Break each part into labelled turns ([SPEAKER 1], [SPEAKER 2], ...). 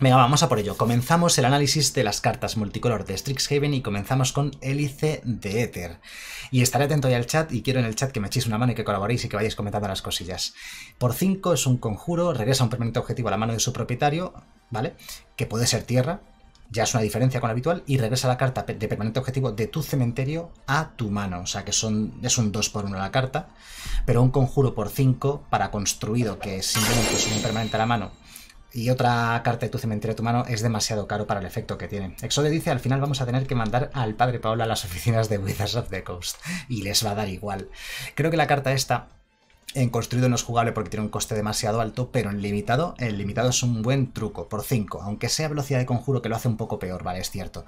[SPEAKER 1] Venga, vamos a por ello. Comenzamos el análisis de las cartas multicolor de Strixhaven y comenzamos con Hélice de Éter. Y estaré atento ya al chat y quiero en el chat que me echéis una mano y que colaboréis y que vayáis comentando las cosillas. Por 5 es un conjuro, regresa un permanente objetivo a la mano de su propietario, ¿vale? Que puede ser tierra, ya es una diferencia con la habitual, y regresa la carta de permanente objetivo de tu cementerio a tu mano. O sea que son, es un 2 por 1 la carta, pero un conjuro por 5 para construido que simplemente es un permanente a la mano y otra carta de tu cementerio de tu mano es demasiado caro para el efecto que tiene. Exode dice, al final vamos a tener que mandar al padre Paula a las oficinas de Wizards of the Coast y les va a dar igual. Creo que la carta esta en construido no es jugable porque tiene un coste demasiado alto, pero en limitado, el limitado es un buen truco, por 5, aunque sea velocidad de conjuro que lo hace un poco peor, vale, es cierto.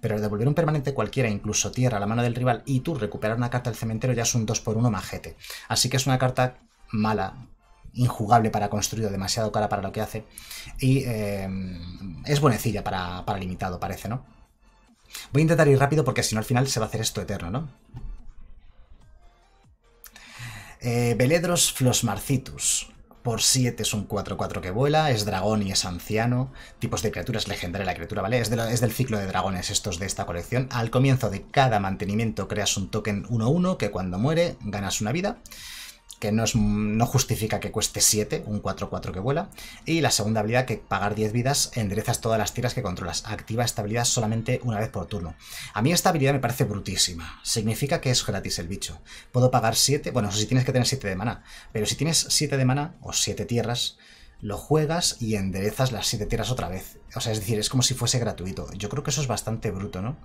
[SPEAKER 1] Pero devolver un permanente cualquiera, incluso tierra, a la mano del rival y tú recuperar una carta del cementerio ya es un 2 x 1 majete. Así que es una carta mala, injugable para construido, demasiado cara para lo que hace. Y eh, es buenecilla para, para limitado, parece, ¿no? Voy a intentar ir rápido porque si no al final se va a hacer esto eterno, ¿no? Eh, Beledros Veledros Flosmarcitus. Por 7 es un 4-4 que vuela, es dragón y es anciano. Tipos de criaturas, legendaria la criatura, ¿vale? Es, es, del ciclo de dragones estos de esta colección. Al comienzo de cada mantenimiento creas un token 1-1 que cuando muere ganas una vida que no, justifica que cueste 7, un 4-4 que vuela. Y la segunda habilidad, que pagar 10 vidas, enderezas todas las tierras que controlas. Activa esta habilidad solamente una vez por turno. A mí esta habilidad me parece brutísima. Significa que es gratis el bicho. Puedo pagar 7, bueno, si tienes que tener 7 de mana, Pero si tienes 7 de mana o 7 tierras, lo juegas y enderezas las 7 tierras otra vez. O sea, es decir, es como si fuese gratuito. Yo creo que eso es bastante bruto, ¿no?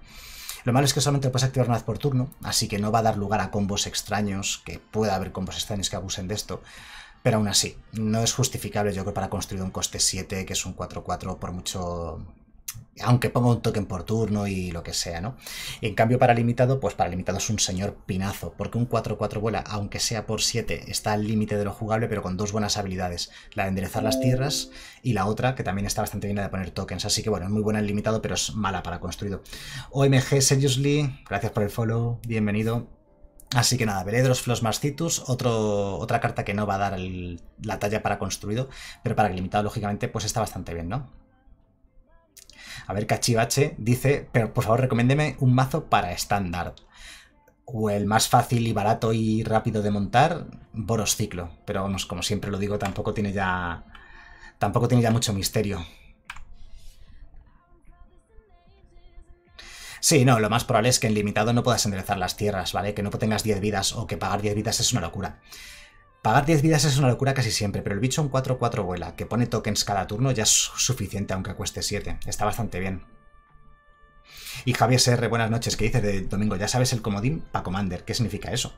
[SPEAKER 1] Lo malo es que solamente puedes activar una vez por turno, así que no va a dar lugar a combos extraños, que pueda haber combos extraños que abusen de esto. Pero aún así, no es justificable yo creo para construir un coste 7, que es un 4-4 por mucho aunque ponga un token por turno y lo que sea, ¿no? En cambio, para limitado, pues para limitado es un señor pinazo, porque un 4-4 vuela, aunque sea por 7, está al límite de lo jugable, pero con dos buenas habilidades, la de enderezar las tierras y la otra, que también está bastante bien, la de poner tokens, así que bueno, es muy buena en limitado, pero es mala para construido. OMG Seriously, gracias por el follow, bienvenido. Así que nada, Veledros Flosmarcitus, otro, otra carta que no va a dar la talla para construido, pero para limitado, lógicamente, pues está bastante bien, ¿no? A ver, Cachivache dice, pero por favor recomiéndeme un mazo para estándar. O el más fácil y barato y rápido de montar, Boros Ciclo. Pero vamos, como siempre lo digo, tampoco tiene ya, tampoco tiene ya mucho misterio. Sí, no, lo más probable es que en limitado no puedas enderezar las tierras, ¿vale? Que no tengas 10 vidas o que pagar 10 vidas es una locura. Pagar 10 vidas es una locura casi siempre, pero el bicho en 4-4 vuela, que pone tokens cada turno, ya es suficiente aunque cueste 7. Está bastante bien. Y Javier SR, buenas noches, ¿qué dices de domingo? ¿Ya sabes el comodín pa' Commander? ¿Qué significa eso?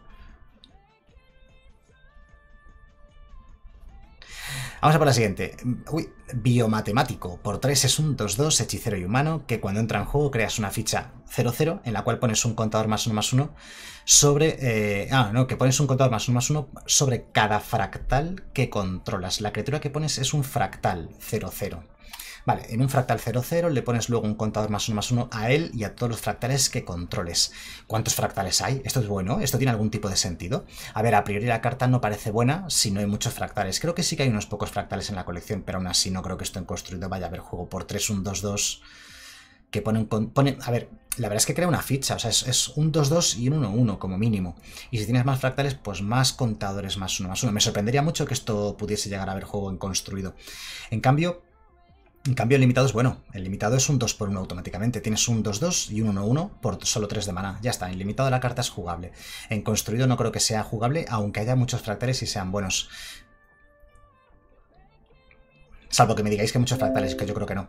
[SPEAKER 1] Vamos a por la siguiente. Uy, biomatemático. Por 3 es un 2-2, hechicero y humano, que cuando entra en juego creas una ficha 0-0, en la cual pones un contador más uno más uno sobre... Eh, ah, no, que pones un contador más uno más uno sobre cada fractal que controlas. La criatura que pones es un fractal 0-0. Vale, en un fractal 0-0 le pones luego un contador más uno más uno a él y a todos los fractales que controles. ¿Cuántos fractales hay? Esto es bueno, esto tiene algún tipo de sentido. A ver, a priori la carta no parece buena si no hay muchos fractales. Creo que sí que hay unos pocos fractales en la colección, pero aún así no creo que esto en construido vaya a haber juego por 3, 1 2-2 que pone a ver, la verdad es que crea una ficha, o sea, es, un 2-2 y un 1-1 como mínimo. Y si tienes más fractales, pues más contadores más uno más uno. Me sorprendería mucho que esto pudiese llegar a haber juego en construido. En cambio, en cambio, el limitado es bueno. El limitado es un 2 por 1 automáticamente. Tienes un 2-2 y un 1-1 por solo 3 de mana. Ya está, en limitado la carta es jugable. En construido no creo que sea jugable, aunque haya muchos fractales y sean buenos. Salvo que me digáis que muchos fractales, que yo creo que no.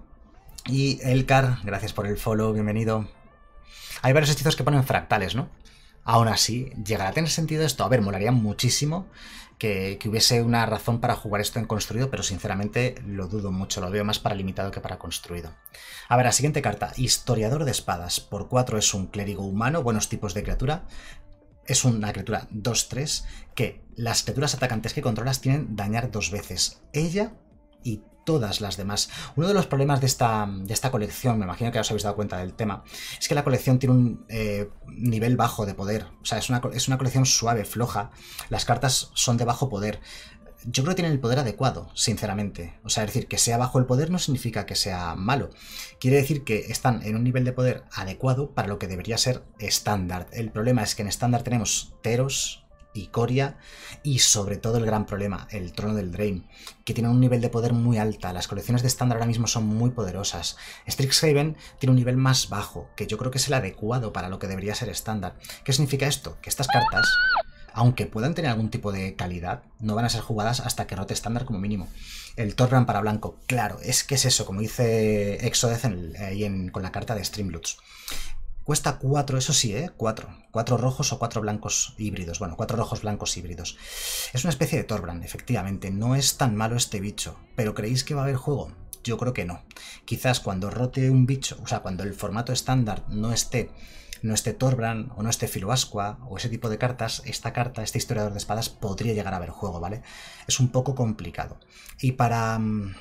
[SPEAKER 1] Y Elcar, gracias por el follow, bienvenido. Hay varios hechizos que ponen fractales, ¿no? Aún así, ¿llegará a tener sentido esto? A ver, molaría muchísimo que, hubiese una razón para jugar esto en construido, pero sinceramente lo dudo mucho, lo veo más para limitado que para construido. A ver, la siguiente carta, historiador de espadas, por 4 es un clérigo humano, buenos tipos de criatura, es una criatura 2-3 que las criaturas atacantes que controlas tienen dañar dos veces. Ella todas las demás. Uno de los problemas de esta, colección, me imagino que ya os habéis dado cuenta del tema, es que la colección tiene un eh, nivel bajo de poder. O sea, es una, es una colección suave, floja. Las cartas son de bajo poder. Yo creo que tienen el poder adecuado, sinceramente. O sea, decir, que sea bajo el poder no significa que sea malo. Quiere decir que están en un nivel de poder adecuado para lo que debería ser estándar. El problema es que en estándar tenemos teros, y Coria, y sobre todo el gran problema, el trono del Drain, que tiene un nivel de poder muy alta. Las colecciones de estándar ahora mismo son muy poderosas. Strixhaven tiene un nivel más bajo, que yo creo que es el adecuado para lo que debería ser estándar. ¿Qué significa esto? Que estas cartas aunque puedan tener algún tipo de calidad, no van a ser jugadas hasta que rote estándar como mínimo. El Torran para blanco, claro, es que es eso, como dice Exodeth con la carta de Streamloots. Cuesta 4, eso sí, ¿eh? 4. 4 rojos o cuatro blancos híbridos. Bueno, cuatro rojos blancos híbridos. Es una especie de Torbran, efectivamente. No es tan malo este bicho. ¿Pero creéis que va a haber juego? Yo creo que no. Quizás cuando rote un bicho, o sea, cuando el formato estándar no esté no esté Torbran o no esté Filoasqua o ese tipo de cartas, esta carta, este historiador de espadas podría llegar a ver juego, ¿vale? Es un poco complicado. Y para... Mm,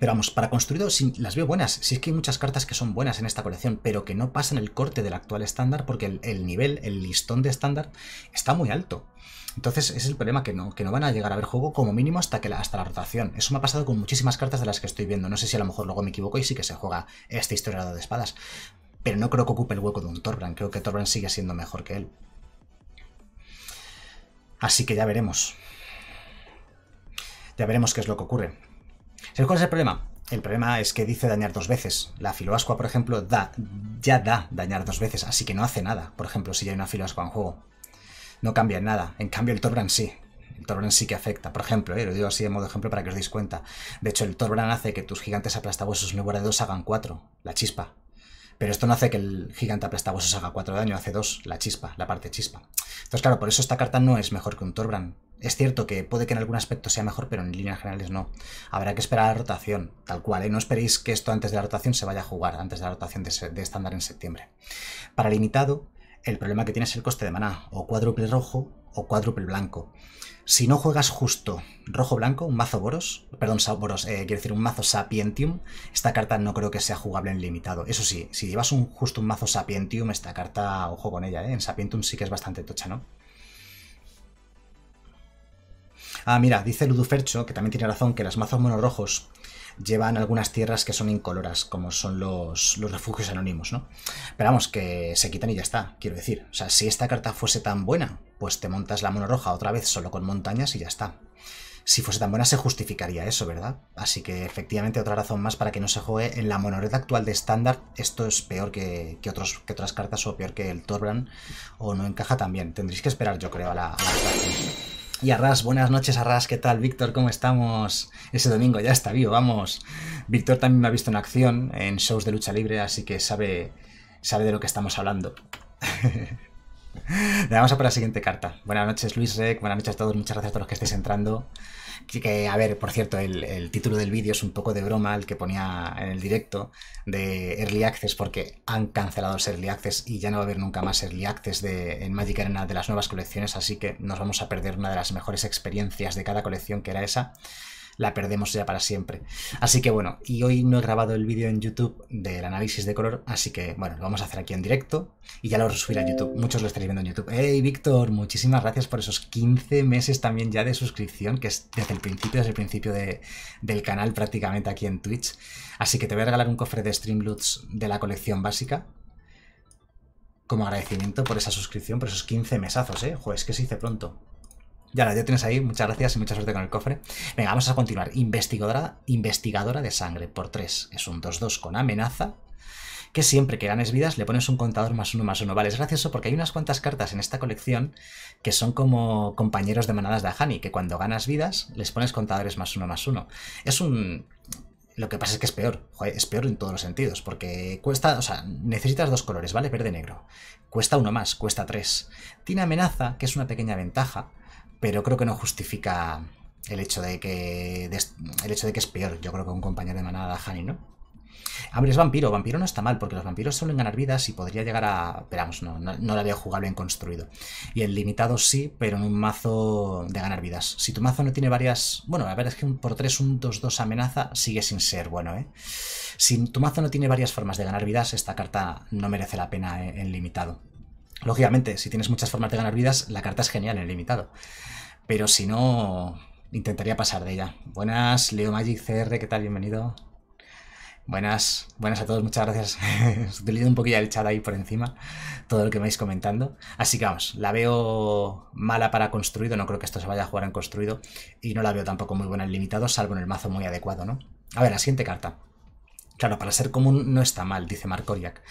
[SPEAKER 1] pero vamos, para construido las veo buenas. si es que hay muchas cartas que son buenas en esta colección, pero que no pasan el corte del actual estándar porque el, nivel, el listón de estándar está muy alto. Entonces es el problema, que no, que no van a llegar a ver juego como mínimo hasta, que la, hasta la rotación. Eso me ha pasado con muchísimas cartas de las que estoy viendo. No sé si a lo mejor luego me equivoco y sí que se juega este historiador de espadas. Pero no creo que ocupe el hueco de un Torbran, Creo que Torbran sigue siendo mejor que él. Así que ya veremos. Ya veremos qué es lo que ocurre. ¿Sabes cuál es el problema? El problema es que dice dañar dos veces. La filoascua, por ejemplo, da, ya da dañar dos veces, así que no hace nada, por ejemplo, si ya hay una filoascua en juego. No cambia nada. En cambio, el Torbran sí. El Torbran sí que afecta, por ejemplo, eh, lo digo así de modo ejemplo para que os deis cuenta. De hecho, el Torbran hace que tus gigantes aplastabuesos en de dos hagan cuatro, la chispa. Pero esto no hace que el gigante aplastabuesos haga cuatro daño, hace dos, la chispa, la parte chispa. Entonces, claro, por eso esta carta no es mejor que un Torbran, es cierto que puede que en algún aspecto sea mejor, pero en líneas generales no. Habrá que esperar a la rotación, tal cual. ¿eh? No esperéis que esto antes de la rotación se vaya a jugar, antes de la rotación de estándar en septiembre. Para limitado, el problema que tiene es el coste de maná, o cuádruple rojo o cuádruple blanco. Si no juegas justo rojo-blanco, un mazo Boros, perdón, Boros, quiere eh, quiero decir un mazo Sapientium, esta carta no creo que sea jugable en limitado. Eso sí, si llevas un, justo un mazo Sapientium, esta carta, ojo con ella, ¿eh? en Sapientium sí que es bastante tocha, ¿no? Ah, mira, dice Ludufercho, que también tiene razón, que las mazos monorrojos llevan algunas tierras que son incoloras, como son los, refugios anónimos, ¿no? Pero vamos, que se quitan y ya está, quiero decir. O sea, si esta carta fuese tan buena, pues te montas la monorroja otra vez solo con montañas y ya está. Si fuese tan buena se justificaría eso, ¿verdad? Así que efectivamente otra razón más para que no se juegue en la monored actual de estándar. Esto es peor que, que otras cartas o peor que el Torbran o no encaja también. Tendréis que esperar yo creo a la y Arras, buenas noches Arras, ¿qué tal Víctor? ¿Cómo estamos? Ese domingo ya está vivo, vamos. Víctor también me ha visto en acción en shows de lucha libre, así que sabe, sabe de lo que estamos hablando. Le vamos a por la siguiente carta. Buenas noches Luis Rec, buenas noches a todos, muchas gracias a todos los que estéis entrando que, a ver, por cierto, el, título del vídeo es un poco de broma, el que ponía en el directo de Early Access, porque han cancelado los Early Access y ya no va a haber nunca más Early Access de, en Magic Arena de las nuevas colecciones, así que nos vamos a perder una de las mejores experiencias de cada colección, que era esa la perdemos ya para siempre. Así que bueno, y hoy no he grabado el vídeo en YouTube del análisis de color, así que bueno, lo vamos a hacer aquí en directo y ya lo subiré a YouTube. Muchos lo estaréis viendo en YouTube. ¡Hey, Víctor! Muchísimas gracias por esos 15 meses también ya de suscripción, que es desde el principio, desde el principio del canal prácticamente aquí en Twitch. Así que te voy a regalar un cofre de Streamloots de la colección básica como agradecimiento por esa suscripción, por esos 15 mesazos, ¿eh? Joder, es que se hice pronto. Ya, ya tienes ahí. Muchas gracias y mucha suerte con el cofre. Venga, vamos a continuar. Investigadora, investigadora de sangre por 3. Es un 2-2 con amenaza. Que siempre que ganes vidas le pones un contador más uno más uno. Vale, es gracioso porque hay unas cuantas cartas en esta colección que son como compañeros de manadas de Ahani, que cuando ganas vidas les pones contadores más uno más uno. Es un. Lo que pasa es que es peor, es peor en todos los sentidos, porque cuesta, o sea, necesitas dos colores, ¿vale? Verde negro. Cuesta uno más, cuesta tres. Tiene amenaza, que es una pequeña ventaja, pero creo que no justifica el hecho de que el hecho de que es peor, yo creo que un compañero de manada Hani, ¿no? A es vampiro, vampiro no está mal, porque los vampiros suelen ganar vidas y podría llegar a... Esperamos, no, no, la veo jugable en construido. Y en limitado sí, pero en un mazo de ganar vidas. Si tu mazo no tiene varias... Bueno, a ver, es que un por 3, un 2-2 amenaza sigue sin ser bueno, ¿eh? Si tu mazo no tiene varias formas de ganar vidas, esta carta no merece la pena en eh, limitado. Lógicamente, si tienes muchas formas de ganar vidas, la carta es genial en el limitado. Pero si no, intentaría pasar de ella. Buenas, Leo Magic CR, ¿qué tal? Bienvenido. Buenas, buenas a todos, muchas gracias. Utilizo un poquillo el chat ahí por encima, todo lo que me vais comentando. Así que vamos, la veo mala para construido, no creo que esto se vaya a jugar en construido, y no la veo tampoco muy buena en limitado, salvo en el mazo muy adecuado, ¿no? A ver, la siguiente carta. Claro, para ser común no está mal, dice Markoriak.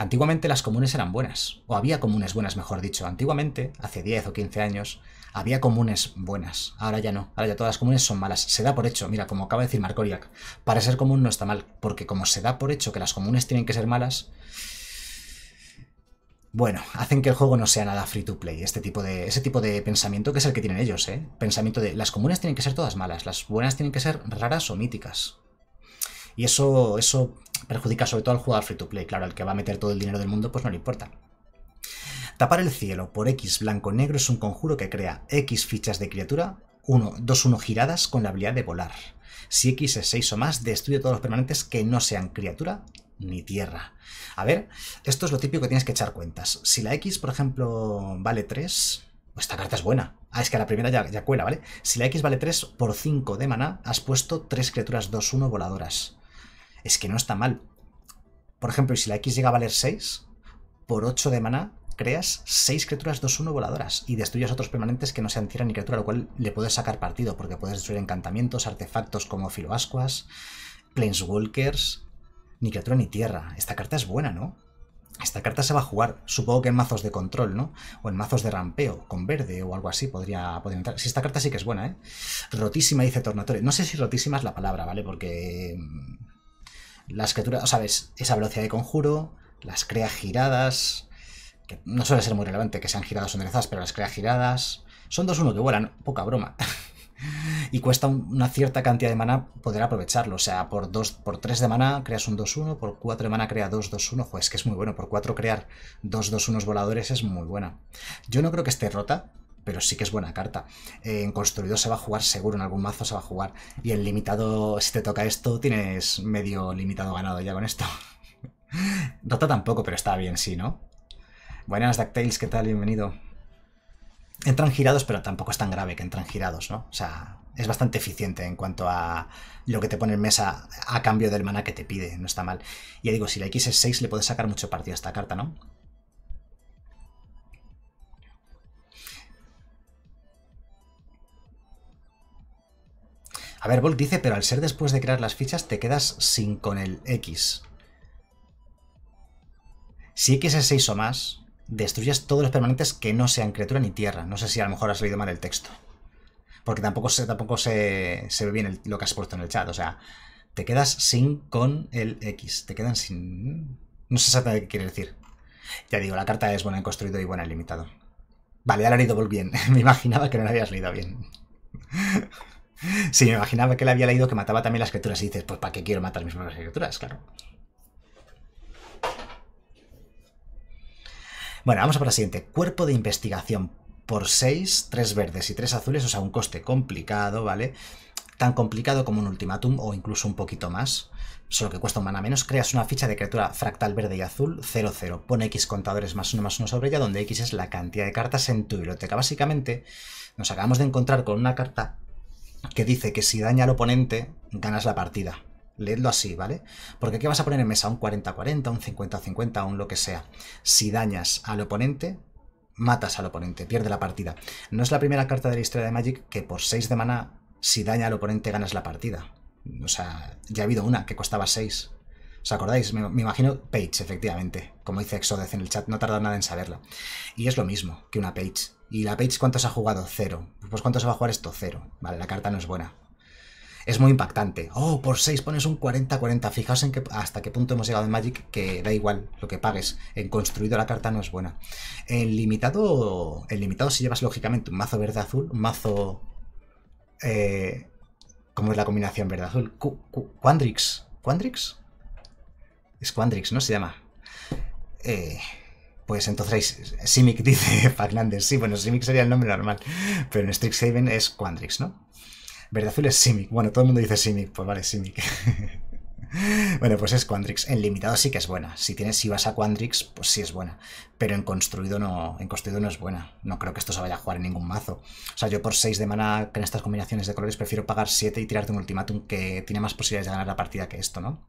[SPEAKER 1] Antiguamente las comunes eran buenas, o había comunes buenas, mejor dicho. Antiguamente, hace 10 o 15 años, había comunes buenas. Ahora ya no, ahora ya todas las comunes son malas. Se da por hecho, mira, como acaba de decir Marcoriak, para ser común no está mal, porque como se da por hecho que las comunes tienen que ser malas, bueno, hacen que el juego no sea nada free to play. Este tipo de, ese tipo de pensamiento que es el que tienen ellos, ¿eh? Pensamiento de las comunes tienen que ser todas malas, las buenas tienen que ser raras o míticas. Y eso, eso perjudica sobre todo al jugador free to play. Claro, el que va a meter todo el dinero del mundo, pues no le importa. Tapar el cielo por X blanco-negro es un conjuro que crea X fichas de criatura, 2-1 giradas con la habilidad de volar. Si X es 6 o más, destruye todos los permanentes que no sean criatura ni tierra. A ver, esto es lo típico que tienes que echar cuentas. Si la X, por ejemplo, vale 3, pues esta carta es buena. Ah, es que a la primera ya, ya cuela, ¿vale? Si la X vale 3, por 5 de maná has puesto 3 criaturas 2-1 voladoras es que no está mal. Por ejemplo, si la X llega a valer 6, por 8 de maná creas 6 criaturas 2-1 voladoras y destruyes otros permanentes que no sean tierra ni criatura, lo cual le puedes sacar partido, porque puedes destruir encantamientos, artefactos como filoascuas, planeswalkers, ni criatura ni tierra. Esta carta es buena, ¿no? Esta carta se va a jugar, supongo que en mazos de control, ¿no? O en mazos de rampeo, con verde o algo así, podría, entrar. Si esta carta sí que es buena, ¿eh? Rotísima, dice Tornatore. No sé si rotísima es la palabra, ¿vale? Porque las criaturas, o sabes, esa velocidad de conjuro, las crea giradas, que no suele ser muy relevante que sean giradas o enderezadas, pero las crea giradas. Son 2-1 que vuelan, poca broma. y cuesta una cierta cantidad de mana poder aprovecharlo. O sea, por, por 3 de mana creas un 2-1, por 4 de mana crea 2-2-1. Joder, es que es muy bueno. Por 4 crear 2-2-1 voladores es muy buena. Yo no creo que esté rota, pero sí que es buena carta. Eh, en construido se va a jugar seguro, en algún mazo se va a jugar. Y en limitado, si te toca esto, tienes medio limitado ganado ya con esto. Rota tampoco, pero está bien, sí, ¿no? Buenas, DuckTales, ¿qué tal? Bienvenido. Entran girados, pero tampoco es tan grave que entran girados, ¿no? O sea, es bastante eficiente en cuanto a lo que te pone en mesa a cambio del mana que te pide, no está mal. ya digo, si la X es 6 le puedes sacar mucho partido a esta carta, ¿no? A ver, Volk dice, pero al ser después de crear las fichas te quedas sin con el X. Si X es 6 o más, destruyes todos los permanentes que no sean criatura ni tierra. No sé si a lo mejor has leído mal el texto. Porque tampoco se, tampoco se, ve bien lo que has puesto en el chat. O sea, te quedas sin con el X. Te quedan sin... No sé exactamente qué quiere decir. Ya digo, la carta es buena en construido y buena en limitado. Vale, ya la he leído bien. Me imaginaba que no la habías leído bien. sí, me imaginaba que le había leído que mataba también las criaturas y dices, pues ¿para qué quiero matar mis propias criaturas? Claro. Bueno, vamos a por la siguiente. Cuerpo de investigación por 6, 3 verdes y 3 azules, o sea, un coste complicado, ¿vale? Tan complicado como un ultimátum o incluso un poquito más. Solo que cuesta un mana menos. Creas una ficha de criatura fractal verde y azul 0-0. Pone X contadores más 1 más 1 sobre ella, donde X es la cantidad de cartas en tu biblioteca. Básicamente, nos acabamos de encontrar con una carta que dice que si daña al oponente, ganas la partida. Leedlo así, ¿vale? Porque qué vas a poner en mesa un 40-40, un 50-50, un lo que sea. Si dañas al oponente, matas al oponente, pierde la partida. No es la primera carta de la historia de Magic que por 6 de maná, si daña al oponente, ganas la partida. O sea, ya ha habido una que costaba 6. ¿Os acordáis? Me, imagino Page, efectivamente. Como dice Exodez en el chat, no tarda nada en saberla. Y es lo mismo que una Page. ¿Y la Page cuántos ha jugado? Cero. Pues ¿cuántos va a jugar esto? Cero. Vale, la carta no es buena. Es muy impactante. Oh, por 6 pones un 40-40. Fijaos en que, hasta qué punto hemos llegado en Magic, que da igual lo que pagues. En construido la carta no es buena. En limitado, limitado si llevas lógicamente un mazo verde-azul, mazo... Eh, ¿Cómo es la combinación verde-azul? Quandrix. ¿Quandrix? Es Quandrix, ¿no? Se llama. Eh, pues entonces Simic dice Fagnander. Sí, bueno, Simic sería el nombre normal, pero en Strixhaven es Quandrix, ¿no? Verde azul es Simic. Bueno, todo el mundo dice Simic, pues vale, Simic. bueno, pues es Quandrix. En limitado sí que es buena. Si tienes, si vas a Quandrix, pues sí es buena. Pero en construido no, en construido no es buena. No creo que esto se vaya a jugar en ningún mazo. O sea, yo por 6 de mana en estas combinaciones de colores prefiero pagar 7 y tirarte un ultimátum que tiene más posibilidades de ganar la partida que esto, ¿no?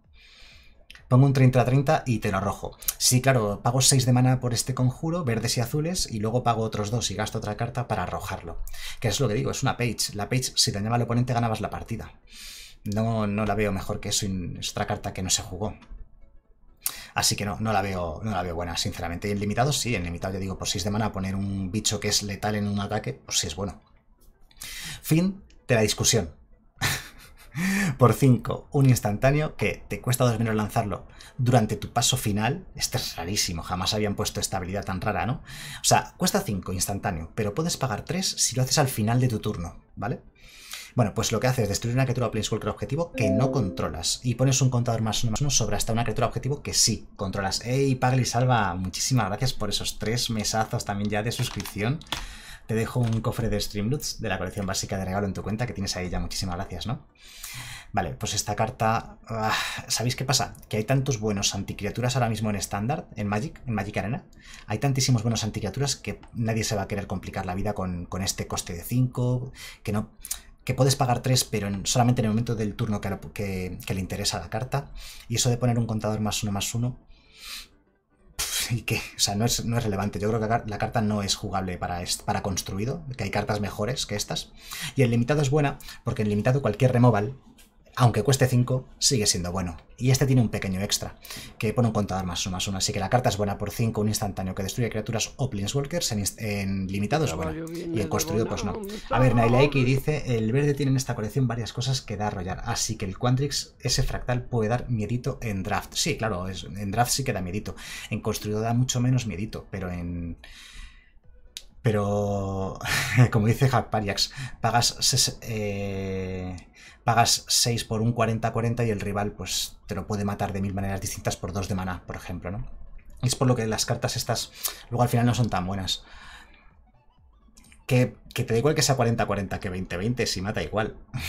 [SPEAKER 1] Pongo un 30-30 y te lo arrojo. Sí, claro, pago 6 de mana por este conjuro, verdes y azules, y luego pago otros 2 y gasto otra carta para arrojarlo. Que es lo que digo, es una page. La page, si dañaba al oponente, ganabas la partida. No, no la veo mejor que eso, otra carta que no se jugó. Así que no, no la veo, no la veo buena, sinceramente. Y en limitado sí, en limitado yo digo, por 6 de mana poner un bicho que es letal en un ataque, pues sí es bueno. Fin de la discusión. Por 5, un instantáneo que te cuesta 2 menos lanzarlo durante tu paso final. Este es rarísimo, jamás habían puesto esta habilidad tan rara, ¿no? O sea, cuesta 5 instantáneo, pero puedes pagar 3 si lo haces al final de tu turno, ¿vale? Bueno, pues lo que haces es destruir una criatura Planeswalker objetivo que no controlas y pones un contador más uno más uno sobre hasta una criatura objetivo que sí controlas. ¡Ey, Pagli Salva! Muchísimas gracias por esos tres mesazos también ya de suscripción. Te dejo un cofre de Streamloots de la colección básica de regalo en tu cuenta que tienes ahí ya. Muchísimas gracias, ¿no? Vale, pues esta carta... Ah, ¿Sabéis qué pasa? Que hay tantos buenos anticriaturas ahora mismo en estándar, en Magic, en Magic Arena. Hay tantísimos buenos anticriaturas que nadie se va a querer complicar la vida con, este coste de 5, que no... Que puedes pagar 3, pero solamente en el momento del turno que, que, le interesa la carta. Y eso de poner un contador más uno más uno y que, o sea, no es, no es relevante. Yo creo que la carta no es jugable para, para construido, que hay cartas mejores que estas. Y el limitado es buena, porque el limitado cualquier removal aunque cueste 5, sigue siendo bueno. Y este tiene un pequeño extra, que pone un contador más o más una Así que la carta es buena por 5, un instantáneo que destruye criaturas o planeswalkers. En, limitados Y en construido, pues no. A ver, Nailaiki dice: El verde tiene en esta colección varias cosas que da a rollar. Así que el Quantrix, ese fractal, puede dar miedito en draft. Sí, claro, en draft sí que da miedito. En construido da mucho menos miedito, pero en. Pero, como dice Hackpariax, pagas. eh, pagas 6 por un 40-40 y el rival pues te lo puede matar de mil maneras distintas por 2 de maná, por ejemplo, ¿no? es por lo que las cartas estas luego al final no son tan buenas. Que, te da igual que sea 40-40 que 20-20, si mata igual.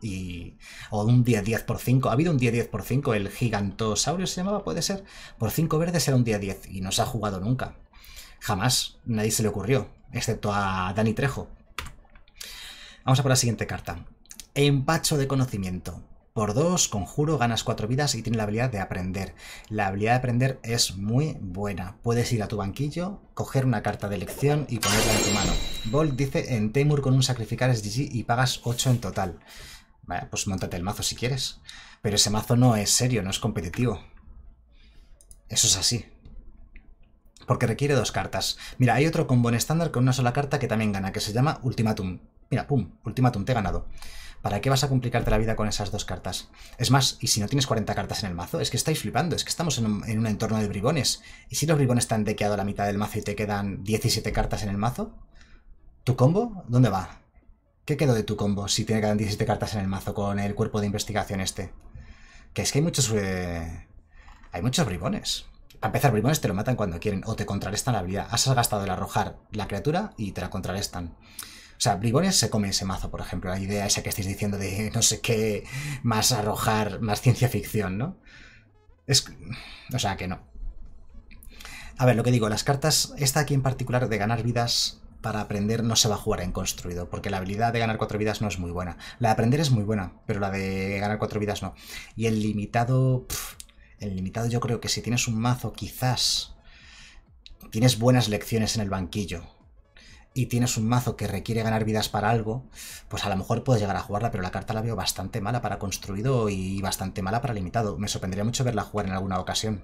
[SPEAKER 1] Y, o un 10-10 por 5. Ha habido un 10-10 por 5, el gigantosaurio se llamaba, puede ser. Por 5 verdes era un día 10 y no se ha jugado nunca. Jamás, nadie se le ocurrió, excepto a Dani Trejo. Vamos a por la siguiente carta. Empacho de conocimiento. Por 2, conjuro, ganas 4 vidas y tiene la habilidad de aprender. La habilidad de aprender es muy buena. Puedes ir a tu banquillo, coger una carta de elección y ponerla en tu mano. Bolt dice en Temur con un sacrificar es GG y pagas 8 en total. Vaya, pues montate el mazo si quieres. Pero ese mazo no es serio, no es competitivo. Eso es así. Porque requiere dos cartas. Mira, hay otro combo buen estándar con una sola carta que también gana, que se llama Ultimatum. Mira, pum, Ultimatum, te he ganado. ¿Para qué vas a complicarte la vida con esas dos cartas? Es más, y si no tienes 40 cartas en el mazo, es que estáis flipando, es que estamos en un, entorno de bribones. ¿Y si los bribones están dequeado a la mitad del mazo y te quedan 17 cartas en el mazo? ¿Tu combo? ¿Dónde va? ¿Qué quedó de tu combo si te quedan 17 cartas en el mazo con el cuerpo de investigación este? Que es que hay muchos... Eh, hay muchos bribones. A empezar, bribones te lo matan cuando quieren o te contrarrestan la habilidad. Has gastado el arrojar la criatura y te la contrarrestan. O sea, Brigones se come ese mazo, por ejemplo, la idea esa que estáis diciendo de no sé qué, más arrojar, más ciencia ficción, ¿no? Es, o sea, que no. A ver, lo que digo, las cartas, esta aquí en particular de ganar vidas para aprender no se va a jugar en construido, porque la habilidad de ganar cuatro vidas no es muy buena. La de aprender es muy buena, pero la de ganar cuatro vidas no. Y el limitado, el limitado yo creo que si tienes un mazo quizás tienes buenas lecciones en el banquillo, y tienes un mazo que requiere ganar vidas para algo, pues a lo mejor puedes llegar a jugarla, pero la carta la veo bastante mala para construido y bastante mala para limitado. Me sorprendería mucho verla jugar en alguna ocasión.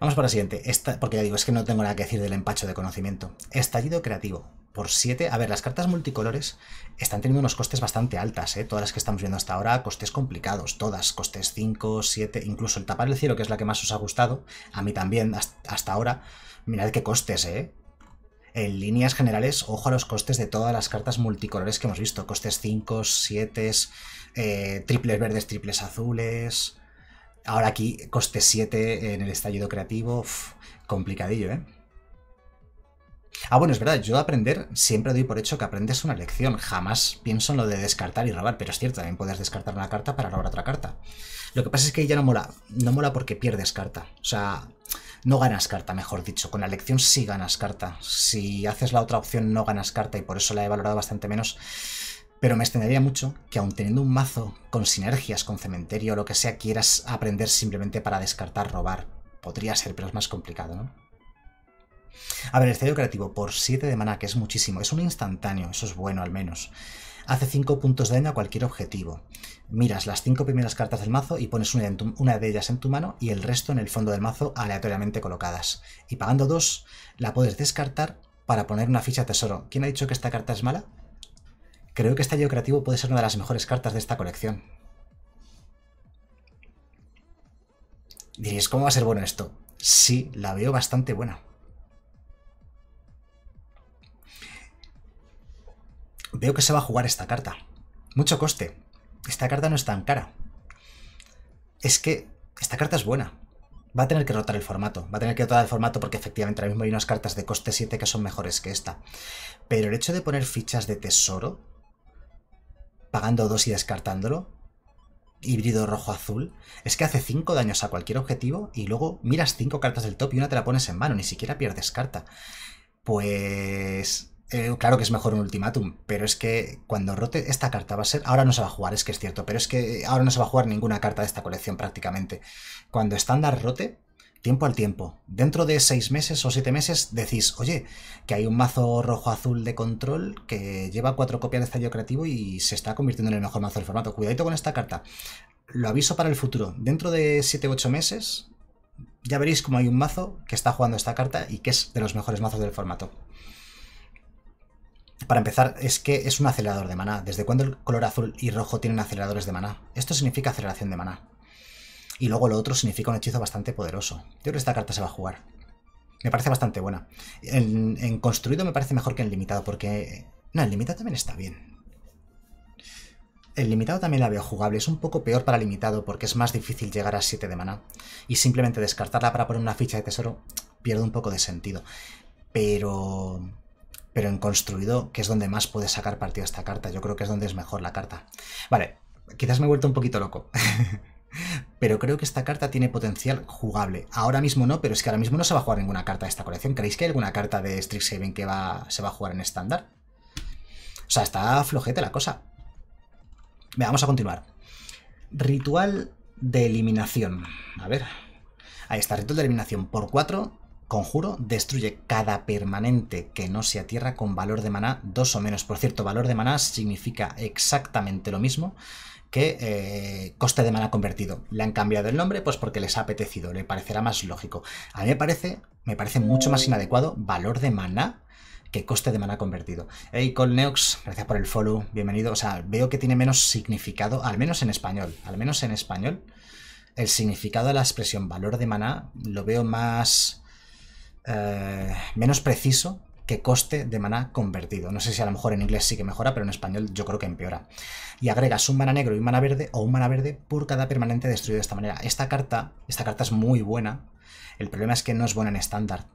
[SPEAKER 1] Vamos para la siguiente. Esta, porque ya digo, es que no tengo nada que decir del empacho de conocimiento. Estallido creativo. Por 7. A ver, las cartas multicolores están teniendo unos costes bastante altas, ¿eh? Todas las que estamos viendo hasta ahora, costes complicados, todas. Costes 5, 7, incluso el tapar el cielo, que es la que más os ha gustado. A mí también, hasta ahora. Mirad qué costes, ¿eh? En líneas generales, ojo a los costes de todas las cartas multicolores que hemos visto. Costes 5, 7, eh, triples verdes, triples azules Ahora aquí, coste 7 en el estallido creativo, complicadillo, ¿eh? Ah, bueno, es verdad, yo aprender siempre doy por hecho que aprendes una lección. Jamás pienso en lo de descartar y robar, pero es cierto, también puedes descartar una carta para robar otra carta. Lo que pasa es que ya no mola. No mola porque pierdes carta. O sea, no ganas carta, mejor dicho. Con la lección sí ganas carta. Si haces la otra opción no ganas carta y por eso la he valorado bastante menos. Pero me extendería mucho que aun teniendo un mazo con sinergias con cementerio o lo que sea quieras aprender simplemente para descartar robar. Podría ser, pero es más complicado, ¿no? A ver, el Estadio creativo por 7 de mana, que es muchísimo, es un instantáneo, eso es bueno al menos. Hace 5 puntos de daño a cualquier objetivo. Miras las 5 primeras cartas del mazo y pones una, una de ellas en tu mano y el resto en el fondo del mazo aleatoriamente colocadas. Y pagando 2, la puedes descartar para poner una ficha tesoro. ¿Quién ha dicho que esta carta es mala? Creo que Estallido Creativo puede ser una de las mejores cartas de esta colección. Diréis, ¿cómo va a ser bueno esto? Sí, la veo bastante buena. Veo que se va a jugar esta carta. Mucho coste. Esta carta no es tan cara. Es que esta carta es buena. Va a tener que rotar el formato. Va a tener que rotar el formato porque efectivamente ahora mismo hay unas cartas de coste 7 que son mejores que esta. Pero el hecho de poner fichas de tesoro pagando dos y descartándolo. Híbrido rojo-azul. Es que hace 5 daños a cualquier objetivo y luego miras 5 cartas del top y una te la pones en mano, ni siquiera pierdes carta. Pues... Eh, claro que es mejor un ultimátum, pero es que cuando rote esta carta va a ser... Ahora no se va a jugar, es que es cierto, pero es que ahora no se va a jugar ninguna carta de esta colección prácticamente. Cuando estándar rote, tiempo al tiempo. Dentro de seis meses o siete meses decís, oye, que hay un mazo rojo-azul de control que lleva cuatro copias de estadio creativo y se está convirtiendo en el mejor mazo del formato. Cuidadito con esta carta. Lo aviso para el futuro. Dentro de siete u ocho meses ya veréis cómo hay un mazo que está jugando esta carta y que es de los mejores mazos del formato. Para empezar, es que es un acelerador de maná. ¿Desde cuándo el color azul y rojo tienen aceleradores de maná? Esto significa aceleración de maná. Y luego lo otro significa un hechizo bastante poderoso. Yo creo que esta carta se va a jugar. Me parece bastante buena. En, construido me parece mejor que en limitado, porque... Eh, no, en limitado también está bien. El limitado también la veo jugable, es un poco peor para limitado porque es más difícil llegar a 7 de mana y simplemente descartarla para poner una ficha de tesoro pierde un poco de sentido. Pero pero en construido, que es donde más puede sacar partido esta carta, yo creo que es donde es mejor la carta. Vale, quizás me he vuelto un poquito loco. Pero creo que esta carta tiene potencial jugable. Ahora mismo no, pero es que ahora mismo no se va a jugar ninguna carta de esta colección. ¿Creéis que hay alguna carta de Strixhaven que va, se va a jugar en estándar? O sea, está flojete la cosa. vamos a continuar. Ritual de eliminación. A ver. Ahí está, ritual de eliminación por 4. Conjuro, destruye cada permanente que no sea tierra con valor de maná 2 o menos. Por cierto, valor de maná significa exactamente lo mismo que eh, coste de mana convertido. Le han cambiado el nombre pues porque les ha apetecido, le parecerá más lógico. A mí me parece, me parece mucho más inadecuado valor de mana que coste de mana convertido. Hey, Colneox, gracias por el follow, bienvenido. O sea, veo que tiene menos significado, al menos en español, al menos en español, el significado de la expresión valor de maná lo veo más... Eh, menos preciso que coste de maná convertido. No sé si a lo mejor en inglés sí que mejora, pero en español yo creo que empeora. Y agregas un mana negro y un mana verde o un mana verde por cada permanente destruido de esta manera. Esta carta, esta carta es muy buena. El problema es que no es buena en estándar.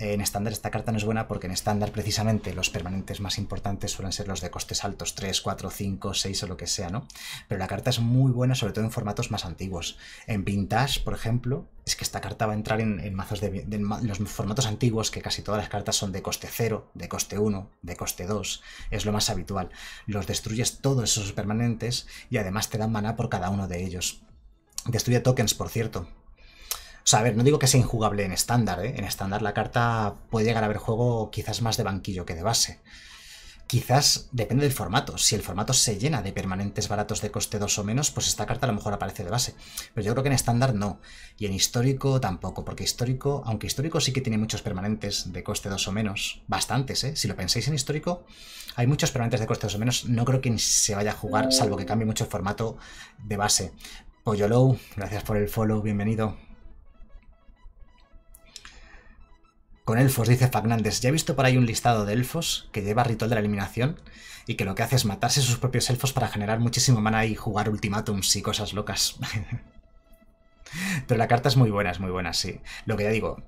[SPEAKER 1] En estándar esta carta no es buena porque en estándar precisamente los permanentes más importantes suelen ser los de costes altos, 3, 4, 5, 6 o lo que sea, ¿no? Pero la carta es muy buena sobre todo en formatos más antiguos. En vintage, por ejemplo, es que esta carta va a entrar en, mazos de, los formatos antiguos, que casi todas las cartas son de coste 0, de coste 1, de coste 2, es lo más habitual. Los destruyes todos esos permanentes y además te dan maná por cada uno de ellos. Destruye tokens, por cierto, sea, a ver, no digo que sea injugable en estándar, ¿eh? En estándar la carta puede llegar a haber juego quizás más de banquillo que de base. Quizás depende del formato. Si el formato se llena de permanentes baratos de coste 2 o menos, pues esta carta a lo mejor aparece de base. Pero yo creo que en estándar no. Y en histórico tampoco, porque histórico, aunque histórico sí que tiene muchos permanentes de coste 2 o menos, bastantes, ¿eh? Si lo pensáis en histórico, hay muchos permanentes de coste 2 o menos. No creo que se vaya a jugar, salvo que cambie mucho el formato de base. Low, gracias por el follow, bienvenido. con elfos, dice Fagnandes, Ya he visto por ahí un listado de elfos que lleva ritual de la eliminación y que lo que hace es matarse sus propios elfos para generar muchísimo mana y jugar ultimátums y cosas locas. Pero la carta es muy buena, es muy buena, sí. Lo que ya digo,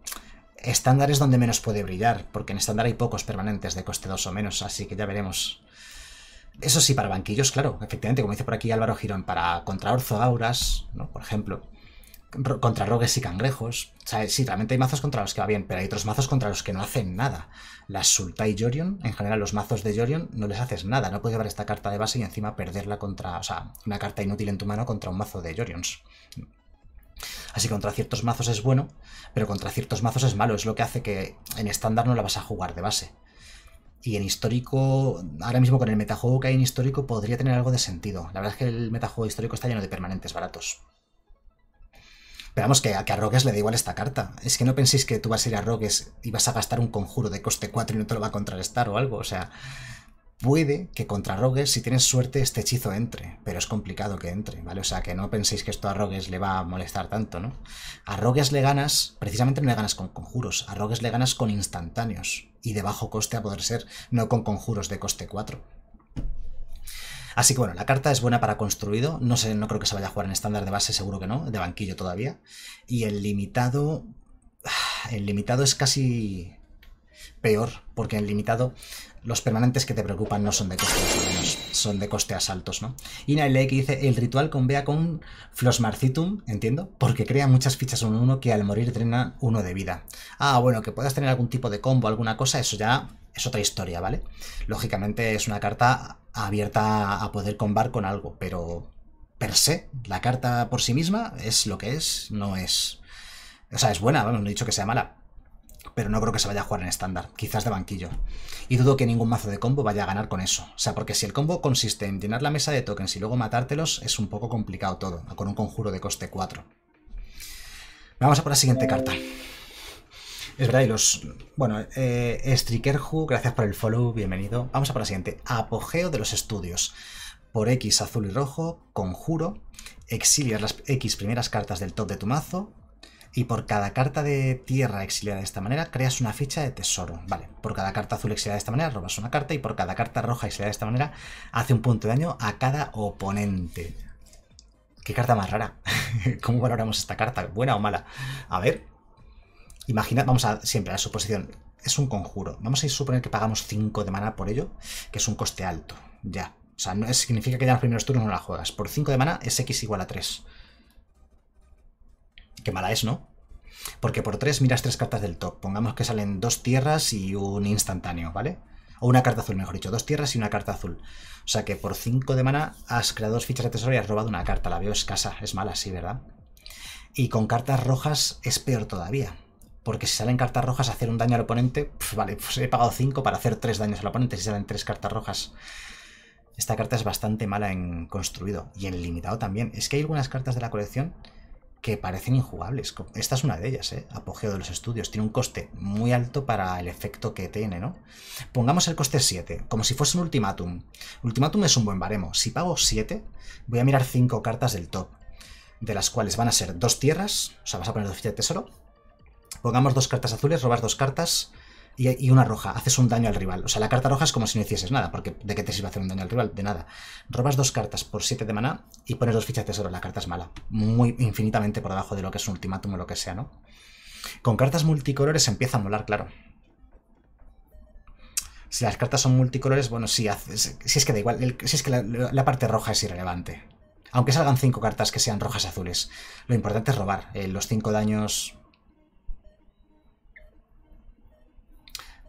[SPEAKER 1] estándar es donde menos puede brillar, porque en estándar hay pocos permanentes de coste 2 o menos, así que ya veremos. Eso sí, para banquillos, claro, efectivamente, como dice por aquí Álvaro Girón, para Orzo auras, ¿no? por ejemplo, contra rogues y cangrejos. O sí, realmente hay mazos contra los que va bien, pero hay otros mazos contra los que no hacen nada. Las Sultai Jorion, en general los mazos de Jorion, no les haces nada. No puedes llevar esta carta de base y encima perderla contra, o sea, una carta inútil en tu mano contra un mazo de Jorions. Así que contra ciertos mazos es bueno, pero contra ciertos mazos es malo. Es lo que hace que en estándar no la vas a jugar de base. Y en histórico, ahora mismo con el metajuego que hay en histórico, podría tener algo de sentido. La verdad es que el metajuego histórico está lleno de permanentes baratos. Pero vamos, que a, que le da igual esta carta. Es que no penséis que tú vas a ir a Rogues y vas a gastar un conjuro de coste 4 y no te lo va a contrarrestar o algo. O sea, puede que contra Rogues, si tienes suerte, este hechizo entre. Pero es complicado que entre, ¿vale? O sea, que no penséis que esto a Rogues le va a molestar tanto, ¿no? A Rogues le ganas, precisamente no le ganas con conjuros. A Rogues le ganas con instantáneos y de bajo coste a poder ser, no con conjuros de coste 4. Así que bueno, la carta es buena para construido. No sé, no creo que se vaya a jugar en estándar de base, seguro que no, de banquillo todavía. Y el limitado. El limitado es casi peor, porque en limitado los permanentes que te preocupan no son de coste son de coste asaltos, ¿no? Y que dice, el ritual convea con Flosmarcitum, entiendo, porque crea muchas fichas 1-1 que al morir drena uno de vida. Ah, bueno, que puedas tener algún tipo de combo, alguna cosa, eso ya es otra historia, ¿vale? Lógicamente es una carta abierta a poder combar con algo, pero per se, la carta por sí misma es lo que es, no es... O sea, es buena, no he dicho que sea mala, pero no creo que se vaya a jugar en estándar, quizás de banquillo. Y dudo que ningún mazo de combo vaya a ganar con eso. O sea, porque si el combo consiste en llenar la mesa de tokens y luego matártelos, es un poco complicado todo, con un conjuro de coste 4. Vamos a por la siguiente carta. Es verdad, y los... Bueno, eh, Strikerhu, gracias por el follow, bienvenido. Vamos a por la siguiente. Apogeo de los estudios. Por X azul y rojo, conjuro, exilias las X primeras cartas del top de tu mazo, y por cada carta de tierra exiliada de esta manera, creas una ficha de tesoro. Vale, por cada carta azul exiliada de esta manera, robas una carta. Y por cada carta roja exiliada de esta manera, hace un punto de daño a cada oponente. ¿Qué carta más rara? ¿Cómo valoramos esta carta? ¿Buena o mala? A ver. Imagina, vamos a siempre a la suposición. Es un conjuro. Vamos a suponer que pagamos 5 de mana por ello, que es un coste alto. Ya. O sea, significa que ya en los primeros turnos no la juegas. Por 5 de mana es X igual a 3. Qué mala es, ¿no? Porque por 3 miras 3 cartas del top. Pongamos que salen 2 tierras y un instantáneo, ¿vale? O una carta azul, mejor dicho. Dos tierras y una carta azul. O sea que por 5 de mana has creado dos fichas de tesoro y has robado una carta. La veo escasa. Es mala, sí, ¿verdad? Y con cartas rojas es peor todavía. Porque si salen cartas rojas a hacer un daño al oponente, pues vale, pues he pagado 5 para hacer 3 daños al oponente si salen 3 cartas rojas. Esta carta es bastante mala en construido y en limitado también. Es que hay algunas cartas de la colección que parecen injugables. Esta es una de ellas, ¿eh? Apogeo de los estudios. Tiene un coste muy alto para el efecto que tiene, ¿no? Pongamos el coste 7, como si fuese un ultimátum. Ultimátum es un buen baremo. Si pago 7, voy a mirar 5 cartas del top, de las cuales van a ser dos tierras, o sea, vas a poner dos fichas de tesoro, Pongamos dos cartas azules, robas dos cartas y, una roja, haces un daño al rival. O sea, la carta roja es como si no hicieses nada, porque ¿de qué te sirve hacer un daño al rival? De nada. Robas dos cartas por 7 de maná y pones dos fichas de tesoro. La carta es mala, muy infinitamente por debajo de lo que es un ultimátum o lo que sea, ¿no? Con cartas multicolores empieza a molar, claro. Si las cartas son multicolores, bueno, sí, haces, si es que da igual, si es que la, parte roja es irrelevante. Aunque salgan cinco cartas que sean rojas y azules, lo importante es robar. Eh, los cinco daños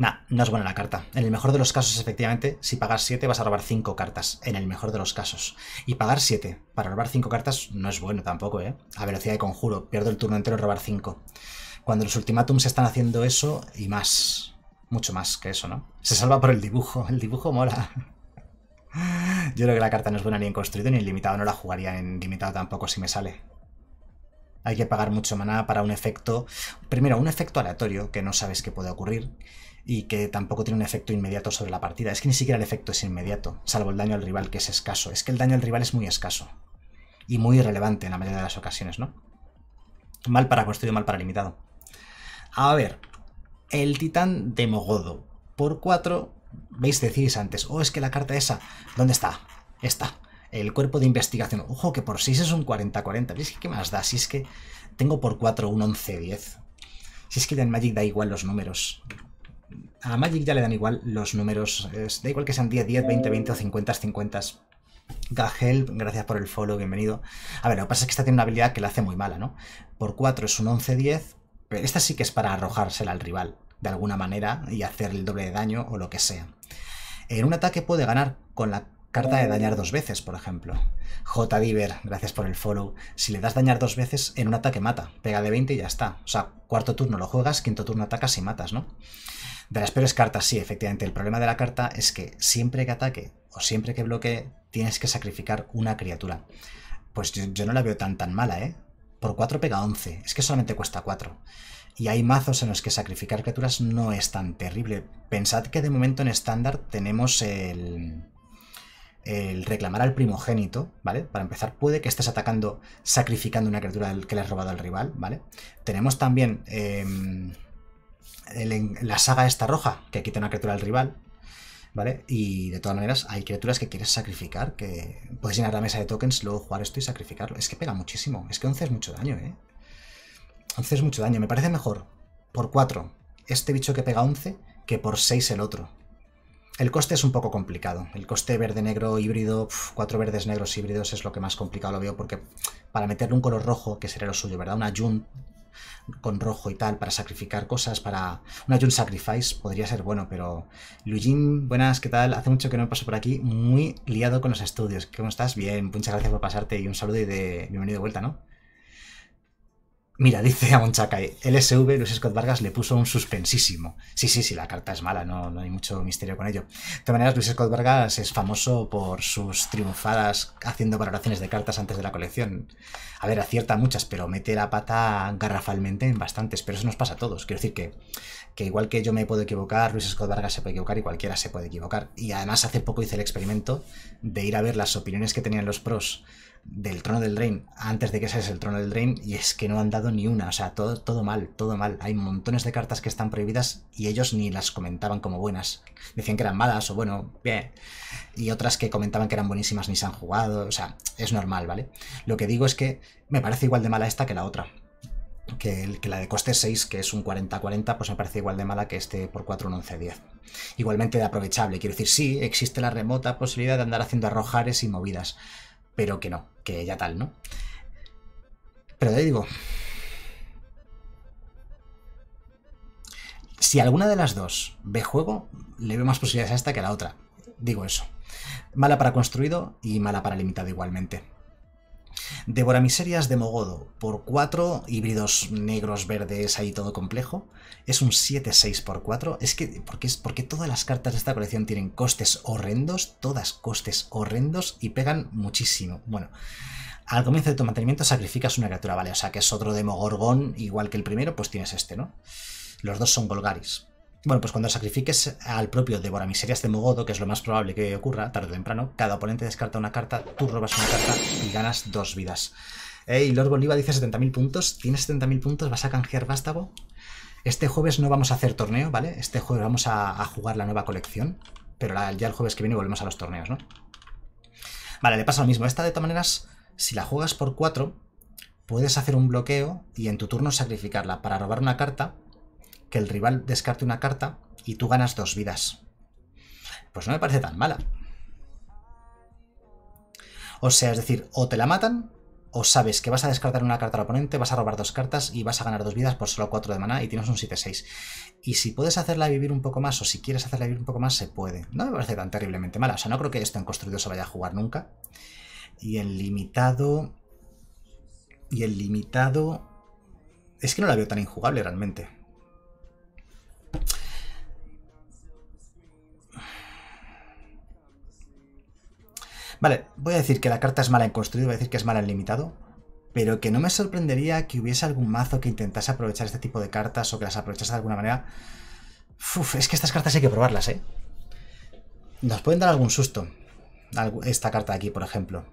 [SPEAKER 1] Nah, no es buena la carta. En el mejor de los casos, efectivamente, si pagas 7 vas a robar 5 cartas. En el mejor de los casos. Y pagar 7 para robar 5 cartas no es bueno tampoco, ¿eh? A velocidad de conjuro, pierdo el turno entero robar 5. Cuando los ultimátums están haciendo eso y más. Mucho más que eso, ¿no? Se salva por el dibujo. El dibujo mola. Yo creo que la carta no es buena ni en construido ni en limitado. No la jugaría en limitado tampoco si me sale. Hay que pagar mucho maná para un efecto... Primero, un efecto aleatorio que no sabes qué puede ocurrir y que tampoco tiene un efecto inmediato sobre la partida. Es que ni siquiera el efecto es inmediato, salvo el daño al rival, que es escaso. Es que el daño al rival es muy escaso y muy irrelevante en la mayoría de las ocasiones, ¿no? Mal para construido, mal para limitado. A ver, el titán de Mogodo. Por 4, veis, decís antes, oh, es que la carta esa, ¿dónde está? Está. El cuerpo de investigación. Ojo, que por 6 es un 40-40. que qué más da? Si es que tengo por 4 un 11-10. Si es que en Magic da igual los números a Magic ya le dan igual los números, da igual que sean 10, 10, 20, 20 o 50, 50. Gahel gracias por el follow, bienvenido. A ver, lo que pasa es que esta tiene una habilidad que la hace muy mala, ¿no? Por 4 es un 11, 10. Pero esta sí que es para arrojársela al rival, de alguna manera, y hacer el doble de daño o lo que sea. En un ataque puede ganar con la carta de dañar dos veces, por ejemplo. J. Diver, gracias por el follow. Si le das dañar dos veces, en un ataque mata. Pega de 20 y ya está. O sea, cuarto turno lo juegas, quinto turno atacas y matas, ¿no? De las peores cartas, sí, efectivamente. El problema de la carta es que siempre que ataque o siempre que bloquee, tienes que sacrificar una criatura. Pues yo, no la veo tan tan mala, ¿eh? Por 4 pega 11. Es que solamente cuesta 4. Y hay mazos en los que sacrificar criaturas no es tan terrible. Pensad que de momento en estándar tenemos el el reclamar al primogénito, ¿vale? Para empezar, puede que estés atacando, sacrificando una criatura que le has robado al rival, ¿vale? Tenemos también em, la saga esta roja, que quita una criatura al rival, ¿vale? Y de todas maneras, hay criaturas que quieres sacrificar, que puedes llenar la mesa de tokens, luego jugar esto y sacrificarlo. Es que pega muchísimo, es que 11 es mucho daño, ¿eh? 11 es mucho daño, me parece mejor por 4 este bicho que pega 11 que por 6 el otro. El coste es un poco complicado. El coste verde-negro híbrido, 4 cuatro verdes negros híbridos es lo que más complicado lo veo porque para meterle un color rojo, que sería lo suyo, ¿verdad? Una Jun con rojo y tal, para sacrificar cosas, para... Un Ayun Sacrifice podría ser bueno, pero... Lujin, buenas, ¿qué tal? Hace mucho que no paso por aquí, muy liado con los estudios. ¿Cómo estás? Bien, muchas gracias por pasarte y un saludo y de bienvenido de vuelta, ¿no? Mira, dice Amon el SV Luis Scott Vargas le puso un suspensísimo. Sí, sí, sí, la carta es mala, no, no hay mucho misterio con ello. De todas maneras, Luis Scott Vargas es famoso por sus triunfadas haciendo valoraciones de cartas antes de la colección. A ver, acierta muchas, pero mete la pata garrafalmente en bastantes, pero eso nos pasa a todos. Quiero decir que, que igual que yo me puedo equivocar, Luis Scott Vargas se puede equivocar y cualquiera se puede equivocar. Y además hace poco hice el experimento de ir a ver las opiniones que tenían los pros del trono del Drain antes de que seas el trono del Drain y es que no han dado ni una, o sea, todo, todo mal, todo mal. Hay montones de cartas que están prohibidas y ellos ni las comentaban como buenas. Decían que eran malas o bueno, bien. Y otras que comentaban que eran buenísimas ni se han jugado, o sea, es normal, ¿vale? Lo que digo es que me parece igual de mala esta que la otra. Que, el, que, la de coste 6, que es un 40-40, pues me parece igual de mala que este por 4 un 11-10. Igualmente de aprovechable, quiero decir, sí, existe la remota posibilidad de andar haciendo arrojares y movidas, pero que no, que ya tal, ¿no? Pero te digo, si alguna de las dos ve juego, le veo más posibilidades a esta que a la otra. Digo eso. Mala para construido y mala para limitado igualmente. Débora Miserias de Mogodo, por 4, híbridos negros, verdes, ahí todo complejo. Es un 7-6 por 4. Es que, porque, es, porque todas las cartas de esta colección tienen costes horrendos, todas costes horrendos y pegan muchísimo. Bueno, al comienzo de tu mantenimiento sacrificas una criatura, vale, o sea que es otro demogorgón igual que el primero, pues tienes este, ¿no? Los dos son Golgaris. Bueno, pues cuando sacrifiques al propio Devora Miseria de Mogodo, que es lo más probable que ocurra, tarde o temprano, cada oponente descarta una carta, tú robas una carta y ganas dos vidas. Ey, eh, Lord Bolívar dice 70.000 puntos. ¿Tienes 70.000 puntos? ¿Vas a canjear vástago? Este jueves no vamos a hacer torneo, ¿vale? Este jueves vamos a, jugar la nueva colección. Pero ya el jueves que viene volvemos a los torneos, ¿no? Vale, le pasa lo mismo. Esta, de todas maneras, si la juegas por cuatro, puedes hacer un bloqueo y en tu turno sacrificarla para robar una carta que el rival descarte una carta y tú ganas dos vidas. Pues no me parece tan mala. O sea, es decir, o te la matan, o sabes que vas a descartar una carta al oponente, vas a robar dos cartas y vas a ganar dos vidas por solo cuatro de maná y tienes un 7-6. Y si puedes hacerla vivir un poco más, o si quieres hacerla vivir un poco más, se puede. No me parece tan terriblemente mala. O sea, no creo que esto en construido se vaya a jugar nunca. Y en limitado... Y el limitado... Es que no la veo tan injugable realmente. Vale, voy a decir que la carta es mala en construido, voy a decir que es mala en limitado, pero que no me sorprendería que hubiese algún mazo que intentase aprovechar este tipo de cartas o que las aprovechase de alguna manera. Uf, es que estas cartas hay que probarlas, ¿eh? Nos pueden dar algún susto. Esta carta de aquí, por ejemplo.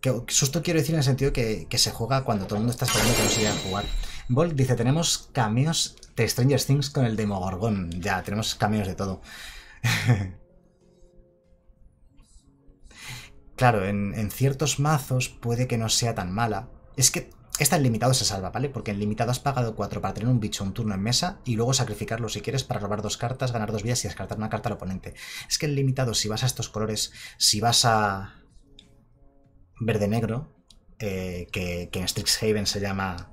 [SPEAKER 1] ¿Qué susto quiero decir en el sentido que, que se juega cuando todo el mundo está esperando que no se vayan a jugar. Volk dice, tenemos caminos de Stranger Things con el demogorgón. Ya, tenemos caminos de todo. Claro, en, ciertos mazos puede que no sea tan mala. Es que esta en limitado se salva, ¿vale? Porque en limitado has pagado 4 para tener un bicho un turno en mesa y luego sacrificarlo si quieres para robar dos cartas, ganar dos vidas y descartar una carta al oponente. Es que en limitado, si vas a estos colores, si vas a verde-negro, eh, que, que en Strixhaven se llama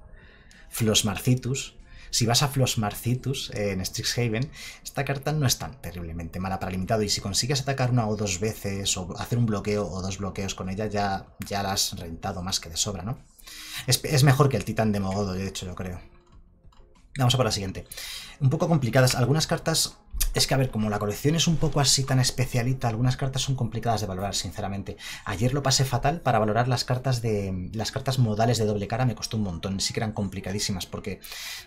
[SPEAKER 1] Flosmarcitus, si vas a Flos Marcitus en Strixhaven, esta carta no es tan terriblemente mala para limitado y si consigues atacar una o dos veces o hacer un bloqueo o dos bloqueos con ella ya, ya la has rentado más que de sobra, ¿no? Es, es mejor que el Titán de Mogodo, de hecho, yo creo. Vamos a por la siguiente. Un poco complicadas. Algunas cartas es que, a ver, como la colección es un poco así tan especialita, algunas cartas son complicadas de valorar, sinceramente. Ayer lo pasé fatal para valorar las cartas de. las cartas modales de doble cara me costó un montón. Sí que eran complicadísimas, porque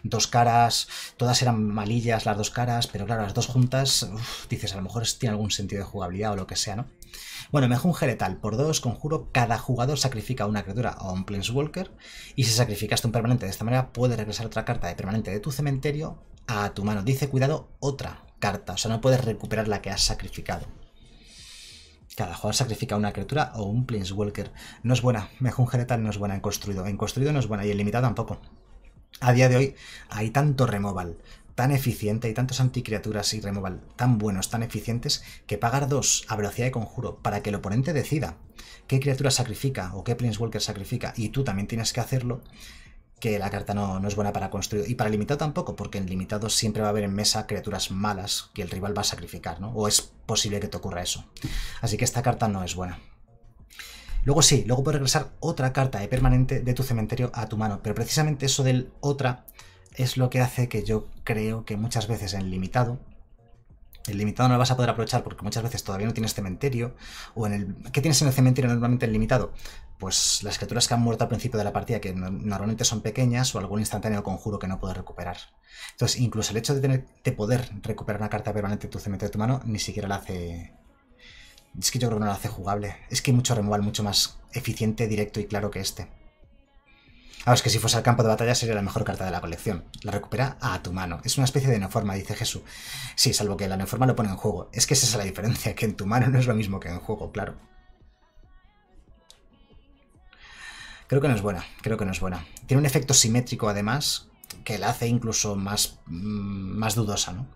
[SPEAKER 1] dos caras, todas eran malillas, las dos caras, pero claro, las dos juntas, dices, a lo mejor tiene algún sentido de jugabilidad o lo que sea, ¿no? Bueno, me un tal Por dos, conjuro, cada jugador sacrifica una criatura o un Planeswalker. Y si sacrificaste un permanente de esta manera, puede regresar otra carta de permanente de tu cementerio a tu mano. Dice, cuidado, otra carta, o sea, no puedes recuperar la que has sacrificado. Cada jugador sacrifica una criatura o un Planeswalker. No es buena, Mejungeretal no es buena en construido, en construido no es buena y en limitado tampoco. A día de hoy hay tanto removal, tan eficiente, hay tantos anticriaturas y removal tan buenos, tan eficientes, que pagar dos a velocidad de conjuro para que el oponente decida qué criatura sacrifica o qué Planeswalker sacrifica y tú también tienes que hacerlo, que la carta no, es buena para construir Y para limitado tampoco, porque en limitado siempre va a haber en mesa criaturas malas que el rival va a sacrificar, ¿no? O es posible que te ocurra eso. Así que esta carta no es buena. Luego sí, luego puedes regresar otra carta de permanente de tu cementerio a tu mano, pero precisamente eso del otra es lo que hace que yo creo que muchas veces en limitado el limitado no lo vas a poder aprovechar porque muchas veces todavía no tienes cementerio. O en el. ¿Qué tienes en el cementerio normalmente el limitado? Pues las criaturas que han muerto al principio de la partida, que normalmente son pequeñas, o algún instantáneo conjuro que no puedes recuperar. Entonces, incluso el hecho de, tener, de poder recuperar una carta permanente de tu cementerio de tu mano, ni siquiera la hace. Es que yo creo que no la hace jugable. Es que hay mucho removal mucho más eficiente, directo y claro que este es que si fuese al campo de batalla sería la mejor carta de la colección. La recupera a tu mano. Es una especie de neoforma, dice Jesús. Sí, salvo que la neoforma lo pone en juego. Es que esa es la diferencia, que en tu mano no es lo mismo que en juego, claro. Creo que no es buena, creo que no es buena. Tiene un efecto simétrico, además, que la hace incluso más, mm, más dudosa, ¿no?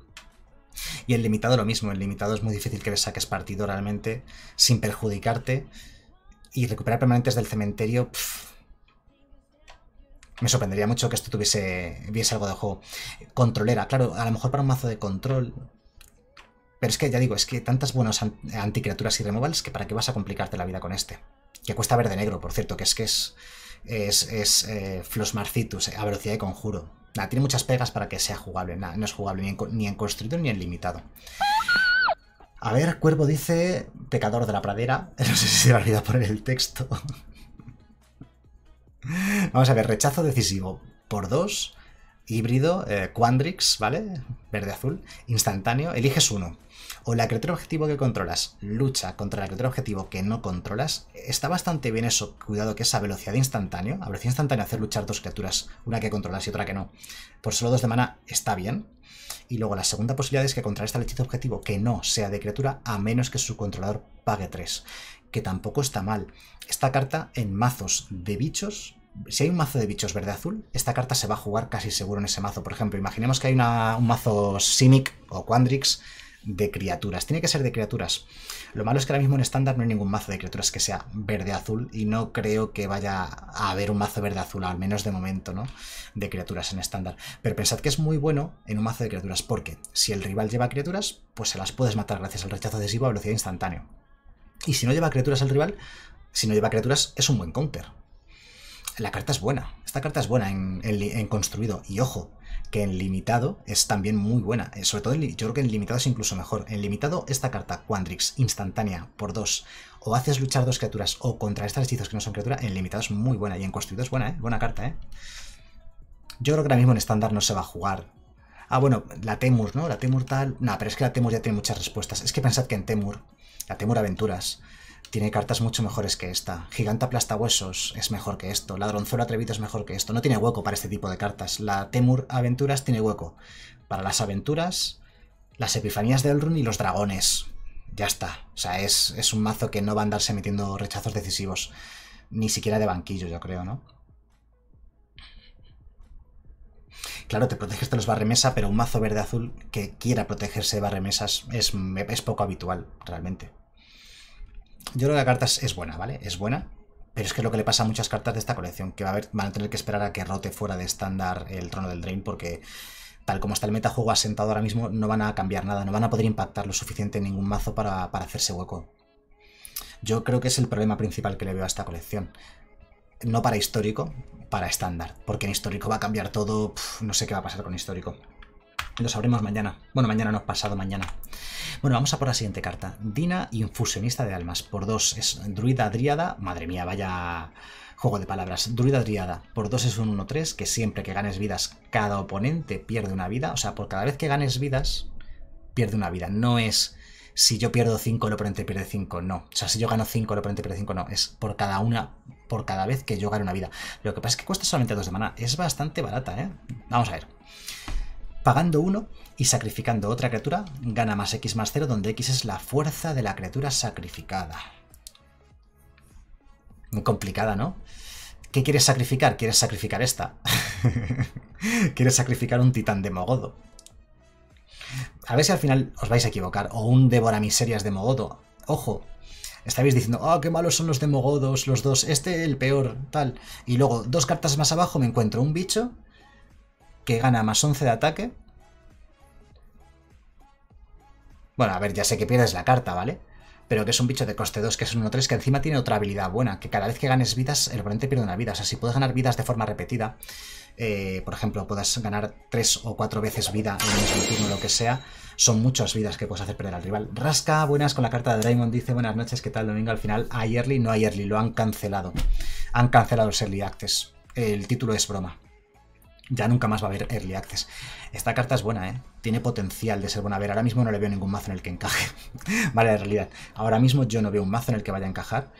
[SPEAKER 1] Y el limitado lo mismo, el limitado es muy difícil que le saques partido realmente sin perjudicarte y recuperar permanentes del cementerio me sorprendería mucho que esto tuviese viese algo de juego. Controlera, claro, a lo mejor para un mazo de control. Pero es que ya digo, es que tantas buenas anticriaturas y removals que para qué vas a complicarte la vida con este. Que cuesta verde negro, por cierto, que es que es. Es, es eh, Flosmarcitus eh, a velocidad de conjuro. Nada, tiene muchas pegas para que sea jugable. Nada, no es jugable ni en, ni en construido ni en limitado. A ver, Cuervo dice pecador de la pradera. No sé si se me ha olvidado poner el texto. Vamos a ver, rechazo decisivo por 2, híbrido, eh, Quandrix, ¿vale? Verde-azul, instantáneo, eliges uno. O la criatura objetivo que controlas lucha contra la criatura objetivo que no controlas. Está bastante bien eso, cuidado que esa velocidad instantáneo, a velocidad instantánea hacer luchar dos criaturas, una que controlas y otra que no, por solo dos de mana está bien. Y luego la segunda posibilidad es que contra esta hechizo objetivo que no sea de criatura a menos que su controlador pague tres que tampoco está mal. Esta carta en mazos de bichos, si hay un mazo de bichos verde-azul, esta carta se va a jugar casi seguro en ese mazo. Por ejemplo, imaginemos que hay un mazo Simic o Quandrix de criaturas. Tiene que ser de criaturas. Lo malo es que ahora mismo en estándar no hay ningún mazo de criaturas que sea verde-azul y no creo que vaya a haber un mazo verde-azul, al menos de momento, ¿no? De criaturas en estándar. Pero pensad que es muy bueno en un mazo de criaturas porque si el rival lleva criaturas, pues se las puedes matar gracias al rechazo adhesivo a velocidad instantánea. Y si no lleva criaturas al rival, si no lleva criaturas, es un buen counter. La carta es buena. Esta carta es buena en, construido. Y ojo, que en limitado es también muy buena. Eh, sobre todo, yo creo que en limitado es incluso mejor. En limitado, esta carta, Quandrix, instantánea, por dos, o haces luchar dos criaturas, o contra estas hechizos que no son criaturas. en limitado es muy buena. Y en construido es buena, ¿eh? Buena carta, ¿eh? Yo creo que ahora mismo en estándar no se va a jugar. Ah, bueno, la Temur, ¿no? La Temur tal... No, pero es que la Temur ya tiene muchas respuestas. Es que pensad que en Temur la Temur Aventuras. Tiene cartas mucho mejores que esta. Gigante huesos es mejor que esto. Ladronzuelo Atrevido es mejor que esto. No tiene hueco para este tipo de cartas. La Temur Aventuras tiene hueco para las aventuras, las epifanías de Elrun y los dragones. Ya está. O sea, es, un mazo que no va a andarse metiendo rechazos decisivos. Ni siquiera de banquillo, yo creo, ¿no? Claro, te proteges de los barremesa, pero un mazo verde-azul que quiera protegerse de barremesas es, es poco habitual, realmente. Yo creo que la carta es, buena, ¿vale? Es buena. Pero es que es lo que le pasa a muchas cartas de esta colección, que va a van a tener que esperar a que rote fuera de estándar el trono del Drain, porque tal como está el metajuego asentado ahora mismo, no van a cambiar nada, no van a poder impactar lo suficiente en ningún mazo para, hacerse hueco. Yo creo que es el problema principal que le veo a esta colección. No para histórico, para estándar, porque en histórico va a cambiar todo, no sé qué va a pasar con histórico. Lo sabremos mañana. Bueno, mañana no, pasado mañana. Bueno, vamos a por la siguiente carta. Dina, infusionista de almas. Por 2 Es druida Adriada, Madre mía, vaya juego de palabras. Druida driada. Por 2 es un 1-3, que siempre que ganes vidas, cada oponente pierde una vida. O sea, por cada vez que ganes vidas, pierde una vida. No es si yo pierdo 5, el oponente pierde 5. No. O sea, si yo gano 5, el oponente pierde 5. No. Es por cada una. Por cada vez que yo gane una vida. Lo que pasa es que cuesta solamente 2 de mana. Es bastante barata, ¿eh? Vamos a ver. Pagando uno y sacrificando otra criatura, gana más X más 0, donde X es la fuerza de la criatura sacrificada. Muy complicada, ¿no? ¿Qué quieres sacrificar? Quieres sacrificar esta. quieres sacrificar un titán de Mogodo. A ver si al final os vais a equivocar. O un Débora Miserias de Mogodo. Ojo. Estabais diciendo, oh, qué malos son los de Mogodos, los dos, este el peor, tal. Y luego, dos cartas más abajo me encuentro un bicho que gana más 11 de ataque. Bueno, a ver, ya sé que pierdes la carta, ¿vale? Pero que es un bicho de coste 2, que es un 1-3, que encima tiene otra habilidad buena, que cada vez que ganes vidas, el oponente pierde una vida. O sea, si puedes ganar vidas de forma repetida, eh, por ejemplo, puedas ganar 3 o 4 veces vida en el mismo turno, lo que sea, son muchas vidas que puedes hacer perder al rival. Rasca, buenas con la carta de Draymond, dice buenas noches, ¿qué tal domingo? Al final, a early, no a early, lo han cancelado. Han cancelado el early actes. El título es broma ya nunca más va a haber Early Access. Esta carta es buena, ¿eh? Tiene potencial de ser buena. A ver, ahora mismo no le veo ningún mazo en el que encaje. vale, en realidad. Ahora mismo yo no veo un mazo en el que vaya a encajar.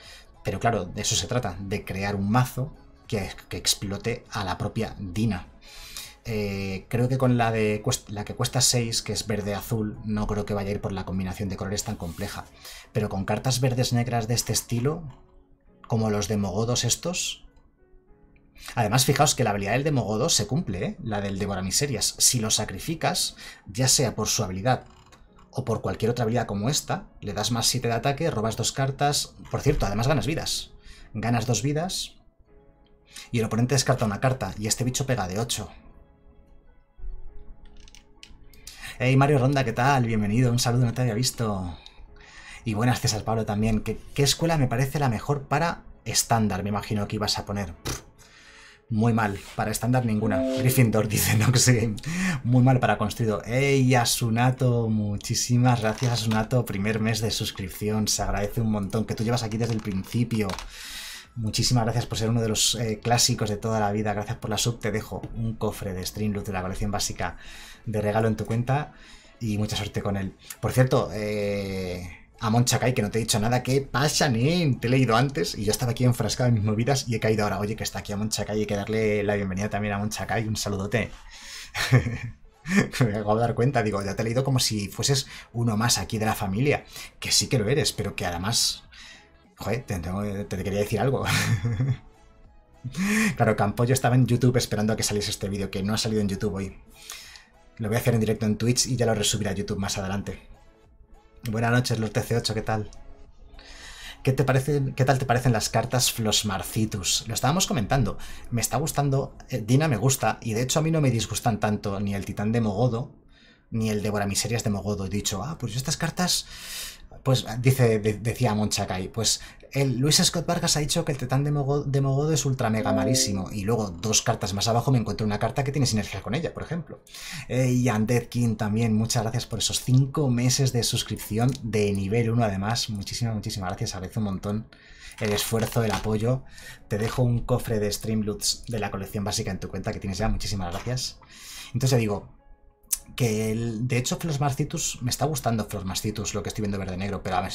[SPEAKER 1] Pero claro, de eso se trata, de crear un mazo que, explote a la propia Dina. Eh, creo que con la, de, la que cuesta 6, que es verde-azul, no creo que vaya a ir por la combinación de colores tan compleja. Pero con cartas verdes-negras de este estilo, como los de Mogodos estos, Además, fijaos que la habilidad del Demogodo se cumple, ¿eh? la del Miserias. Si lo sacrificas, ya sea por su habilidad o por cualquier otra habilidad como esta, le das más 7 de ataque, robas dos cartas. Por cierto, además ganas vidas. Ganas dos vidas y el oponente descarta una carta y este bicho pega de 8. Hey Mario Ronda, ¿qué tal? Bienvenido, un saludo, no te había visto. Y buenas, César Pablo también. ¿Qué, escuela me parece la mejor para estándar? Me imagino que ibas a poner. Muy mal. Para estándar ninguna. Gryffindor dice Noxgame. Muy mal para construido. ¡Ey, Asunato! Muchísimas gracias, Asunato. Primer mes de suscripción. Se agradece un montón que tú llevas aquí desde el principio. Muchísimas gracias por ser uno de los eh, clásicos de toda la vida. Gracias por la sub. Te dejo un cofre de Streamloot de la colección básica de regalo en tu cuenta. Y mucha suerte con él. Por cierto, eh a Monchakai, que no te he dicho nada. ¿Qué pasa, ni ¿eh? Te he leído antes y yo estaba aquí enfrascado en mis movidas y he caído ahora. Oye, que está aquí a Monchakai, hay que darle la bienvenida también a Monchakai. Un saludote. me acabo de dar cuenta, digo, ya te he leído como si fueses uno más aquí de la familia. Que sí que lo eres, pero que además... Joder, te, quería decir algo. claro, Campo yo estaba en YouTube esperando a que saliese este vídeo, que no ha salido en YouTube hoy. Lo voy a hacer en directo en Twitch y ya lo resubiré a YouTube más adelante. Buenas noches, los TC8, ¿qué tal? ¿Qué, te ¿Qué tal te parecen las cartas Flosmarcitus? Lo estábamos comentando. Me está gustando, eh, Dina me gusta, y de hecho a mí no me disgustan tanto ni el Titán de Mogodo, ni el de Miserias de Mogodo. He dicho, ah, pues estas cartas pues dice, decía Monchakai, pues el Luis Scott Vargas ha dicho que el Tetán de, Mogodo es ultra mega malísimo. Y luego, dos cartas más abajo, me encuentro una carta que tiene sinergia con ella, por ejemplo. Eh, y King también, muchas gracias por esos cinco meses de suscripción de nivel 1, además. Muchísimas, muchísimas gracias. a veces un montón el esfuerzo, el apoyo. Te dejo un cofre de Streamloots de la colección básica en tu cuenta que tienes ya. Muchísimas gracias. Entonces, digo, que de hecho, Flosmarcitus me está gustando Flosmarcitus, lo que estoy viendo verde-negro, pero a ver.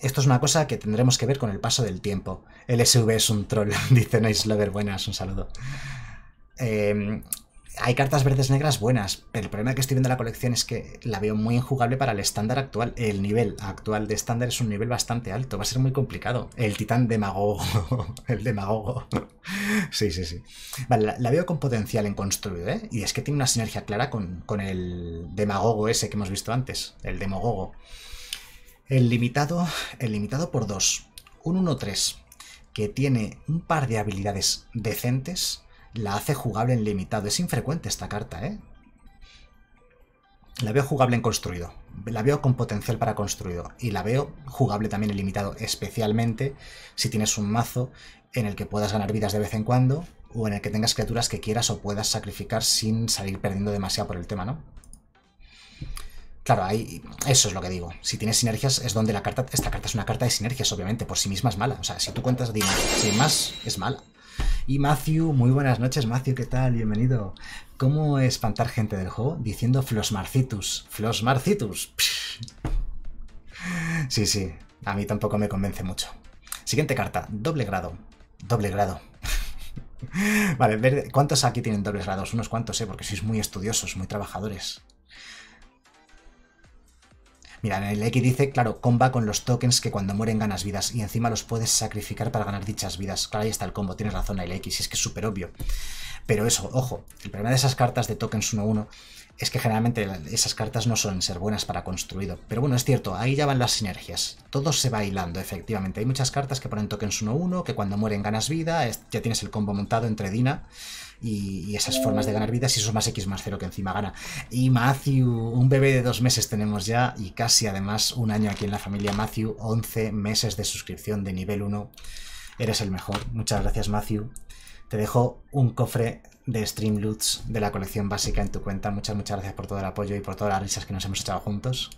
[SPEAKER 1] Esto es una cosa que tendremos que ver con el paso del tiempo. El SV es un troll, dice Lover, Buenas, un saludo. Eh, hay cartas verdes negras buenas, pero el problema que estoy viendo de la colección es que la veo muy injugable para el estándar actual. El nivel actual de estándar es un nivel bastante alto, va a ser muy complicado. El titán demagogo, el demagogo. Sí, sí, sí. Vale, la, veo con potencial en construido, ¿eh? Y es que tiene una sinergia clara con, el demagogo ese que hemos visto antes, el demagogo. El limitado, el limitado por 2, un 1-3, que tiene un par de habilidades decentes la hace jugable en limitado. Es infrecuente esta carta, ¿eh? La veo jugable en construido. La veo con potencial para construido. Y la veo jugable también en limitado, especialmente si tienes un mazo en el que puedas ganar vidas de vez en cuando o en el que tengas criaturas que quieras o puedas sacrificar sin salir perdiendo demasiado por el tema, ¿no? Claro, ahí eso es lo que digo. Si tienes sinergias es donde la carta... Esta carta es una carta de sinergias, obviamente. Por sí misma es mala. O sea, si tú cuentas sin más, es mala. Y Matthew, muy buenas noches, Matthew, ¿qué tal? Bienvenido. ¿Cómo espantar gente del juego? Diciendo Flosmarcitus. Flosmarcitus. Sí, sí, a mí tampoco me convence mucho. Siguiente carta, doble grado. Doble grado. Vale, ¿cuántos aquí tienen dobles grados? Unos cuantos, ¿eh? Porque sois muy estudiosos, muy trabajadores. Mira, el X dice, claro, comba con los tokens que cuando mueren ganas vidas y encima los puedes sacrificar para ganar dichas vidas. Claro, ahí está el combo, tienes razón, el X, es que es súper obvio. Pero eso, ojo, el problema de esas cartas de tokens 1-1 es que generalmente esas cartas no suelen ser buenas para construido. Pero bueno, es cierto, ahí ya van las sinergias. Todo se va hilando, efectivamente. Hay muchas cartas que ponen tokens 1-1, que cuando mueren ganas vida, ya tienes el combo montado entre Dina y, esas formas de ganar vidas y esos más X más cero que encima gana. Y Matthew, un bebé de dos meses tenemos ya y casi además un año aquí en la familia Matthew, 11 meses de suscripción de nivel 1. Eres el mejor. Muchas gracias Matthew. Te dejo un cofre de stream loot de la colección básica en tu cuenta. Muchas, muchas gracias por todo el apoyo y por todas las risas que nos hemos echado juntos.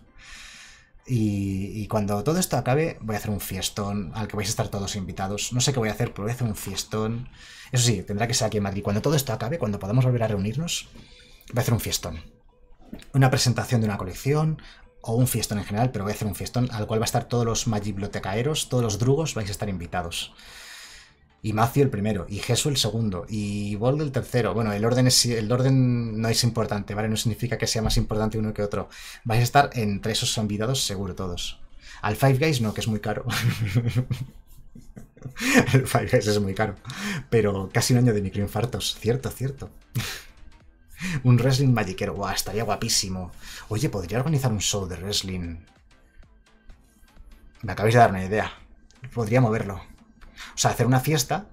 [SPEAKER 1] Y, cuando todo esto acabe, voy a hacer un fiestón al que vais a estar todos invitados. No sé qué voy a hacer, pero voy a hacer un fiestón. Eso sí, tendrá que ser aquí en Madrid. Cuando todo esto acabe, cuando podamos volver a reunirnos, voy a hacer un fiestón. Una presentación de una colección, o un fiestón en general, pero voy a hacer un fiestón al cual va a estar todos los magiblotecaeros, todos los drugos vais a estar invitados y Macio el primero, y Jesús el segundo, y Bold el tercero. Bueno, el orden, es, el orden no es importante, ¿vale? No significa que sea más importante uno que otro. Vais a estar entre esos envidados seguro todos. Al Five Guys no, que es muy caro. el Five Guys es muy caro. Pero casi un año de microinfartos, cierto, cierto. un wrestling magiquero, guau, estaría guapísimo. Oye, podría organizar un show de wrestling. Me acabáis de dar una idea. Podría moverlo. O sea, hacer una fiesta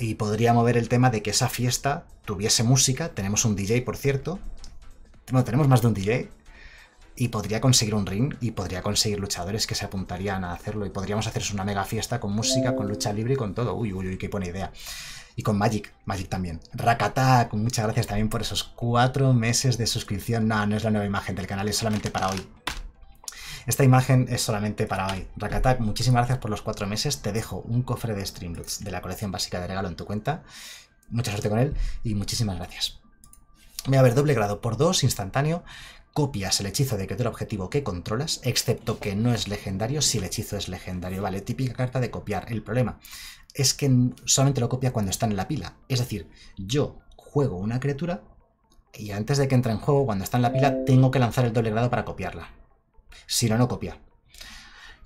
[SPEAKER 1] y podría mover el tema de que esa fiesta tuviese música. Tenemos un DJ, por cierto. no, tenemos más de un DJ. Y podría conseguir un ring y podría conseguir luchadores que se apuntarían a hacerlo. Y podríamos hacerse una mega fiesta con música, con lucha libre y con todo. Uy, uy, uy, qué buena idea. Y con Magic, Magic también. Rakatak, muchas gracias también por esos cuatro meses de suscripción. No, no es la nueva imagen del canal, es solamente para hoy. Esta imagen es solamente para hoy. Rakatak, muchísimas gracias por los cuatro meses. Te dejo un cofre de Streamlabs de la colección básica de regalo en tu cuenta. Mucha suerte con él y muchísimas gracias. Voy a ver doble grado por dos instantáneo. Copias el hechizo de criatura objetivo que controlas, excepto que no es legendario si el hechizo es legendario. Vale, típica carta de copiar. El problema es que solamente lo copia cuando está en la pila. Es decir, yo juego una criatura y antes de que entre en juego, cuando está en la pila, tengo que lanzar el doble grado para copiarla. Si no, no copia.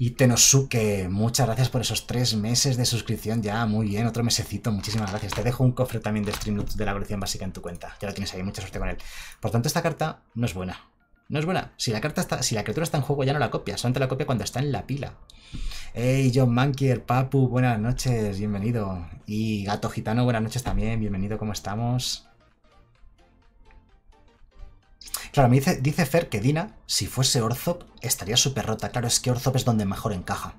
[SPEAKER 1] Y Tenosuke, muchas gracias por esos tres meses de suscripción. Ya, muy bien, otro mesecito. Muchísimas gracias. Te dejo un cofre también de Streamlabs de la colección básica en tu cuenta. Ya lo tienes ahí, mucha suerte con él. Por tanto, esta carta no es buena. No es buena. Si la, carta está, si la criatura está en juego, ya no la copia. Solamente la copia cuando está en la pila. Hey, John Mankier, Papu, buenas noches, bienvenido. Y Gato Gitano, buenas noches también, bienvenido, ¿cómo estamos? Claro, me dice, dice Fer que Dina, si fuese Orzop, estaría súper rota. Claro, es que Orzop es donde mejor encaja.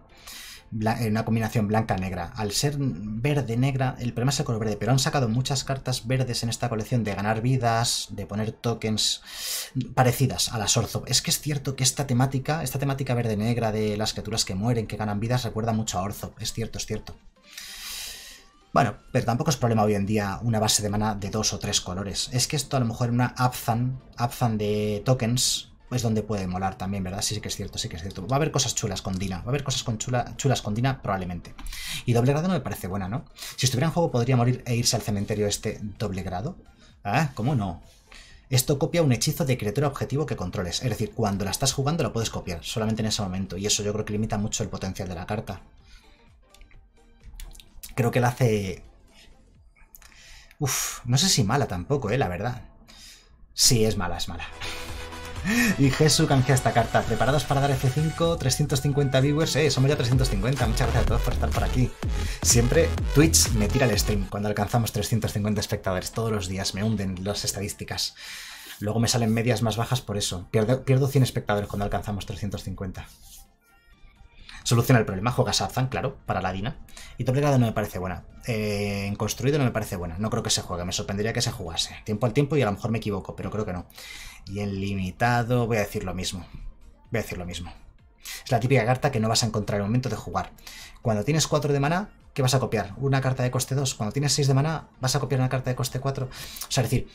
[SPEAKER 1] en una combinación blanca-negra. Al ser verde-negra, el problema es el color verde, pero han sacado muchas cartas verdes en esta colección de ganar vidas, de poner tokens parecidas a las Orzhov. Es que es cierto que esta temática, esta temática verde-negra de las criaturas que mueren, que ganan vidas, recuerda mucho a Orzhov. Es cierto, es cierto. Bueno, pero tampoco es problema hoy en día una base de mana de dos o tres colores. Es que esto a lo mejor en una Abzan, de tokens, es donde puede molar también, ¿verdad? Sí, sí que es cierto, sí que es cierto. Va a haber cosas chulas con Dina, va a haber cosas con chulas con Dina probablemente. Y doble grado no me parece buena, ¿no? Si estuviera en juego podría morir e irse al cementerio este doble grado. Ah, ¿cómo no? Esto copia un hechizo de criatura objetivo que controles, es decir, cuando la estás jugando la puedes copiar, solamente en ese momento, y eso yo creo que limita mucho el potencial de la carta creo que la hace... Uf, no sé si mala tampoco, eh, la verdad. Sí, es mala, es mala. Y Jesús canjea esta carta. ¿Preparados para dar F5? 350 viewers. Eh, somos ya 350. Muchas gracias a todos por estar por aquí. Siempre Twitch me tira el stream cuando alcanzamos 350 espectadores. Todos los días me hunden las estadísticas. Luego me salen medias más bajas por eso. Pierdo, pierdo 100 espectadores cuando alcanzamos 350 soluciona el problema. Juegas Abzan, claro, para la Dina. Y doblegado no me parece buena. Eh, en construido no me parece buena. No creo que se juegue. Me sorprendería que se jugase. Tiempo al tiempo y a lo mejor me equivoco, pero creo que no. Y en limitado voy a decir lo mismo. Voy a decir lo mismo. Es la típica carta que no vas a encontrar en el momento de jugar. Cuando tienes 4 de mana, ¿qué vas a copiar? Una carta de coste 2. Cuando tienes 6 de mana, vas a copiar una carta de coste 4. O sea, es decir,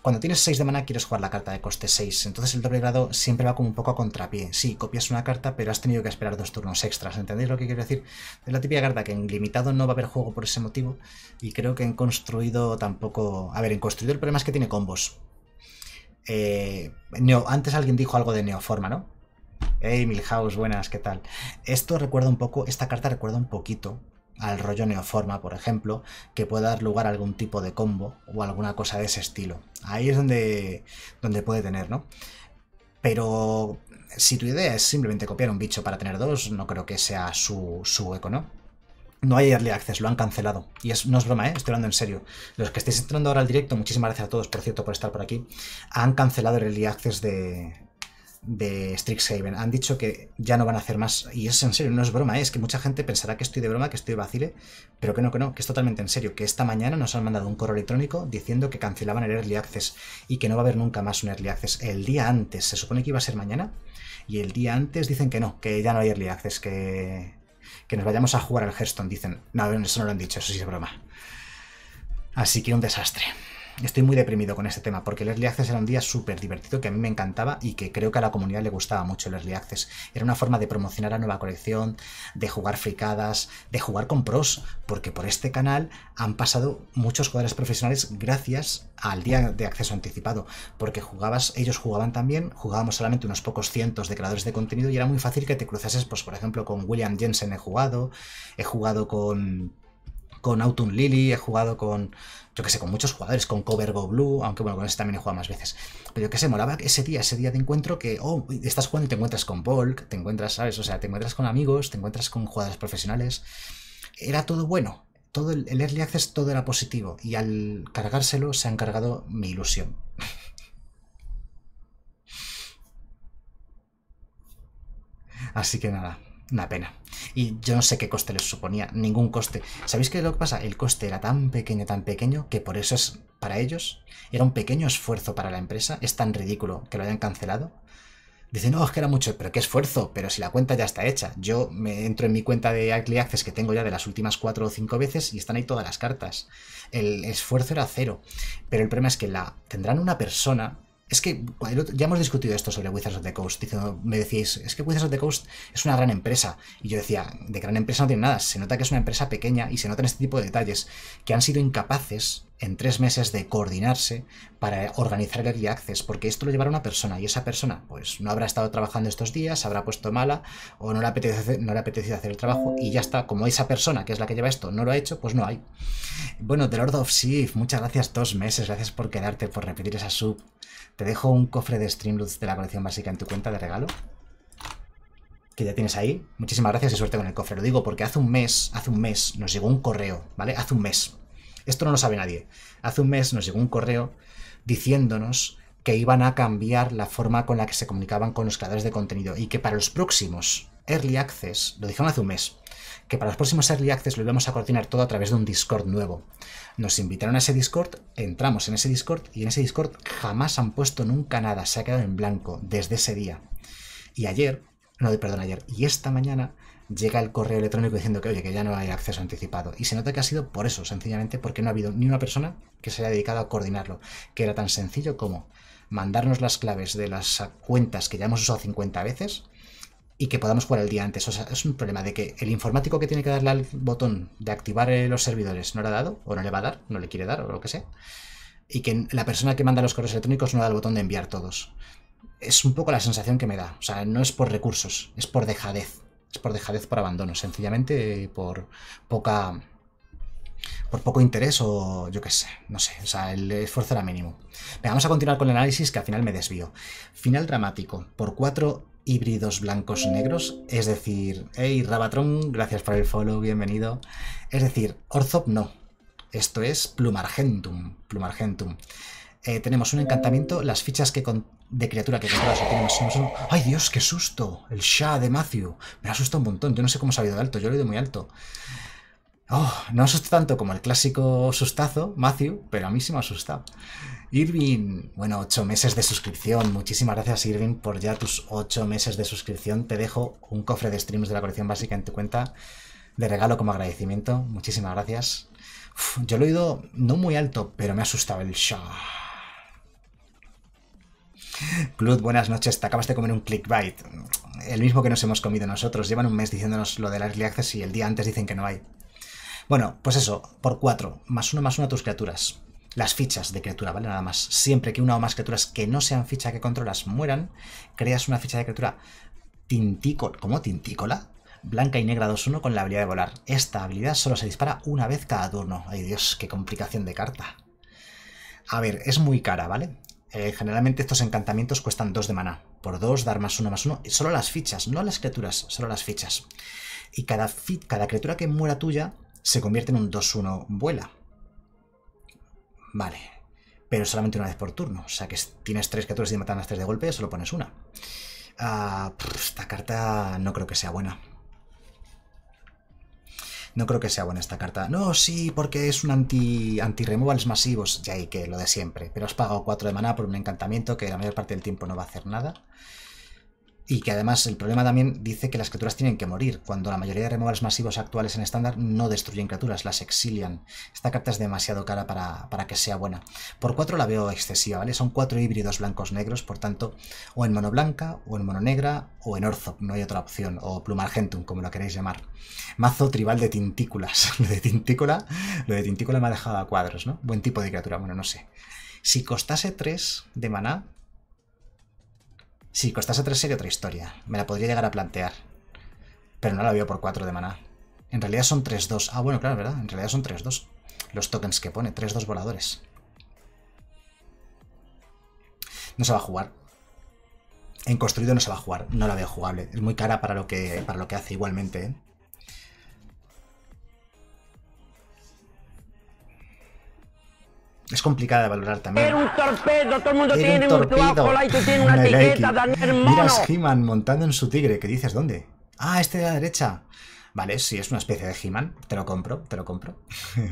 [SPEAKER 1] cuando tienes 6 de mana quieres jugar la carta de coste 6, entonces el doble grado siempre va como un poco a contrapié. Sí, copias una carta, pero has tenido que esperar dos turnos extras, ¿entendéis lo que quiero decir? Es la típica carta que en limitado no va a haber juego por ese motivo, y creo que en construido tampoco... A ver, en construido el problema es que tiene combos. Eh, antes alguien dijo algo de neoforma, ¿no? Hey, Milhouse, buenas, ¿qué tal? Esto recuerda un poco, esta carta recuerda un poquito al rollo neoforma, por ejemplo, que pueda dar lugar a algún tipo de combo o alguna cosa de ese estilo. Ahí es donde, donde puede tener, ¿no? Pero si tu idea es simplemente copiar un bicho para tener dos, no creo que sea su, su eco, ¿no? No hay early access, lo han cancelado. Y es, no es broma, ¿eh? estoy hablando en serio. Los que estéis entrando ahora al directo, muchísimas gracias a todos, por cierto, por estar por aquí. Han cancelado el early access de, de Strixhaven. Han dicho que ya no van a hacer más. Y es en serio, no es broma, ¿eh? es que mucha gente pensará que estoy de broma, que estoy vacile, pero que no, que no, que es totalmente en serio. Que esta mañana nos han mandado un correo electrónico diciendo que cancelaban el Early Access y que no va a haber nunca más un Early Access. El día antes, se supone que iba a ser mañana, y el día antes dicen que no, que ya no hay Early Access, que, que nos vayamos a jugar al Hearthstone. Dicen, no, eso no lo han dicho, eso sí es broma. Así que un desastre estoy muy deprimido con este tema, porque el Early Access era un día súper divertido que a mí me encantaba y que creo que a la comunidad le gustaba mucho el Early Access. Era una forma de promocionar la nueva colección, de jugar fricadas, de jugar con pros, porque por este canal han pasado muchos jugadores profesionales gracias al día de acceso anticipado, porque jugabas, ellos jugaban también, jugábamos solamente unos pocos cientos de creadores de contenido y era muy fácil que te cruzases, pues por ejemplo, con William Jensen he jugado, he jugado con con Autumn Lily, he jugado con, yo que sé, con muchos jugadores, con Cover Go Blue, aunque bueno, con ese también he jugado más veces. Pero yo que sé, molaba ese día, ese día de encuentro que, oh, estás jugando y te encuentras con Volk, te encuentras, ¿sabes? O sea, te encuentras con amigos, te encuentras con jugadores profesionales. Era todo bueno, todo el, el early access todo era positivo y al cargárselo se ha encargado mi ilusión. Así que nada, una pena. Y yo no sé qué coste les suponía, ningún coste. ¿Sabéis qué es lo que pasa? El coste era tan pequeño, tan pequeño, que por eso es para ellos, era un pequeño esfuerzo para la empresa, es tan ridículo que lo hayan cancelado. Dicen, no, es que era mucho, pero qué esfuerzo, pero si la cuenta ya está hecha. Yo me entro en mi cuenta de ugly Access que tengo ya de las últimas cuatro o cinco veces y están ahí todas las cartas. El esfuerzo era cero. Pero el problema es que la tendrán una persona es que ya hemos discutido esto sobre Wizards of the Coast. me decíais, es que Wizards of the Coast es una gran empresa. Y yo decía, de gran empresa no tiene nada. Se nota que es una empresa pequeña y se notan este tipo de detalles que han sido incapaces en tres meses de coordinarse para organizar el Early Access, porque esto lo llevará una persona y esa persona pues no habrá estado trabajando estos días, habrá puesto mala o no le, apetece, no le hacer el trabajo y ya está, como esa persona que es la que lleva esto no lo ha hecho, pues no hay. Bueno, The Lord of Shift, muchas gracias dos meses, gracias por quedarte, por repetir esa sub. Te dejo un cofre de Streamloots de la colección básica en tu cuenta de regalo que ya tienes ahí. Muchísimas gracias y suerte con el cofre. Lo digo porque hace un mes, hace un mes nos llegó un correo, ¿vale? Hace un mes esto no lo sabe nadie. Hace un mes nos llegó un correo diciéndonos que iban a cambiar la forma con la que se comunicaban con los creadores de contenido y que para los próximos Early Access, lo dijeron hace un mes, que para los próximos Early Access lo íbamos a coordinar todo a través de un Discord nuevo. Nos invitaron a ese Discord, entramos en ese Discord y en ese Discord jamás han puesto nunca nada, se ha quedado en blanco desde ese día. Y ayer, no, perdón, ayer, y esta mañana llega el correo electrónico diciendo que, oye, que ya no hay acceso anticipado. Y se nota que ha sido por eso, sencillamente, porque no ha habido ni una persona que se haya dedicado a coordinarlo, que era tan sencillo como mandarnos las claves de las cuentas que ya hemos usado 50 veces y que podamos jugar el día antes. O sea, es un problema de que el informático que tiene que darle al botón de activar eh, los servidores no le ha dado, o no le va a dar, no le quiere dar, o lo que sea. Y que la persona que manda los correos electrónicos no da el botón de enviar todos. Es un poco la sensación que me da. O sea, no es por recursos, es por dejadez. Es por dejadez, por abandono, sencillamente por poca por poco interés o yo qué sé, no sé, o sea, el esfuerzo era mínimo. vamos a continuar con el análisis que al final me desvío. Final dramático, por cuatro híbridos blancos negros, es decir, hey Rabatron, gracias por el follow, bienvenido. Es decir, Orzop no, esto es Plumargentum, Plumargentum. Eh, tenemos un encantamiento, las fichas que, con, de criatura que controlas. Tiene más, ¡Ay, Dios, qué susto! El Shah de Matthew. Me ha asustado un montón. Yo no sé cómo se ha ido de alto. Yo lo he ido muy alto. Oh, no asusto tanto como el clásico sustazo, Matthew, pero a mí sí me asusta. Irving, bueno, ocho meses de suscripción. Muchísimas gracias, Irving, por ya tus ocho meses de suscripción. Te dejo un cofre de streams de la colección básica en tu cuenta de regalo como agradecimiento. Muchísimas gracias. yo lo he ido no muy alto, pero me ha asustado el Shah. Clut, buenas noches. Te acabas de comer un clickbait. El mismo que nos hemos comido nosotros. Llevan un mes diciéndonos lo del Early Access y el día antes dicen que no hay. Bueno, pues eso, por 4, más uno más uno a tus criaturas. Las fichas de criatura, ¿vale? Nada más. Siempre que una o más criaturas que no sean ficha que controlas mueran, creas una ficha de criatura tintícola. ¿Cómo? ¿Tintícola? Blanca y negra 2-1 con la habilidad de volar. Esta habilidad solo se dispara una vez cada turno. Ay Dios, qué complicación de carta. A ver, es muy cara, ¿vale? Eh, generalmente estos encantamientos cuestan 2 de mana Por 2, dar más 1, más 1. Solo las fichas, no las criaturas, solo las fichas. Y cada, cada criatura que muera tuya se convierte en un 2-1 vuela. Vale. Pero solamente una vez por turno. O sea que tienes 3 criaturas y matan las 3 de golpe, solo pones una. Ah, esta carta no creo que sea buena. No creo que sea buena esta carta. No, sí, porque es un anti, anti removals masivos. Ya hay que lo de siempre. Pero has pagado 4 de maná por un encantamiento que la mayor parte del tiempo no va a hacer nada y que además el problema también dice que las criaturas tienen que morir, cuando la mayoría de removals masivos actuales en estándar no destruyen criaturas, las exilian. Esta carta es demasiado cara para, que sea buena. Por cuatro la veo excesiva, ¿vale? Son cuatro híbridos blancos-negros, por tanto, o en mono blanca, o en mono negra, o en orzo. no hay otra opción, o Plumargentum, como lo queréis llamar. Mazo tribal de tintículas. lo de tintícula, lo de tintícula me ha dejado a cuadros, ¿no? Buen tipo de criatura, bueno, no sé. Si costase 3 de maná, si costase 3 sería otra historia. Me la podría llegar a plantear. Pero no la veo por 4 de maná. En realidad son 3-2. Ah, bueno, claro, ¿verdad? En realidad son 3-2. Los tokens que pone. 3-2 voladores. No se va a jugar. En construido no se va a jugar. No la veo jugable. Es muy cara para lo que, para lo que hace igualmente, ¿eh? Es complicada de valorar también. Era un torpedo, todo el mundo tiene un, torpedo. y tú tienes una etiqueta, Miras He-Man montando en su tigre, ¿qué dices, ¿dónde? Ah, este de la derecha. Vale, sí, es una especie de He-Man. Te lo compro, te lo compro.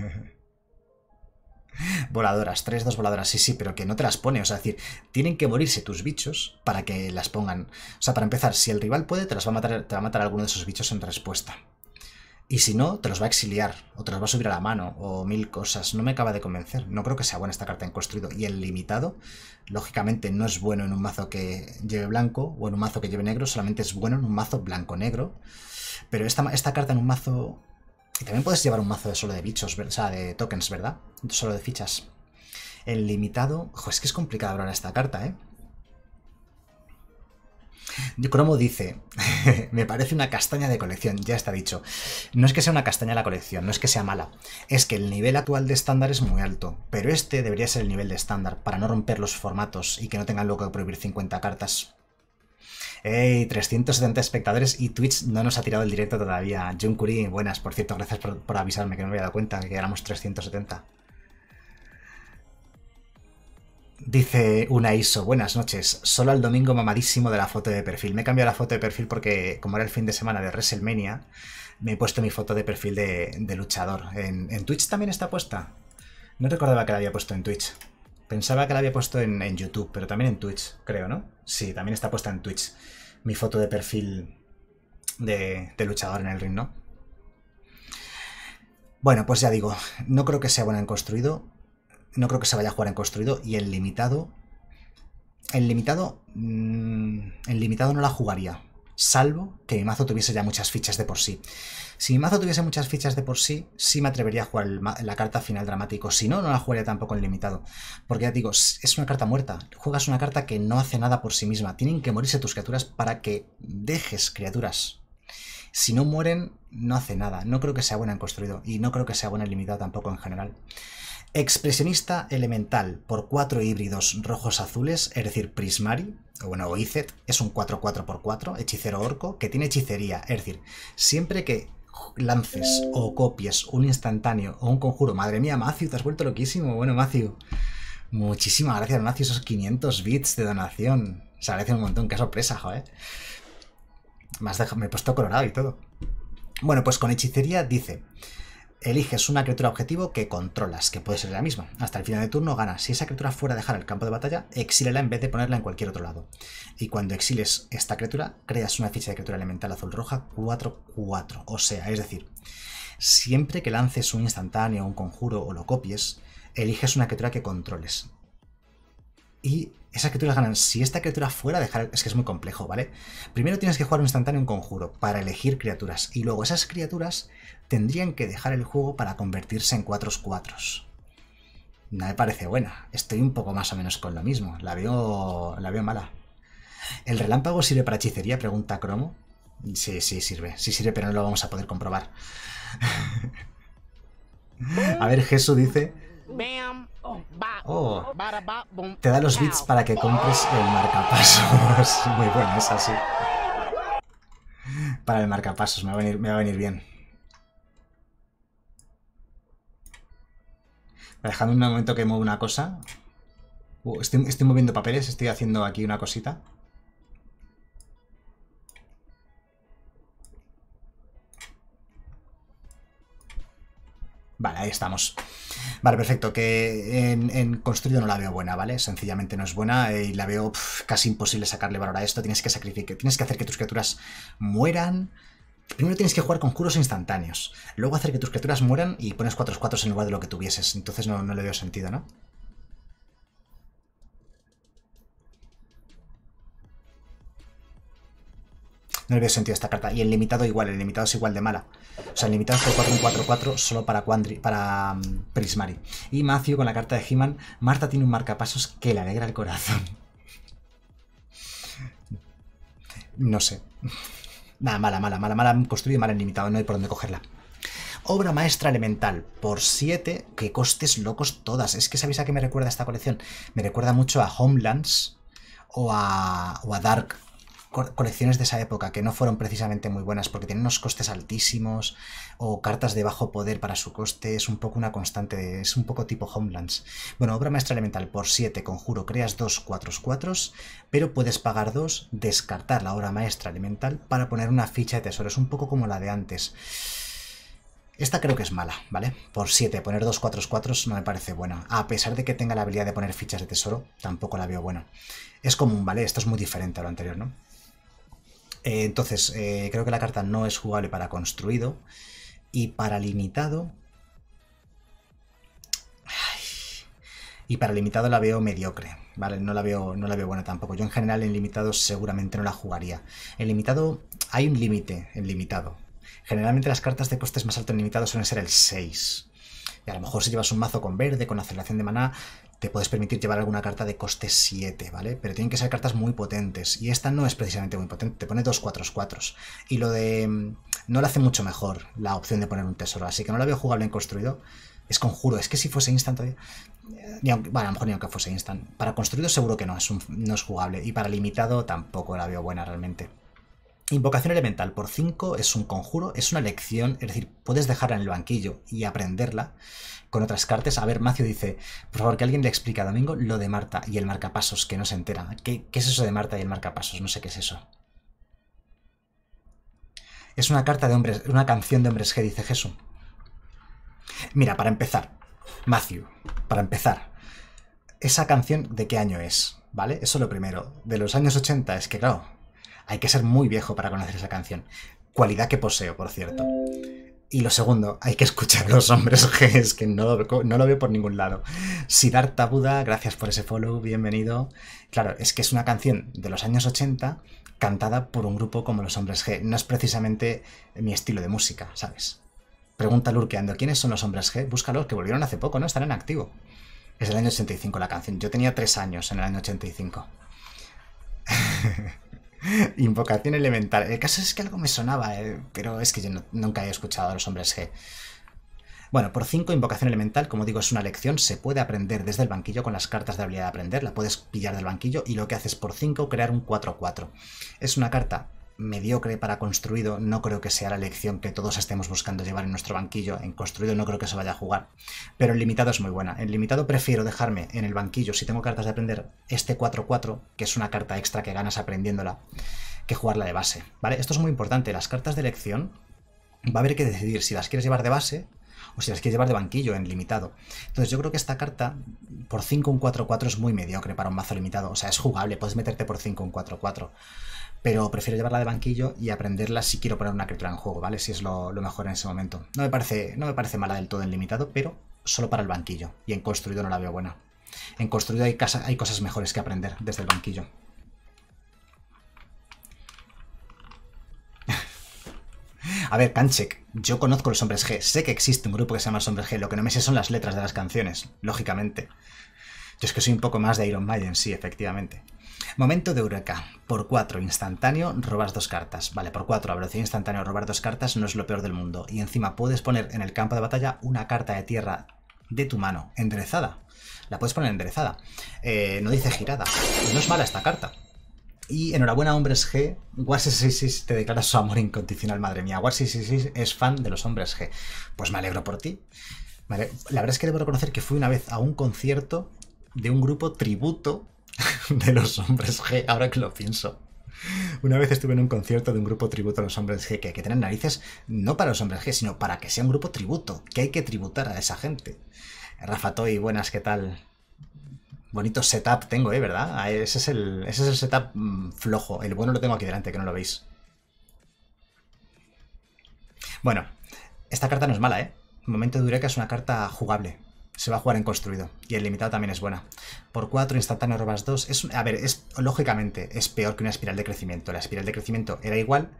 [SPEAKER 1] voladoras, tres, dos voladoras, sí, sí, pero que no te las pone. O sea, es decir, tienen que morirse tus bichos para que las pongan. O sea, para empezar, si el rival puede, te va a matar, te va a matar alguno de esos bichos en respuesta. Y si no, te los va a exiliar, o te los va a subir a la mano, o mil cosas. No me acaba de convencer. No creo que sea buena esta carta en construido. Y el limitado, lógicamente, no es bueno en un mazo que lleve blanco o en un mazo que lleve negro. Solamente es bueno en un mazo blanco-negro. Pero esta, esta carta en un mazo... Y también puedes llevar un mazo de solo de bichos, o sea, de tokens, ¿verdad? Solo de fichas. El limitado... es que es complicado de esta carta, ¿eh? Cromo dice, me parece una castaña de colección, ya está dicho. No es que sea una castaña la colección, no es que sea mala, es que el nivel actual de estándar es muy alto, pero este debería ser el nivel de estándar para no romper los formatos y que no tengan loco que prohibir 50 cartas. ¡Ey! 370 espectadores y Twitch no nos ha tirado el directo todavía. Jun buenas, por cierto, gracias por, por avisarme que no me había dado cuenta que éramos 370. Dice una ISO, buenas noches, solo el domingo mamadísimo de la foto de perfil. Me he cambiado la foto de perfil porque como era el fin de semana de WrestleMania, me he puesto mi foto de perfil de, luchador. ¿En, Twitch también está puesta? No recordaba que la había puesto en Twitch. Pensaba que la había puesto en, YouTube, pero también en Twitch, creo, ¿no? Sí, también está puesta en Twitch mi foto de perfil de, de luchador en el ring, ¿no? Bueno, pues ya digo, no creo que sea buena en construido, no creo que se vaya a jugar en construido y el limitado... El limitado... en mm, el limitado no la jugaría, salvo que mi mazo tuviese ya muchas fichas de por sí. Si mi mazo tuviese muchas fichas de por sí, sí me atrevería a jugar la carta final dramático. Si no, no la jugaría tampoco en limitado. Porque ya digo, es una carta muerta. Juegas una carta que no hace nada por sí misma. Tienen que morirse tus criaturas para que dejes criaturas. Si no mueren, no hace nada. No creo que sea buena en construido. Y no creo que sea buena en limitado tampoco en general. Expresionista elemental por cuatro híbridos rojos-azules, es decir, Prismari, o bueno, o es un 4-4x4, hechicero orco, que tiene hechicería, es decir, siempre que lances o copies un instantáneo o un conjuro, madre mía, Macio, te has vuelto loquísimo, bueno, Macio, muchísimas gracias, Macio, esos 500 bits de donación, se agradece un montón, qué sorpresa, joder. Más me he puesto colorado y todo. Bueno, pues con hechicería dice, eliges una criatura objetivo que controlas, que puede ser la misma. Hasta el final de turno gana. Si esa criatura fuera a dejar el campo de batalla, exílela en vez de ponerla en cualquier otro lado. Y cuando exiles esta criatura, creas una ficha de criatura elemental azul-roja 4-4. O sea, es decir, siempre que lances un instantáneo, un conjuro o lo copies, eliges una criatura que controles. Y esas criaturas ganan. Si esta criatura fuera, dejar... Es que es muy complejo, ¿vale? Primero tienes que jugar un instantáneo un conjuro para elegir criaturas. Y luego esas criaturas tendrían que dejar el juego para convertirse en 4-4. No me parece buena. Estoy un poco más o menos con lo mismo. La veo, la veo mala. ¿El relámpago sirve para hechicería? Pregunta Cromo. Sí, sí, sirve. Sí sirve, pero no lo vamos a poder comprobar. a ver, Jesús dice... Bam. Oh. te da los bits para que compres el marcapasos. Muy bueno, es así. Para el marcapasos, me va a venir, me va a venir bien. Dejadme un momento que muevo una cosa. Uh, estoy moviendo papeles, estoy haciendo aquí una cosita. Vale, ahí estamos. Vale, perfecto, que en, construido no la veo buena, ¿vale? Sencillamente no es buena y la veo casi imposible sacarle valor a esto. Tienes que sacrificar, tienes que hacer que tus criaturas mueran. Primero tienes que jugar con instantáneos, luego hacer que tus criaturas mueran y pones 4-4 en lugar de lo que tuvieses. Entonces no, no le veo sentido, ¿no? no le veo sentido esta carta. Y el limitado igual, el limitado es igual de mala. O sea, el limitado es 4-4-4 solo para, para mm, Prismari. Y Macio con la carta de He-Man, Marta tiene un marcapasos que le alegra el corazón. No sé. Nada, mala, mala, mala, mala construida mal mala limitado, no hay por dónde cogerla. Obra maestra elemental, por 7, que costes locos todas. Es que sabéis a qué me recuerda esta colección. Me recuerda mucho a Homelands o a, o a Dark colecciones de esa época que no fueron precisamente muy buenas porque tienen unos costes altísimos o cartas de bajo poder para su coste es un poco una constante, es un poco tipo Homelands. Bueno, obra maestra elemental por 7, conjuro, creas 2, 4, 4, pero puedes pagar 2, descartar la obra maestra elemental para poner una ficha de tesoro, es un poco como la de antes. Esta creo que es mala, ¿vale? Por 7, poner 2 4 4 no me parece buena. A pesar de que tenga la habilidad de poner fichas de tesoro, tampoco la veo buena. Es común, ¿vale? Esto es muy diferente a lo anterior, ¿no? Eh, entonces, eh, creo que la carta no es jugable para construido. Y para limitado... y para limitado la veo mediocre, ¿vale? No la veo, no la veo buena tampoco. Yo en general en limitado seguramente no la jugaría. En limitado hay un límite en limitado. Generalmente las cartas de costes más altos en limitado suelen ser el 6. Y a lo mejor si llevas un mazo con verde, con aceleración de maná, te puedes permitir llevar alguna carta de coste 7, ¿vale? Pero tienen que ser cartas muy potentes. Y esta no es precisamente muy potente. Te pone 2, 4 4 Y lo de... Mm, no la hace mucho mejor la opción de poner un tesoro. Así que no la veo jugable en construido. Es conjuro. Es que si fuese instant eh, bueno, a lo mejor ni aunque fuese instant. Para construido seguro que no. Es no es jugable. Y para limitado tampoco la veo buena realmente. Invocación elemental por 5 es un conjuro, es una lección, es decir, puedes dejarla en el banquillo y aprenderla con otras cartas. A ver, Macio dice, por favor, que alguien le explique a Domingo lo de Marta y el marcapasos, que no se entera. ¿Qué, es eso de Marta y el marcapasos? No sé qué es eso. Es una carta de hombres, una canción de hombres G, dice Jesús. Mira, para empezar, Matthew, para empezar, esa canción de qué año es, ¿vale? Eso es lo primero. De los años 80 es que, claro, hay que ser muy viejo para conocer esa canción. Cualidad que poseo, por cierto. Y lo segundo, hay que escuchar los hombres G, es que no lo, veo por ningún lado. Siddhartha Buda, gracias por ese follow, bienvenido. Claro, es que es una canción de los años 80 cantada por un grupo como los hombres G. No es precisamente mi estilo de música, ¿sabes? Pregunta Lurkeando, ¿quiénes son los hombres G? Búscalo, que volvieron hace poco, ¿no? Están en activo. Es del año 85 la canción. Yo tenía tres años en el año 85. Invocación elemental. El caso es que algo me sonaba, eh, pero es que yo nunca he escuchado a los hombres G. Bueno, por 5, invocación elemental, como digo, es una lección, se puede aprender desde el banquillo con las cartas de habilidad de aprender, la puedes pillar del banquillo y lo que haces por 5, crear un 4-4. Es una carta mediocre para construido no creo que sea la elección que todos estemos buscando llevar en nuestro banquillo. En construido no creo que se vaya a jugar. Pero en limitado es muy buena. En limitado prefiero dejarme en el banquillo, si tengo cartas de aprender, este 4-4, que es una carta extra que ganas aprendiéndola, que jugarla de base. ¿Vale? Esto es muy importante. Las cartas de elección va a haber que decidir si las quieres llevar de base o si las quieres llevar de banquillo en limitado. Entonces yo creo que esta carta por 5 un 4-4 es muy mediocre para un mazo limitado. O sea, es jugable, puedes meterte por 5 un 4-4 pero prefiero llevarla de banquillo y aprenderla si quiero poner una criatura en juego, ¿vale? Si es lo, mejor en ese momento. No me, parece, no me parece mala del todo en limitado, pero solo para el banquillo. Y en construido no la veo buena. En construido hay, cosas mejores que aprender desde el banquillo. A ver, Kanchek, yo conozco los hombres G, sé que existe un grupo que se llama los hombres G, lo que no me sé son las letras de las canciones, lógicamente. Yo es que soy un poco más de Iron Maiden, sí, efectivamente. Momento de Eureka. Por cuatro instantáneo robas dos cartas. Vale, por cuatro la velocidad instantánea robar dos cartas no es lo peor del mundo. Y encima puedes poner en el campo de batalla una carta de tierra de tu mano, enderezada. La puedes poner enderezada. Eh, no dice girada. No es mala esta carta. Y enhorabuena, hombres G. War666 te declara su amor incondicional, madre mía. War666 es fan de los hombres G. Pues me alegro por ti. Vale. La verdad es que debo reconocer que fui una vez a un concierto de un grupo tributo de los hombres G, ahora que lo pienso. Una vez estuve en un concierto de un grupo tributo a los hombres G, que hay que tener narices no para los hombres G, sino para que sea un grupo tributo, que hay que tributar a esa gente. Rafa Toy, buenas, ¿qué tal? Bonito setup tengo, ¿eh? ¿Verdad? Ah, ese es el, ese es el setup mm, flojo. El bueno lo tengo aquí delante, que no lo veis. Bueno, esta carta no es mala, ¿eh? Momento de que es una carta jugable. Se va a jugar en construido. Y el limitado también es buena por 4, instantáneo robas 2. Es, a ver, es, lógicamente es peor que una espiral de crecimiento. La espiral de crecimiento era igual,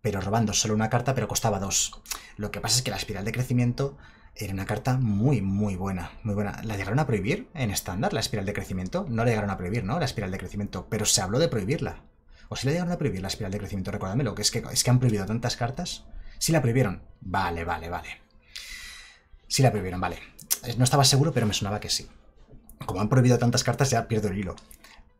[SPEAKER 1] pero robando solo una carta, pero costaba 2. Lo que pasa es que la espiral de crecimiento era una carta muy, muy buena. Muy buena. ¿La llegaron a prohibir en estándar, la espiral de crecimiento? No la llegaron a prohibir, ¿no? La espiral de crecimiento, pero se habló de prohibirla. ¿O si la llegaron a prohibir la espiral de crecimiento? Recuérdamelo, que es que, es que han prohibido tantas cartas. Si ¿Sí la prohibieron. Vale, vale, vale. Si sí la prohibieron, vale. No estaba seguro, pero me sonaba que sí como han prohibido tantas cartas, ya pierdo el hilo.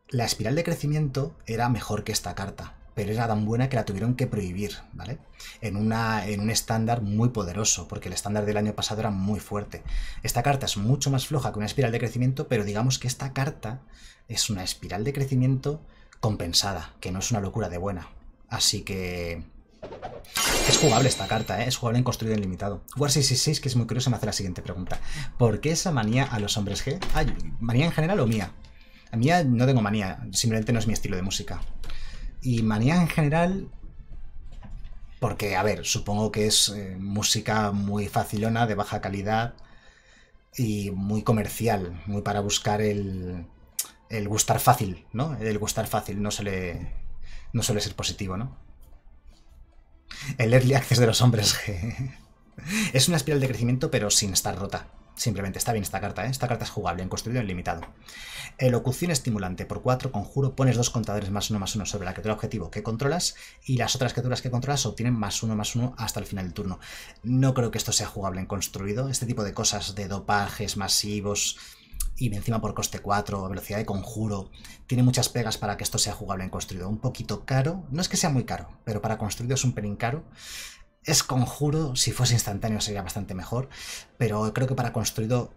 [SPEAKER 1] La espiral de crecimiento era mejor que esta carta, pero era tan buena que la tuvieron que prohibir, ¿vale? En, una, en un estándar muy poderoso, porque el estándar del año pasado era muy fuerte. Esta carta es mucho más floja que una espiral de crecimiento, pero digamos que esta carta es una espiral de crecimiento compensada, que no es una locura de buena. Así que es jugable esta carta, ¿eh? es jugable en construido ilimitado. War 666, que es muy curioso, me hace la siguiente pregunta. ¿Por qué esa manía a los hombres G? ¿Manía en general o mía? A mía no tengo manía, simplemente no es mi estilo de música. Y manía en general... Porque, a ver, supongo que es eh, música muy facilona, de baja calidad y muy comercial, muy para buscar el, el gustar fácil, ¿no? El gustar fácil no suele, no suele ser positivo, ¿no? el early access de los hombres. es una espiral de crecimiento, pero sin estar rota. Simplemente está bien esta carta, ¿eh? Esta carta es jugable, en construido en limitado. Elocución estimulante. Por 4, conjuro, pones dos contadores más uno más uno sobre la criatura objetivo que controlas y las otras criaturas que controlas obtienen más uno más uno hasta el final del turno. No creo que esto sea jugable en construido. Este tipo de cosas de dopajes masivos y encima por coste 4, velocidad de conjuro. Tiene muchas pegas para que esto sea jugable en construido. Un poquito caro, no es que sea muy caro, pero para construido es un pelín caro. Es conjuro, si fuese instantáneo sería bastante mejor, pero creo que para construido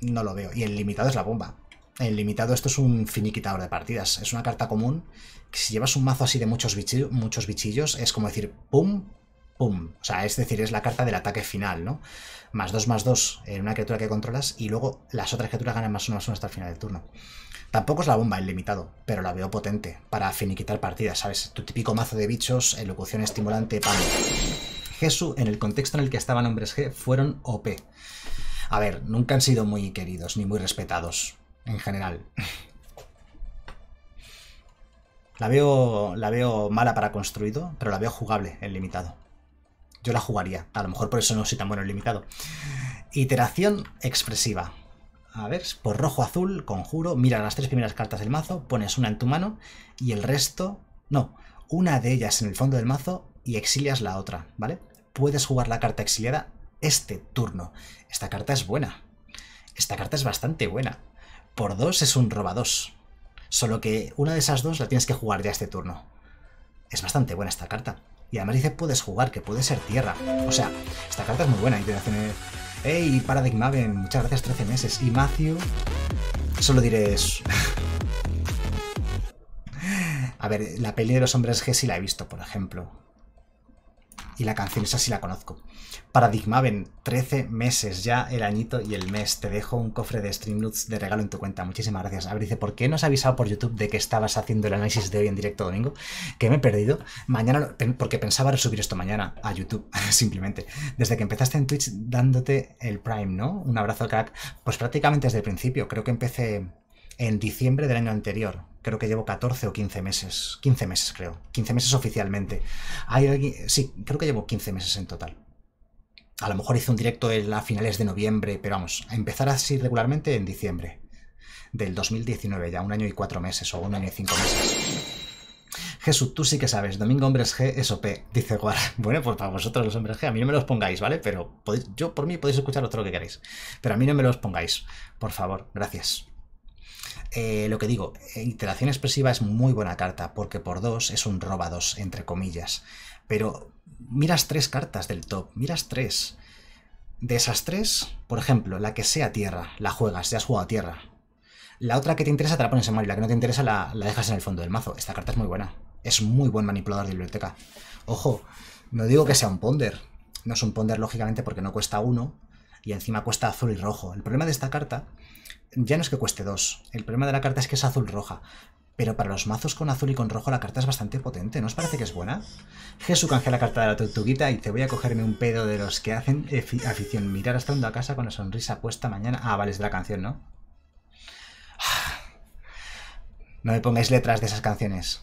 [SPEAKER 1] no lo veo. Y el limitado es la bomba. El limitado esto es un finiquitador de partidas. Es una carta común que si llevas un mazo así de muchos, muchos bichillos es como decir, ¡pum! ¡pum! O sea, es decir, es la carta del ataque final, ¿no? Más 2, más 2 en una criatura que controlas y luego las otras criaturas ganan más 1, más 1 hasta el final del turno. Tampoco es la bomba limitado, pero la veo potente para finiquitar partidas, ¿sabes? Tu típico mazo de bichos, elocución estimulante, pan. Jesús, en el contexto en el que estaban hombres G, fueron OP. A ver, nunca han sido muy queridos ni muy respetados, en general. La veo, la veo mala para construido, pero la veo jugable en limitado. Yo la jugaría. A lo mejor por eso no soy tan bueno en limitado. Iteración expresiva. A ver, por rojo-azul, conjuro, mira las tres primeras cartas del mazo, pones una en tu mano y el resto... No, una de ellas en el fondo del mazo y exilias la otra, ¿vale? Puedes jugar la carta exiliada este turno. Esta carta es buena. Esta carta es bastante buena. Por dos es un roba dos. Solo que una de esas dos la tienes que jugar ya este turno. Es bastante buena esta carta. Y además dice puedes jugar, que puede ser tierra. O sea, esta carta es muy buena. Y te hacen Hey, Paradigmaven, muchas gracias, 13 meses. Y Matthew, solo diré eso. A ver, la peli de los hombres G sí la he visto, por ejemplo. Y la canción esa sí la conozco. Paradigmaven, 13 meses ya, el añito y el mes. Te dejo un cofre de streamnuts de regalo en tu cuenta. Muchísimas gracias. dice, ¿por qué no has avisado por YouTube de que estabas haciendo el análisis de hoy en directo domingo? Que me he perdido. Mañana, porque pensaba resubir esto mañana a YouTube, simplemente. Desde que empezaste en Twitch dándote el Prime, ¿no? Un abrazo, crack. Pues prácticamente desde el principio. Creo que empecé en diciembre del año anterior. Creo que llevo 14 o 15 meses. 15 meses, creo. 15 meses oficialmente. Hay Sí, creo que llevo 15 meses en total. A lo mejor hice un directo a finales de noviembre, pero vamos, a empezar así regularmente en diciembre del 2019, ya un año y cuatro meses o un año y cinco meses. Jesús, tú sí que sabes, Domingo Hombres G, P, dice Guar. Bueno, pues para vosotros los hombres G, a mí no me los pongáis, ¿vale? Pero podéis, yo por mí podéis escuchar otro que queráis. Pero a mí no me los pongáis, por favor, gracias. Eh, lo que digo, eh, interacción expresiva es muy buena carta, porque por dos es un roba dos, entre comillas. Pero miras tres cartas del top, miras tres. De esas tres, por ejemplo, la que sea tierra, la juegas, ya has jugado a tierra. La otra que te interesa te la pones en y la que no te interesa la, la dejas en el fondo del mazo. Esta carta es muy buena. Es muy buen manipulador de biblioteca. Ojo, no digo que sea un ponder. No es un ponder, lógicamente, porque no cuesta uno y encima cuesta azul y rojo. El problema de esta carta ya no es que cueste dos. El problema de la carta es que es azul-roja. Pero para los mazos con azul y con rojo la carta es bastante potente, ¿no os parece que es buena? Jesús canjea la carta de la tortuguita y te voy a cogerme un pedo de los que hacen afición. Mirar hasta estando a casa con la sonrisa puesta mañana. Ah, vale, es de la canción, ¿no? No me pongáis letras de esas canciones.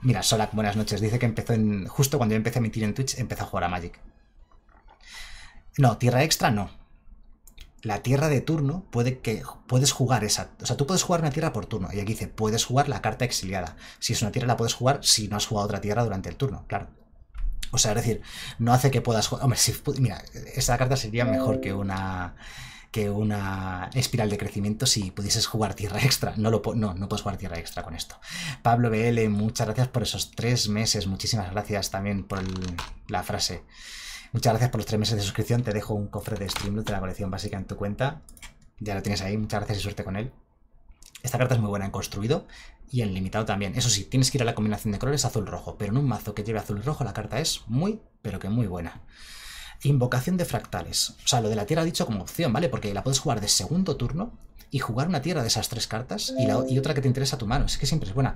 [SPEAKER 1] Mira, Solak, buenas noches. Dice que empezó en. Justo cuando yo empecé a emitir en Twitch, empezó a jugar a Magic. No, Tierra Extra no la tierra de turno puede que puedes jugar esa. O sea, tú puedes jugar una tierra por turno. Y aquí dice, puedes jugar la carta exiliada. Si es una tierra, la puedes jugar si no has jugado otra tierra durante el turno, claro. O sea, es decir, no hace que puedas jugar. Hombre, si, mira, esa carta sería mejor que una que una espiral de crecimiento si pudieses jugar tierra extra. No, lo no, no puedes jugar tierra extra con esto. Pablo BL, muchas gracias por esos tres meses. Muchísimas gracias también por la frase. Muchas gracias por los tres meses de suscripción. Te dejo un cofre de Streamloot de la colección básica en tu cuenta. Ya lo tienes ahí. Muchas gracias y suerte con él. Esta carta es muy buena en construido y en limitado también. Eso sí, tienes que ir a la combinación de colores azul-rojo, pero en un mazo que lleve azul-rojo la carta es muy, pero que muy buena. Invocación de fractales. O sea, lo de la tierra ha dicho como opción, ¿vale? Porque la puedes jugar de segundo turno y jugar una tierra de esas tres cartas y, la, otra que te interesa a tu mano. Es que siempre es buena.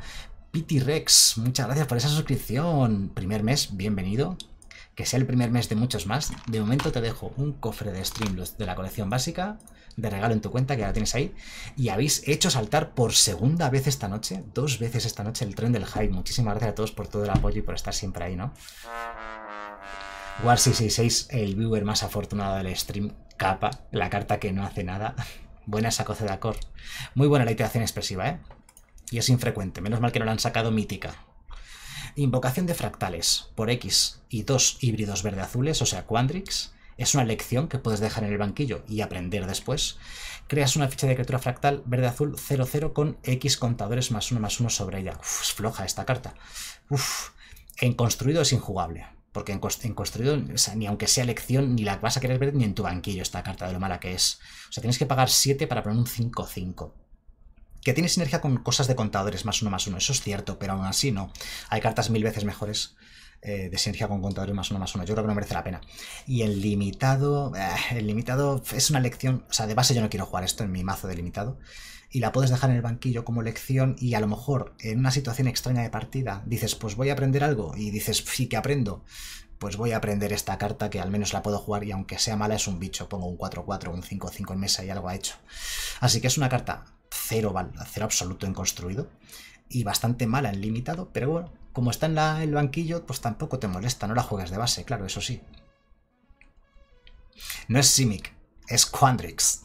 [SPEAKER 1] Pity Rex, muchas gracias por esa suscripción. Primer mes, bienvenido que sea el primer mes de muchos más. De momento te dejo un cofre de stream de la colección básica de regalo en tu cuenta, que ya tienes ahí. Y habéis hecho saltar por segunda vez esta noche, dos veces esta noche, el tren del hype. Muchísimas gracias a todos por todo el apoyo y por estar siempre ahí, ¿no? War666, el viewer más afortunado del stream, capa, la carta que no hace nada. Buena esa de acorde. Muy buena la iteración expresiva, ¿eh? Y es infrecuente, menos mal que no la han sacado mítica. Invocación de fractales por X y dos híbridos verde-azules, o sea, Quandrix. Es una lección que puedes dejar en el banquillo y aprender después. Creas una ficha de criatura fractal verde-azul 0-0 con X contadores más uno más uno sobre ella. Uf, es floja esta carta. Uf. En construido es injugable. Porque en, construido, ni aunque sea lección, ni la vas a querer ver ni en tu banquillo esta carta de lo mala que es. O sea, tienes que pagar 7 para poner un 5-5. Que tiene sinergia con cosas de contadores, más uno, más uno, eso es cierto, pero aún así no. Hay cartas mil veces mejores eh, de sinergia con contadores, más uno, más uno. Yo creo que no merece la pena. Y el limitado, eh, el limitado es una lección, o sea, de base yo no quiero jugar esto en mi mazo de limitado. Y la puedes dejar en el banquillo como lección y a lo mejor en una situación extraña de partida dices, pues voy a aprender algo y dices, sí que aprendo pues voy a aprender esta carta que al menos la puedo jugar y aunque sea mala es un bicho, pongo un 4-4, un 5-5 en mesa y algo ha hecho. Así que es una carta cero, cero absoluto en construido y bastante mala en limitado, pero bueno, como está en la, el banquillo, pues tampoco te molesta, no la juegas de base, claro, eso sí. No es Simic, es Quandrix.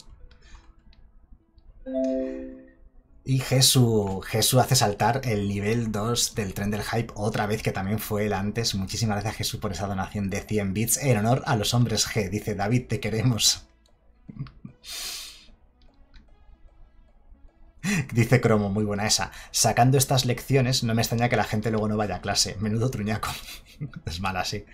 [SPEAKER 1] Y Jesús, Jesús hace saltar el nivel 2 del tren del hype otra vez, que también fue el antes. Muchísimas gracias Jesús por esa donación de 100 bits en honor a los hombres G. Dice David, te queremos. Dice Cromo, muy buena esa. Sacando estas lecciones, no me extraña que la gente luego no vaya a clase. Menudo truñaco. es mala, sí.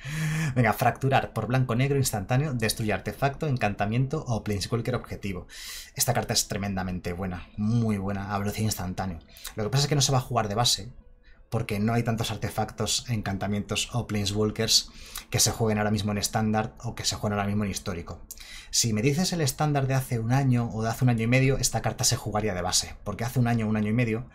[SPEAKER 1] Venga, fracturar por blanco-negro instantáneo, destruye artefacto, encantamiento o planes cualquier objetivo. Esta carta es tremendamente buena, muy buena, a velocidad instantánea. Lo que pasa es que no se va a jugar de base, porque no hay tantos artefactos, encantamientos o planeswalkers que se jueguen ahora mismo en estándar o que se jueguen ahora mismo en histórico. Si me dices el estándar de hace un año o de hace un año y medio, esta carta se jugaría de base, porque hace un año, un año y medio,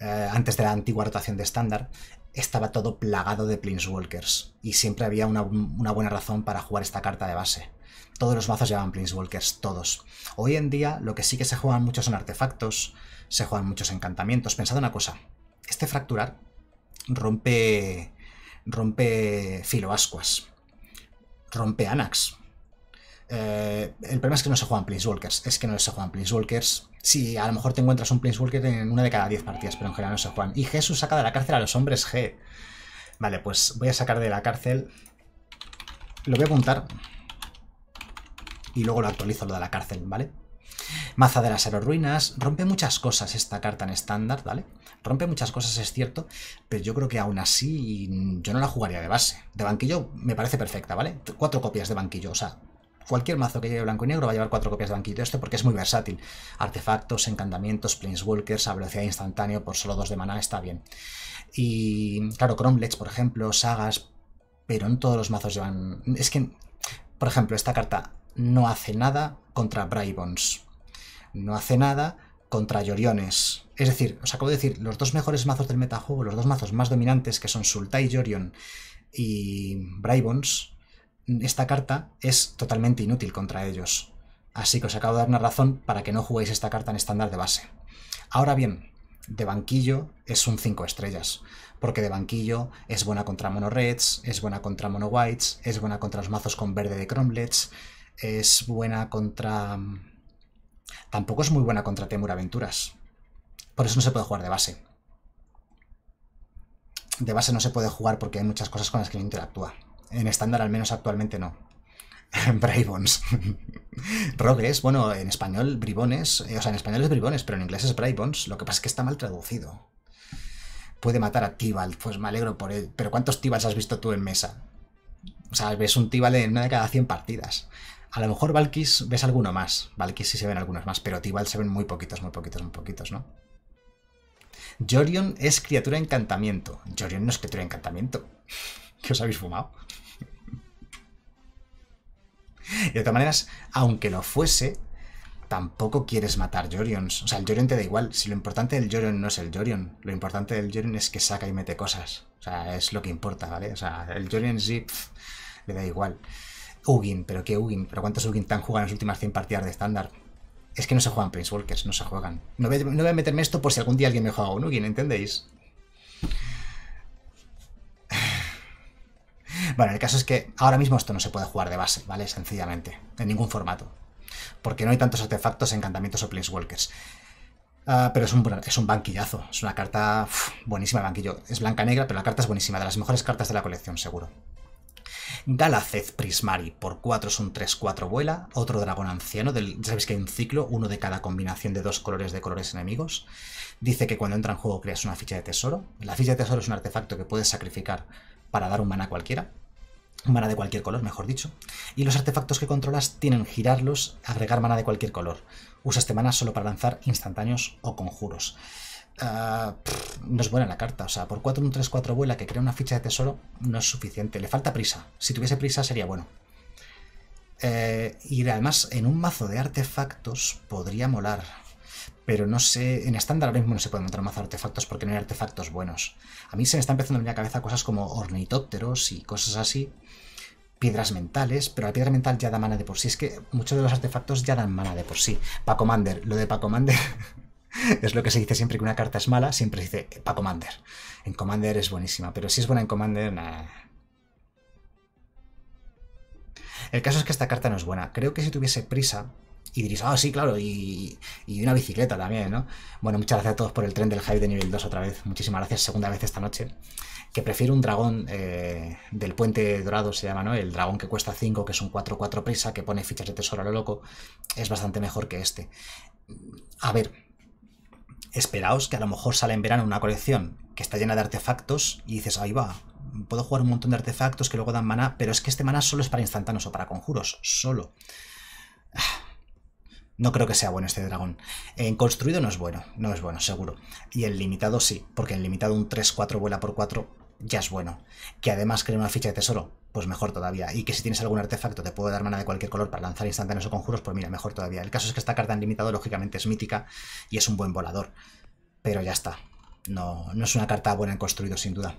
[SPEAKER 1] eh, antes de la antigua rotación de estándar, estaba todo plagado de Planeswalkers y siempre había una, buena razón para jugar esta carta de base. Todos los mazos llevan Planeswalkers, todos. Hoy en día lo que sí que se juegan mucho son artefactos, se juegan muchos encantamientos. Pensad una cosa, este fracturar rompe, rompe filoascuas, rompe anax. Eh, el problema es que no se juegan Planeswalkers, es que no se juegan Planeswalkers. Si a lo mejor te encuentras un Planeswalker en una de cada 10 partidas, pero en general no se juegan. Y Jesús saca de la cárcel a los hombres G. Vale, pues voy a sacar de la cárcel. Lo voy a apuntar. Y luego lo actualizo lo de la cárcel, ¿vale? Maza de las ruinas Rompe muchas cosas esta carta en estándar, ¿vale? Rompe muchas cosas, es cierto, pero yo creo que aún así yo no la jugaría de base. De banquillo me parece perfecta, ¿vale? Cuatro copias de banquillo, o sea, cualquier mazo que lleve blanco y negro va a llevar cuatro copias de banquillo este porque es muy versátil. Artefactos, encantamientos, planeswalkers a velocidad instantánea por solo dos de maná está bien. Y claro, cromlets, por ejemplo, sagas, pero en todos los mazos llevan... Es que, por ejemplo, esta carta no hace nada contra Bribons. No hace nada contra Yoriones. Es decir, os acabo de decir, los dos mejores mazos del metajuego, los dos mazos más dominantes que son Sultai Yorion y Braibons, esta carta es totalmente inútil contra ellos. Así que os acabo de dar una razón para que no juguéis esta carta en estándar de base. Ahora bien, de banquillo es un 5 estrellas, porque de banquillo es buena contra mono reds, es buena contra mono whites, es buena contra los mazos con verde de cromlets, es buena contra Tampoco es muy buena contra Temur Aventuras. Por eso no se puede jugar de base. De base no se puede jugar porque hay muchas cosas con las que no interactúa. En estándar al menos actualmente no. Bravons. Rogues, bueno, en español bribones, eh, o sea, en español es bribones, pero en inglés es bribons, lo que pasa es que está mal traducido. Puede matar a Tibalt, pues me alegro por él, pero ¿cuántos Tibals has visto tú en mesa? O sea, ves un Tibal en una de cada 100 partidas. A lo mejor Valkis ves alguno más. Valkis sí se ven algunos más, pero igual se ven muy poquitos, muy poquitos, muy poquitos, ¿no? Jorion es criatura de encantamiento. Jorion no es criatura de encantamiento. ¿Qué os habéis fumado? de todas maneras, aunque lo fuese, tampoco quieres matar Jorions. O sea, el Jorion te da igual. Si lo importante del Jorion no es el Jorion, lo importante del Jorion es que saca y mete cosas. O sea, es lo que importa, ¿vale? O sea, el Jorion sí le da igual. Ugin, pero qué Ugin, pero cuántos Ugin tan en las últimas 100 partidas de estándar. Es que no se juegan Prince Walkers, no se juegan. No voy, a meterme esto por si algún día alguien me juega un Ugin, ¿entendéis? Bueno, el caso es que ahora mismo esto no se puede jugar de base, ¿vale? Sencillamente, en ningún formato. Porque no hay tantos artefactos, encantamientos o Planeswalkers. Walkers ah, pero es un, es un banquillazo, es una carta buenísima de banquillo. Es blanca-negra, pero la carta es buenísima, de las mejores cartas de la colección, seguro. Galacez Prismari, por 4 es un 3-4 vuela, otro dragón anciano, del, ya sabéis que hay un ciclo, uno de cada combinación de dos colores de colores enemigos. Dice que cuando entra en juego creas una ficha de tesoro. La ficha de tesoro es un artefacto que puedes sacrificar para dar un mana a cualquiera, mana de cualquier color, mejor dicho. Y los artefactos que controlas tienen girarlos, agregar mana de cualquier color. Usa este mana solo para lanzar instantáneos o conjuros. Ah, no es buena la carta. O sea, por 4, 1, 3, 4 vuela que crea una ficha de tesoro no es suficiente. Le falta prisa. Si tuviese prisa sería bueno. Eh, y además, en un mazo de artefactos podría molar. Pero no sé, en estándar ahora mismo no se puede montar un mazo de artefactos porque no hay artefactos buenos. A mí se me está empezando a venir la cabeza cosas como ornitópteros y cosas así. Piedras mentales, pero la piedra mental ya da mana de por sí. Es que muchos de los artefactos ya dan mana de por sí. Pacomander, lo de Pacomander es lo que se dice siempre que una carta es mala, siempre se dice eh, para Commander. En Commander es buenísima, pero si es buena en Commander, El caso es que esta carta no es buena. Creo que si tuviese prisa, y diréis, ah, sí, claro, y, una bicicleta también, ¿no? Bueno, muchas gracias a todos por el tren del hype de nivel 2 otra vez. Muchísimas gracias, segunda vez esta noche. Que prefiero un dragón eh, del puente dorado, se llama, ¿no? El dragón que cuesta 5, que es un 4-4 prisa, que pone fichas de tesoro a lo loco. Es bastante mejor que este. A ver, esperaos que a lo mejor sale en verano una colección que está llena de artefactos y dices, ahí va, puedo jugar un montón de artefactos que luego dan maná, pero es que este maná solo es para instantáneos o para conjuros, solo. No creo que sea bueno este dragón. En construido no es bueno, no es bueno, seguro. Y en limitado sí, porque en limitado un 3-4 vuela por 4 ya es bueno. Que además crea una ficha de tesoro, pues mejor todavía. Y que si tienes algún artefacto te puede dar mana de cualquier color para lanzar instantáneos o conjuros, pues mira, mejor todavía. El caso es que esta carta en limitado lógicamente es mítica y es un buen volador. Pero ya está. No, no es una carta buena en construido, sin duda.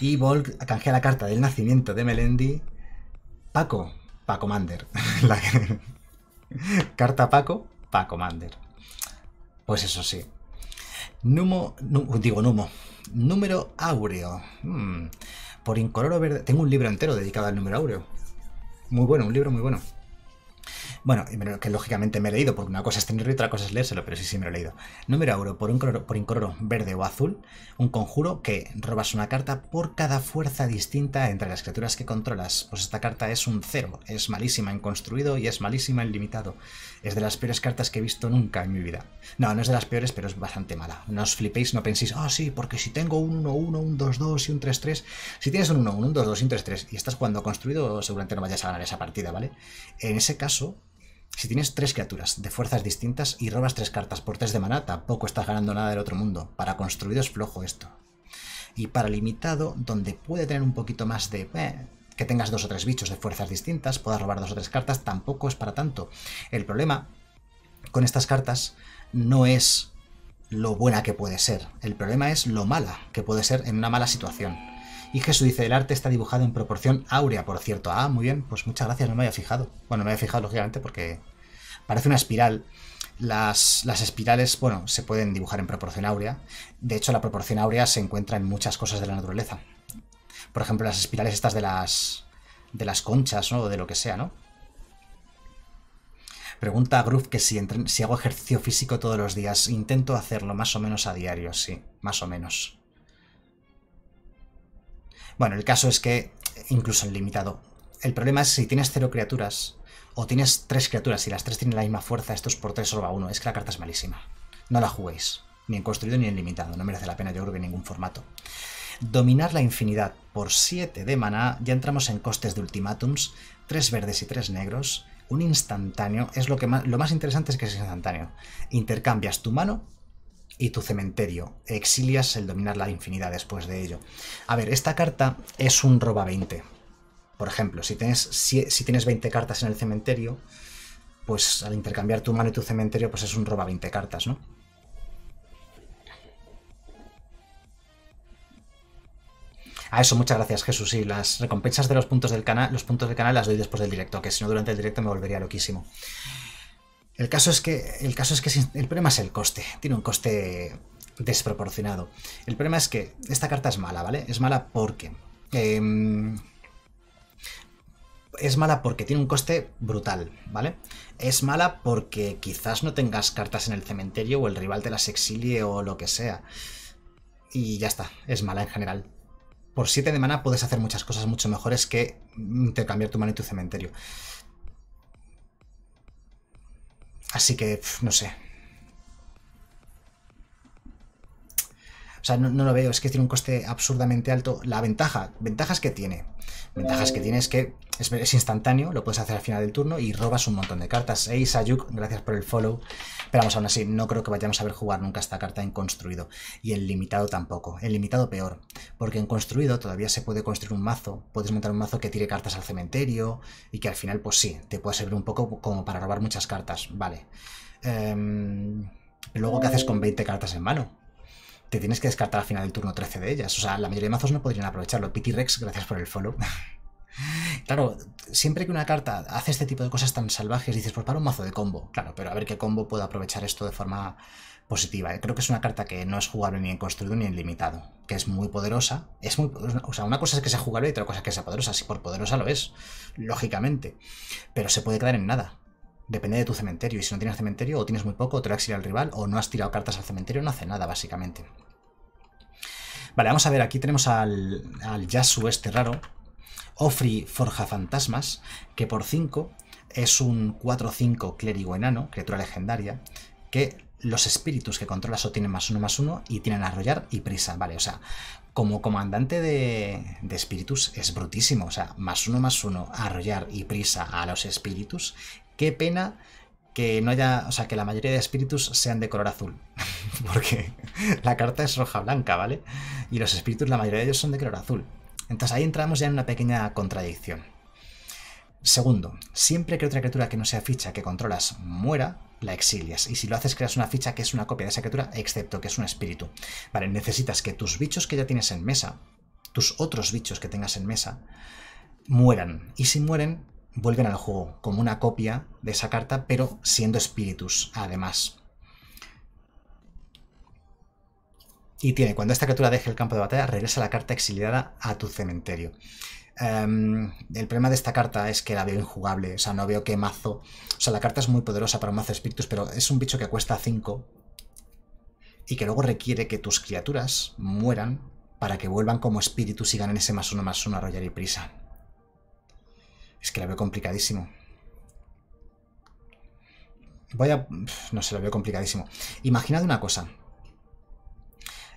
[SPEAKER 1] Y Volk canjea la carta del nacimiento de Melendi. Paco, Paco Mander. carta Paco, Paco Mander. Pues eso sí. Numo, digo Numo, Número áureo. Hmm. Por incoloro verde. Tengo un libro entero dedicado al número áureo. Muy bueno, un libro muy bueno. Bueno, que lógicamente me he leído, porque una cosa es tenerlo y otra cosa es leérselo, pero sí, sí me lo he leído. Número euro por, un color, por incoloro verde o azul, un conjuro que robas una carta por cada fuerza distinta entre las criaturas que controlas. Pues esta carta es un cero, es malísima en construido y es malísima en limitado. Es de las peores cartas que he visto nunca en mi vida. No, no es de las peores, pero es bastante mala. No os flipéis, no penséis, ah, sí, porque si tengo un 1-1, un 2-2 y un 3-3, si tienes un 1-1, un 2-2 y un 3-3 y estás cuando construido, seguramente no vayas a ganar esa partida, ¿vale? En ese caso, si tienes tres criaturas de fuerzas distintas y robas tres cartas por tres de maná, tampoco estás ganando nada del otro mundo. Para construido es flojo esto. Y para limitado, donde puede tener un poquito más de... Eh, que tengas dos o tres bichos de fuerzas distintas, puedas robar dos o tres cartas, tampoco es para tanto. El problema con estas cartas no es lo buena que puede ser. El problema es lo mala que puede ser en una mala situación. Y Jesús dice, el arte está dibujado en proporción áurea, por cierto. Ah, muy bien, pues muchas gracias, no me había fijado. Bueno, no me había fijado, lógicamente, porque parece una espiral. Las, espirales, bueno, se pueden dibujar en proporción áurea. De hecho, la proporción áurea se encuentra en muchas cosas de la naturaleza. Por ejemplo, las espirales estas de las, de las conchas, ¿no? O de lo que sea, ¿no? Pregunta a Groove que si, si hago ejercicio físico todos los días. Intento hacerlo más o menos a diario, sí, más o menos. Bueno, el caso es que incluso en limitado. El problema es si tienes cero criaturas o tienes tres criaturas y las tres tienen la misma fuerza, esto es por tres solo va uno. Es que la carta es malísima. No la juguéis. Ni en construido ni en limitado. No merece la pena, yo creo que en ningún formato. Dominar la infinidad por 7 de maná, ya entramos en costes de ultimátums, tres verdes y tres negros, un instantáneo, es lo que más, lo más interesante es que es instantáneo. Intercambias tu mano y tu cementerio. Exilias el dominar la infinidad después de ello. A ver, esta carta es un roba 20. Por ejemplo, si tienes, si, tienes 20 cartas en el cementerio, pues al intercambiar tu mano y tu cementerio, pues es un roba 20 cartas, ¿no? A eso, muchas gracias, Jesús. y las recompensas de los puntos del canal, los puntos del canal las doy después del directo, que si no durante el directo me volvería loquísimo. El caso es que, el, caso es que el problema es el coste. Tiene un coste desproporcionado. El problema es que esta carta es mala, ¿vale? Es mala porque... Em, es mala porque tiene un coste brutal, ¿vale? Es mala porque quizás no tengas cartas en el cementerio o el rival te las exilie o lo que sea. Y ya está, es mala en general. Por 7 de mana puedes hacer muchas cosas mucho mejores que intercambiar tu mano en tu cementerio. Así que, no sé. O sea, no, no, lo veo, es que tiene un coste absurdamente alto. La ventaja, ventajas que tiene. Ventajas que tiene es que es, instantáneo, lo puedes hacer al final del turno y robas un montón de cartas. Hey, Sayuk, gracias por el follow. Pero vamos, aún así, no creo que vayamos a ver jugar nunca esta carta en construido. Y en limitado tampoco. En limitado peor. Porque en construido todavía se puede construir un mazo. Puedes montar un mazo que tire cartas al cementerio y que al final, pues sí, te puede servir un poco como para robar muchas cartas. Vale. Em, luego, ¿qué haces con 20 cartas en mano? Te tienes que descartar al final del turno 13 de ellas. O sea, la mayoría de mazos no podrían aprovecharlo. Pity gracias por el follow. Claro, siempre que una carta hace este tipo de cosas tan salvajes, dices, por pues para un mazo de combo. Claro, pero a ver qué combo puedo aprovechar esto de forma positiva. ¿eh? Creo que es una carta que no es jugable ni en construido ni en limitado, que es muy poderosa. Es muy, o sea, una cosa es que sea jugable y otra cosa es que sea poderosa. Si por poderosa lo es, lógicamente. Pero se puede quedar en nada. Depende de tu cementerio. Y si no tienes cementerio, o tienes muy poco, o te lo al rival, o no has tirado cartas al cementerio, no hace nada, básicamente. Vale, vamos a ver, aquí tenemos al, al Yasu este raro, Ofri Fantasmas que por 5 es un 4-5 clérigo enano, criatura legendaria, que los espíritus que controla o tienen más uno más uno y tienen arrollar y prisa, ¿vale? O sea, como comandante de, de, espíritus es brutísimo, o sea, más uno más uno, arrollar y prisa a los espíritus, qué pena que no haya, o sea, que la mayoría de espíritus sean de color azul, porque la carta es roja blanca, ¿vale? Y los espíritus, la mayoría de ellos son de color azul. Entonces ahí entramos ya en una pequeña contradicción. Segundo, siempre que otra criatura que no sea ficha que controlas muera, la exilias. Y si lo haces, creas una ficha que es una copia de esa criatura, excepto que es un espíritu. Vale, necesitas que tus bichos que ya tienes en mesa, tus otros bichos que tengas en mesa, mueran. Y si mueren, vuelven al juego como una copia de esa carta, pero siendo espíritus, además. Y tiene, cuando esta criatura deje el campo de batalla, regresa la carta exiliada a tu cementerio. Em, el problema de esta carta es que la veo injugable, o sea, no veo qué mazo... O sea, la carta es muy poderosa para un mazo espíritus, pero es un bicho que cuesta 5 y que luego requiere que tus criaturas mueran para que vuelvan como espíritus y ganen ese más uno más uno arrollar y prisa. Es que la veo complicadísimo. Voy a... No sé, la veo complicadísimo. Imaginad una cosa.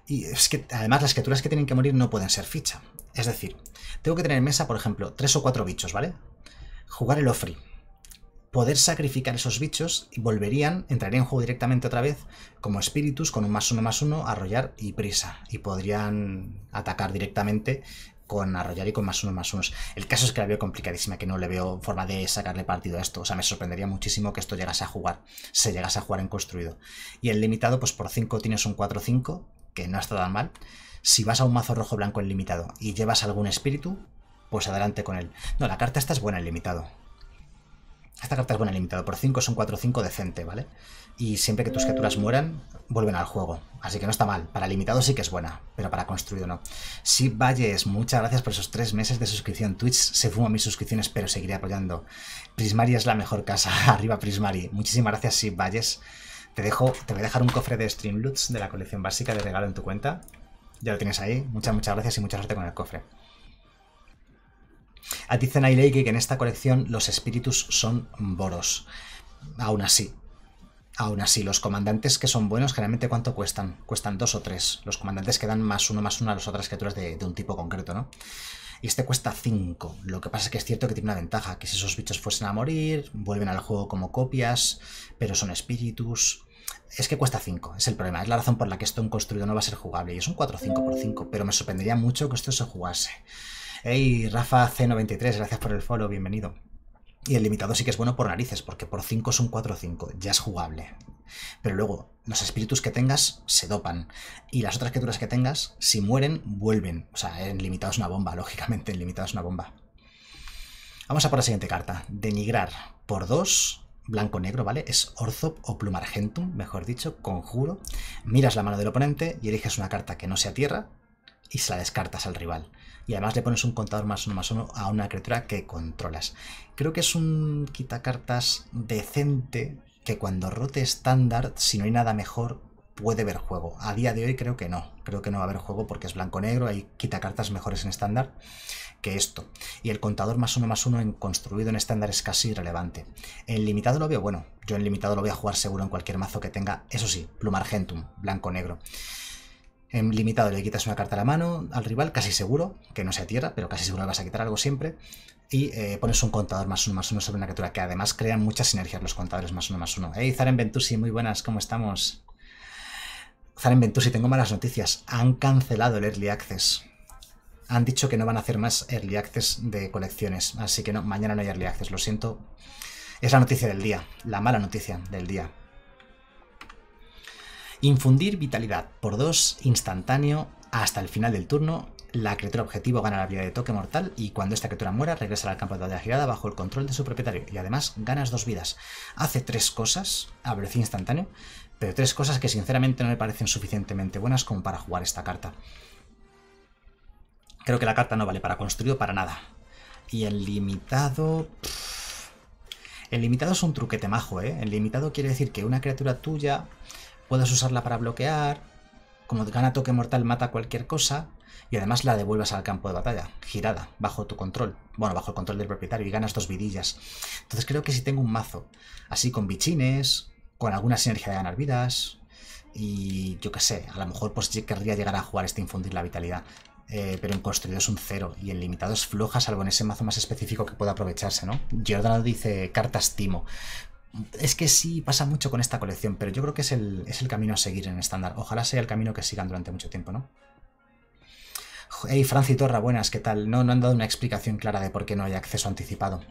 [SPEAKER 1] Y es que además las criaturas que tienen que morir no pueden ser ficha. Es decir, tengo que tener en mesa, por ejemplo, tres o cuatro bichos, ¿vale? Jugar el Ofri. Poder sacrificar esos bichos y volverían, entrarían en juego directamente otra vez, como espíritus, con un más uno más uno, arrollar y prisa. Y podrían atacar directamente con arrollar y con más uno más unos. El caso es que la veo complicadísima, que no le veo forma de sacarle partido a esto. O sea, me sorprendería muchísimo que esto llegase a jugar, se llegase a jugar en construido. Y el limitado, pues por 5 tienes un 4-5 que no está tan mal. Si vas a un mazo rojo blanco en limitado y llevas algún espíritu, pues adelante con él. No, la carta esta es buena en limitado. Esta carta es buena en limitado. Por 5 son 4-5 decente, ¿vale? Y siempre que tus criaturas mueran, vuelven al juego. Así que no está mal. Para limitado sí que es buena, pero para construido no. Sí, Valles, muchas gracias por esos tres meses de suscripción. Twitch se fuma mis suscripciones, pero seguiré apoyando. Prismari es la mejor casa. Arriba Prismari. Muchísimas gracias, si Valles. Te dejo, te voy a dejar un cofre de Streamloots de la colección básica de regalo en tu cuenta. Ya lo tienes ahí. Muchas, muchas gracias y mucha suerte con el cofre. A ti dicen Aileiki que en esta colección los espíritus son boros. Aún así. Aún así, los comandantes que son buenos, generalmente cuánto cuestan? Cuestan dos o tres. Los comandantes que dan más uno más uno a las otras criaturas de, de un tipo concreto, ¿no? Y este cuesta cinco. Lo que pasa es que es cierto que tiene una ventaja, que si esos bichos fuesen a morir, vuelven al juego como copias, pero son espíritus, es que cuesta 5, es el problema. Es la razón por la que esto en construido no va a ser jugable. Y es un 4-5 por 5, pero me sorprendería mucho que esto se jugase. Hey, Rafa C93, gracias por el follow, bienvenido. Y el limitado sí que es bueno por narices, porque por 5 es un 4-5, ya es jugable. Pero luego, los espíritus que tengas se dopan. Y las otras criaturas que tengas, si mueren, vuelven. O sea, en limitado es una bomba, lógicamente, en limitado es una bomba. Vamos a por la siguiente carta. Denigrar por 2 blanco-negro, ¿vale? Es Orzhov o Plumargentum, mejor dicho, conjuro. Miras la mano del oponente y eliges una carta que no sea tierra y se la descartas al rival. Y además le pones un contador más uno más uno a una criatura que controlas. Creo que es un quitacartas decente que cuando rote estándar, si no hay nada mejor, puede ver juego. A día de hoy creo que no. Creo que no va a haber juego porque es blanco-negro, hay quitacartas mejores en estándar que esto, y el contador más uno más uno en construido en estándar es casi irrelevante. En limitado lo veo bueno, yo en limitado lo voy a jugar seguro en cualquier mazo que tenga, eso sí, pluma argentum, blanco-negro. En limitado le quitas una carta a la mano al rival, casi seguro, que no sea tierra, pero casi seguro le vas a quitar algo siempre. Y eh, pones un contador más uno más uno sobre una criatura, que además crean muchas sinergias los contadores más uno más uno. Hey, Zaren Ventusi, muy buenas, ¿cómo estamos? Zaren Ventusi, tengo malas noticias. Han cancelado el Early Access han dicho que no van a hacer más early access de colecciones. Así que no, mañana no hay early access, lo siento. Es la noticia del día, la mala noticia del día. Infundir vitalidad por 2 instantáneo hasta el final del turno. La criatura objetivo gana la vida de toque mortal y cuando esta criatura muera regresa al campo de batalla girada bajo el control de su propietario y además ganas dos vidas. Hace tres cosas a velocidad instantáneo, pero tres cosas que sinceramente no me parecen suficientemente buenas como para jugar esta carta. Creo que la carta no vale para construido para nada. Y el limitado... El limitado es un truquete majo, ¿eh? El limitado quiere decir que una criatura tuya puedas usarla para bloquear, como gana toque mortal mata cualquier cosa, y además la devuelvas al campo de batalla, girada, bajo tu control, bueno, bajo el control del propietario, y ganas dos vidillas. Entonces creo que si tengo un mazo, así con bichines, con alguna sinergia de ganar vidas, y yo qué sé, a lo mejor pues querría llegar a jugar este infundir la vitalidad, eh, pero en construido es un cero y en limitado es floja, salvo en ese mazo más específico que pueda aprovecharse, ¿no? Giordano dice cartas timo. Es que sí, pasa mucho con esta colección, pero yo creo que es el, camino a seguir en estándar. Ojalá sea el camino que sigan durante mucho tiempo, ¿no? Hey, Franci Torra, buenas, ¿qué tal? No, no han dado una explicación clara de por qué no hay acceso anticipado.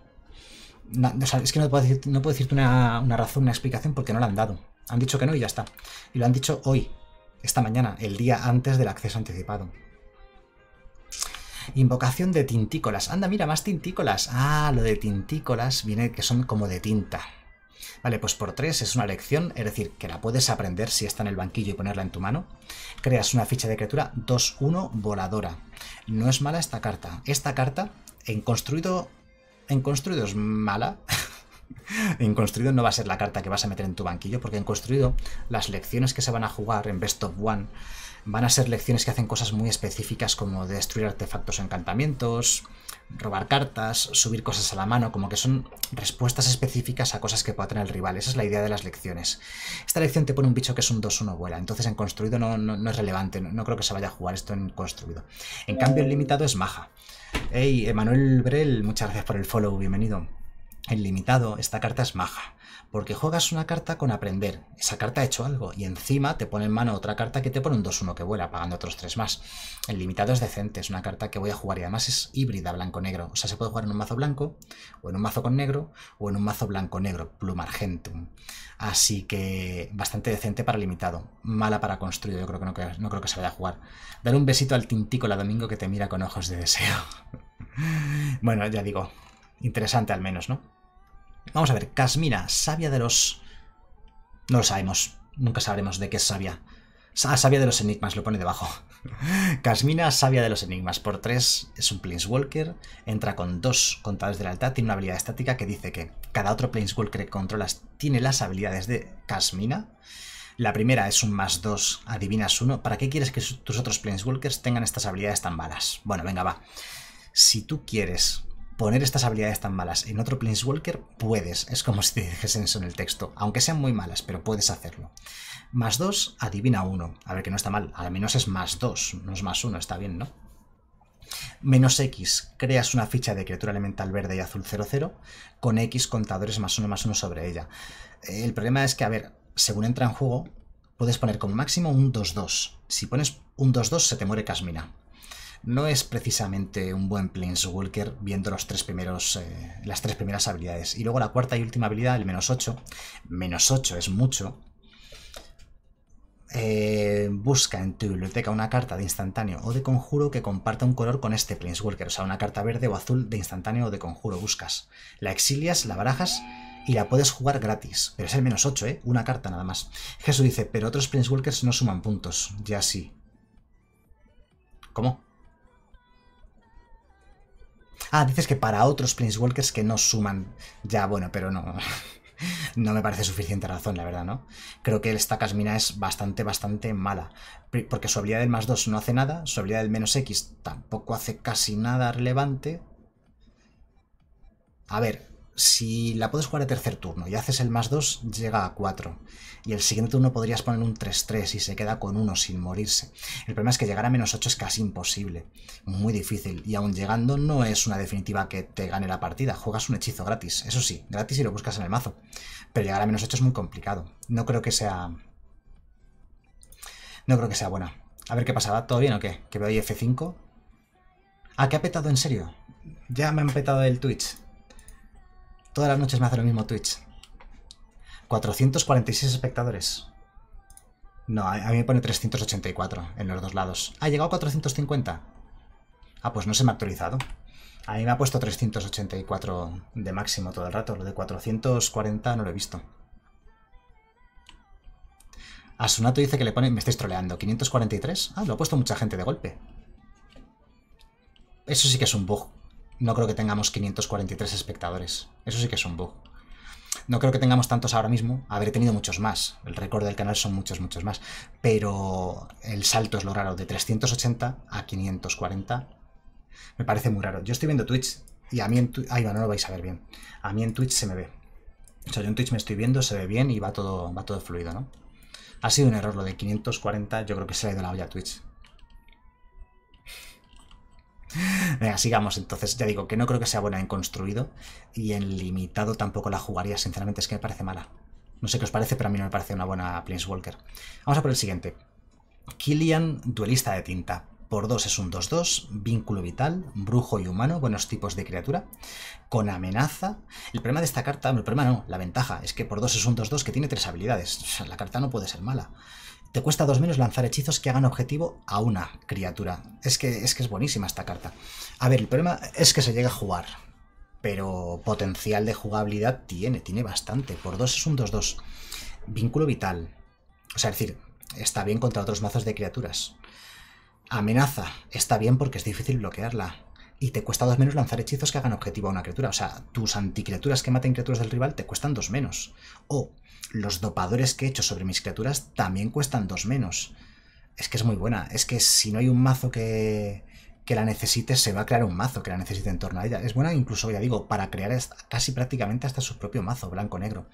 [SPEAKER 1] es que no puedo, decirte una, una razón, una explicación, porque no la han dado. Han dicho que no y ya está. Y lo han dicho hoy, esta mañana, el día antes del acceso anticipado. Invocación de tintícolas. Anda, mira, más tintícolas. Ah, lo de tintícolas viene que son como de tinta. Vale, pues por 3 es una lección, es decir, que la puedes aprender si está en el banquillo y ponerla en tu mano. Creas una ficha de criatura 2-1 voladora. No es mala esta carta. Esta carta, en construido, en construido es mala. en construido no va a ser la carta que vas a meter en tu banquillo, porque en construido las lecciones que se van a jugar en Best of One van a ser lecciones que hacen cosas muy específicas como destruir artefactos o encantamientos, robar cartas, subir cosas a la mano, como que son respuestas específicas a cosas que pueda tener el rival. Esa es la idea de las lecciones. Esta lección te pone un bicho que es un 2-1 vuela, entonces en construido no, no, es relevante, no, creo que se vaya a jugar esto en construido. En cambio, el limitado es maja. Hey, Emanuel Brel, muchas gracias por el follow, bienvenido. El limitado, esta carta es maja. Porque juegas una carta con aprender. Esa carta ha hecho algo. Y encima te pone en mano otra carta que te pone un 2-1 que vuela, pagando otros 3 más. El limitado es decente, es una carta que voy a jugar y además es híbrida blanco-negro. O sea, se puede jugar en un mazo blanco, o en un mazo con negro, o en un mazo blanco-negro, pluma argentum. Así que bastante decente para limitado. Mala para construir. yo creo que no, creo que se vaya a jugar. Dar un besito al tintico la Domingo que te mira con ojos de deseo. bueno, ya digo, interesante al menos, ¿no? Vamos a ver, Casmina, sabia de los... No lo sabemos, nunca sabremos de qué es sabia. sabia de los enigmas, lo pone debajo. Casmina, sabia de los enigmas, por 3 es un Planeswalker, entra con dos contadores de lealtad, tiene una habilidad estática que dice que cada otro Planeswalker que controlas tiene las habilidades de Casmina. La primera es un más 2, adivinas uno. ¿Para qué quieres que tus otros Planeswalkers tengan estas habilidades tan malas? Bueno, venga, va. Si tú quieres poner estas habilidades tan malas en otro Planeswalker, puedes. Es como si te dijesen eso en el texto. Aunque sean muy malas, pero puedes hacerlo. Más 2, adivina 1. A ver, que no está mal. Al menos es más 2, no es más 1, está bien, ¿no? Menos X, creas una ficha de criatura elemental verde y azul 0 con X contadores más 1 más 1 sobre ella. El problema es que, a ver, según entra en juego, puedes poner como máximo un 2-2. Si pones un 2-2 se te muere Casmina no es precisamente un buen Planeswalker viendo los tres primeros, eh, las tres primeras habilidades. Y luego la cuarta y última habilidad, el menos 8. Menos 8 es mucho. Eh, busca en tu biblioteca una carta de instantáneo o de conjuro que comparta un color con este Planeswalker. O sea, una carta verde o azul de instantáneo o de conjuro buscas. La exilias, la barajas y la puedes jugar gratis. Pero es el menos 8, ¿eh? Una carta nada más. Jesús dice, pero otros Planeswalkers no suman puntos. Ya sí. ¿Cómo? Ah, dices que para otros Prince Walkers que no suman. Ya, bueno, pero no. No me parece suficiente razón, la verdad, ¿no? Creo que esta Casmina es bastante, bastante mala. Porque su habilidad del más 2 no hace nada, su habilidad del menos X tampoco hace casi nada relevante. A ver, si la puedes jugar a tercer turno y haces el más 2, llega a 4. Y el siguiente turno podrías poner un 3-3 y se queda con uno sin morirse. El problema es que llegar a menos 8 es casi imposible. Muy difícil. Y aún llegando no es una definitiva que te gane la partida. Juegas un hechizo gratis. Eso sí, gratis y lo buscas en el mazo. Pero llegar a menos 8 es muy complicado. No creo que sea... No creo que sea buena. A ver qué pasaba. ¿Todo bien o qué? Que veo ahí F5. Ah, qué ha petado en serio. Ya me han petado el Twitch. Todas las noches me hace lo mismo Twitch. 446 espectadores. No, a mí me pone 384 en los dos lados. ¿Ha llegado a 450? Ah, pues no se me ha actualizado. A mí me ha puesto 384 de máximo todo el rato. Lo de 440 no lo he visto. Asunato dice que le pone... Me estáis troleando. 543. Ah, lo ha puesto mucha gente de golpe. Eso sí que es un bug no creo que tengamos 543 espectadores. Eso sí que es un bug. No creo que tengamos tantos ahora mismo. Habré tenido muchos más. El récord del canal son muchos, muchos más. Pero el salto es lo raro. De 380 a 540 me parece muy raro. Yo estoy viendo Twitch y a mí en Twitch... no lo vais a ver bien. A mí en Twitch se me ve. O sea, yo en Twitch me estoy viendo, se ve bien y va todo, va todo fluido, ¿no? Ha sido un error lo de 540. Yo creo que se ha ido la olla a Twitch. Venga, sigamos. Entonces, ya digo que no creo que sea buena en construido y en limitado tampoco la jugaría. Sinceramente, es que me parece mala. No sé qué os parece, pero a mí no me parece una buena Walker Vamos a por el siguiente. Killian, duelista de tinta. Por 2 es un 2-2, vínculo vital, brujo y humano, buenos tipos de criatura, con amenaza. El problema de esta carta, el problema no, la ventaja, es que por 2 es un 2-2 que tiene tres habilidades. O sea, la carta no puede ser mala. Te cuesta dos menos lanzar hechizos que hagan objetivo a una criatura. Es que, es que es buenísima esta carta. A ver, el problema es que se llega a jugar. Pero potencial de jugabilidad tiene, tiene bastante. Por dos es un 2-2. Vínculo vital. O sea, es decir, está bien contra otros mazos de criaturas. Amenaza. Está bien porque es difícil bloquearla. Y te cuesta dos menos lanzar hechizos que hagan objetivo a una criatura. O sea, tus anticriaturas que maten criaturas del rival te cuestan dos menos. O los dopadores que he hecho sobre mis criaturas también cuestan dos menos. Es que es muy buena. Es que si no hay un mazo que, que la necesite, se va a crear un mazo que la necesite en torno a ella. Es buena incluso, ya digo, para crear casi prácticamente hasta su propio mazo blanco-negro.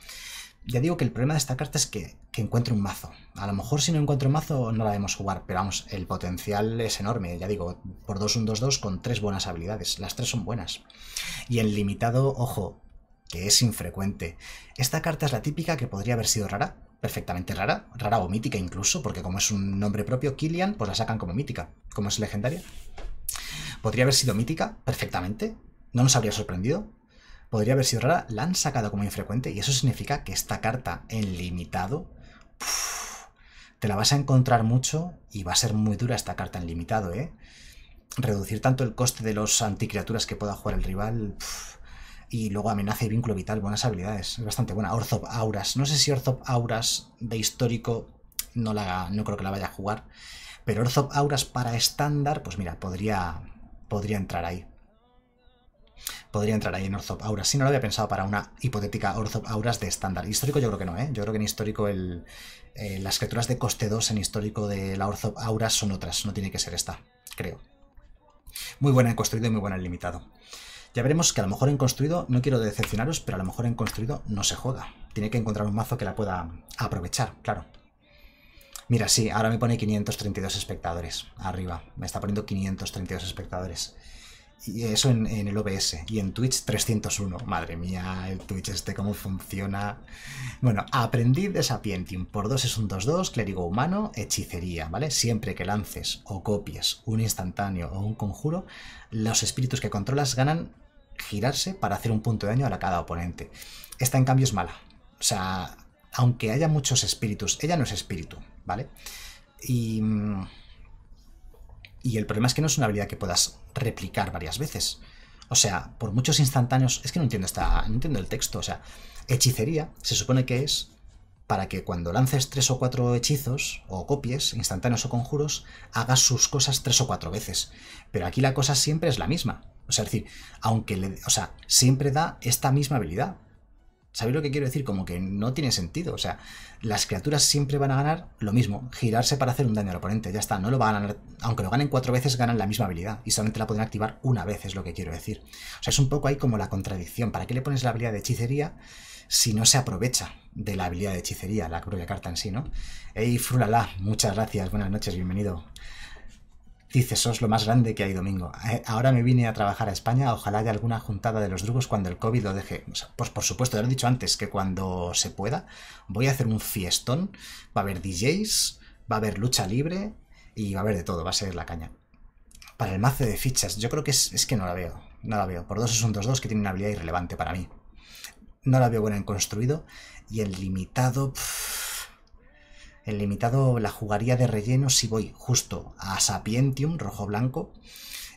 [SPEAKER 1] Ya digo que el problema de esta carta es que, que encuentre un mazo. A lo mejor si no encuentro un mazo no la debemos jugar, pero vamos, el potencial es enorme. Ya digo, por 2-1-2-2 con tres buenas habilidades. Las tres son buenas. Y el limitado, ojo, que es infrecuente. Esta carta es la típica que podría haber sido rara, perfectamente rara, rara o mítica incluso, porque como es un nombre propio, Killian, pues la sacan como mítica, como es legendaria. Podría haber sido mítica, perfectamente, no nos habría sorprendido. Podría haber sido rara, la han sacado como infrecuente y eso significa que esta carta en limitado... te la vas a encontrar mucho y va a ser muy dura esta carta en limitado, ¿eh? Reducir tanto el coste de los anticriaturas que pueda jugar el rival... Y luego amenaza y vínculo vital, buenas habilidades, es bastante buena. of Auras, no sé si Orzop Auras de histórico no, la, no creo que la vaya a jugar, pero Orzop Auras para estándar, pues mira, podría, podría entrar ahí. Podría entrar ahí en Orzop Auras. Si no lo había pensado para una hipotética of Auras de estándar. Histórico yo creo que no, ¿eh? Yo creo que en histórico el, eh, las criaturas de coste 2 en histórico de la of Auras son otras. No tiene que ser esta, creo. Muy buena en construido y muy buena en limitado. Ya veremos que a lo mejor en construido, no quiero decepcionaros, pero a lo mejor en construido no se joda. Tiene que encontrar un mazo que la pueda aprovechar, claro. Mira, sí, ahora me pone 532 espectadores arriba. Me está poniendo 532 espectadores. Y eso en, el OBS. Y en Twitch 301. Madre mía, el Twitch este, cómo funciona. Bueno, aprendí de Sapientium. Por 2 es un 2-2, clérigo humano, hechicería, ¿vale? Siempre que lances o copies un instantáneo o un conjuro, los espíritus que controlas ganan girarse para hacer un punto de daño a cada oponente. Esta, en cambio, es mala. O sea, aunque haya muchos espíritus, ella no es espíritu, ¿vale? Y, mm, y el problema es que no es una habilidad que puedas replicar varias veces. O sea, por muchos instantáneos, es que no entiendo, esta, no entiendo el texto. O sea, hechicería se supone que es para que cuando lances tres o cuatro hechizos o copies, instantáneos o conjuros, hagas sus cosas tres o cuatro veces. Pero aquí la cosa siempre es la misma. O sea, es decir, aunque le, o sea, siempre da esta misma habilidad. ¿Sabéis lo que quiero decir? Como que no tiene sentido. O sea, las criaturas siempre van a ganar lo mismo, girarse para hacer un daño al oponente. Ya está, no lo van a ganar. Aunque lo ganen cuatro veces, ganan la misma habilidad. Y solamente la pueden activar una vez, es lo que quiero decir. O sea, es un poco ahí como la contradicción. ¿Para qué le pones la habilidad de hechicería si no se aprovecha de la habilidad de hechicería, la propia carta en sí, ¿no? Ey, Frulala, muchas gracias, buenas noches, bienvenido. Dice, sos lo más grande que hay domingo. Eh, ahora me vine a trabajar a España, ojalá haya alguna juntada de los drugos cuando el COVID lo deje. pues por supuesto, ya lo he dicho antes, que cuando se pueda, voy a hacer un fiestón, va a haber DJs, va a haber lucha libre y va a haber de todo, va a ser la caña. Para el mazo de fichas, yo creo que es, que no la veo, no la veo. Por dos es un 2 que tiene una habilidad irrelevante para mí. No la veo buena en construido y el limitado... El limitado la jugaría de relleno si voy justo a Sapientium, rojo-blanco,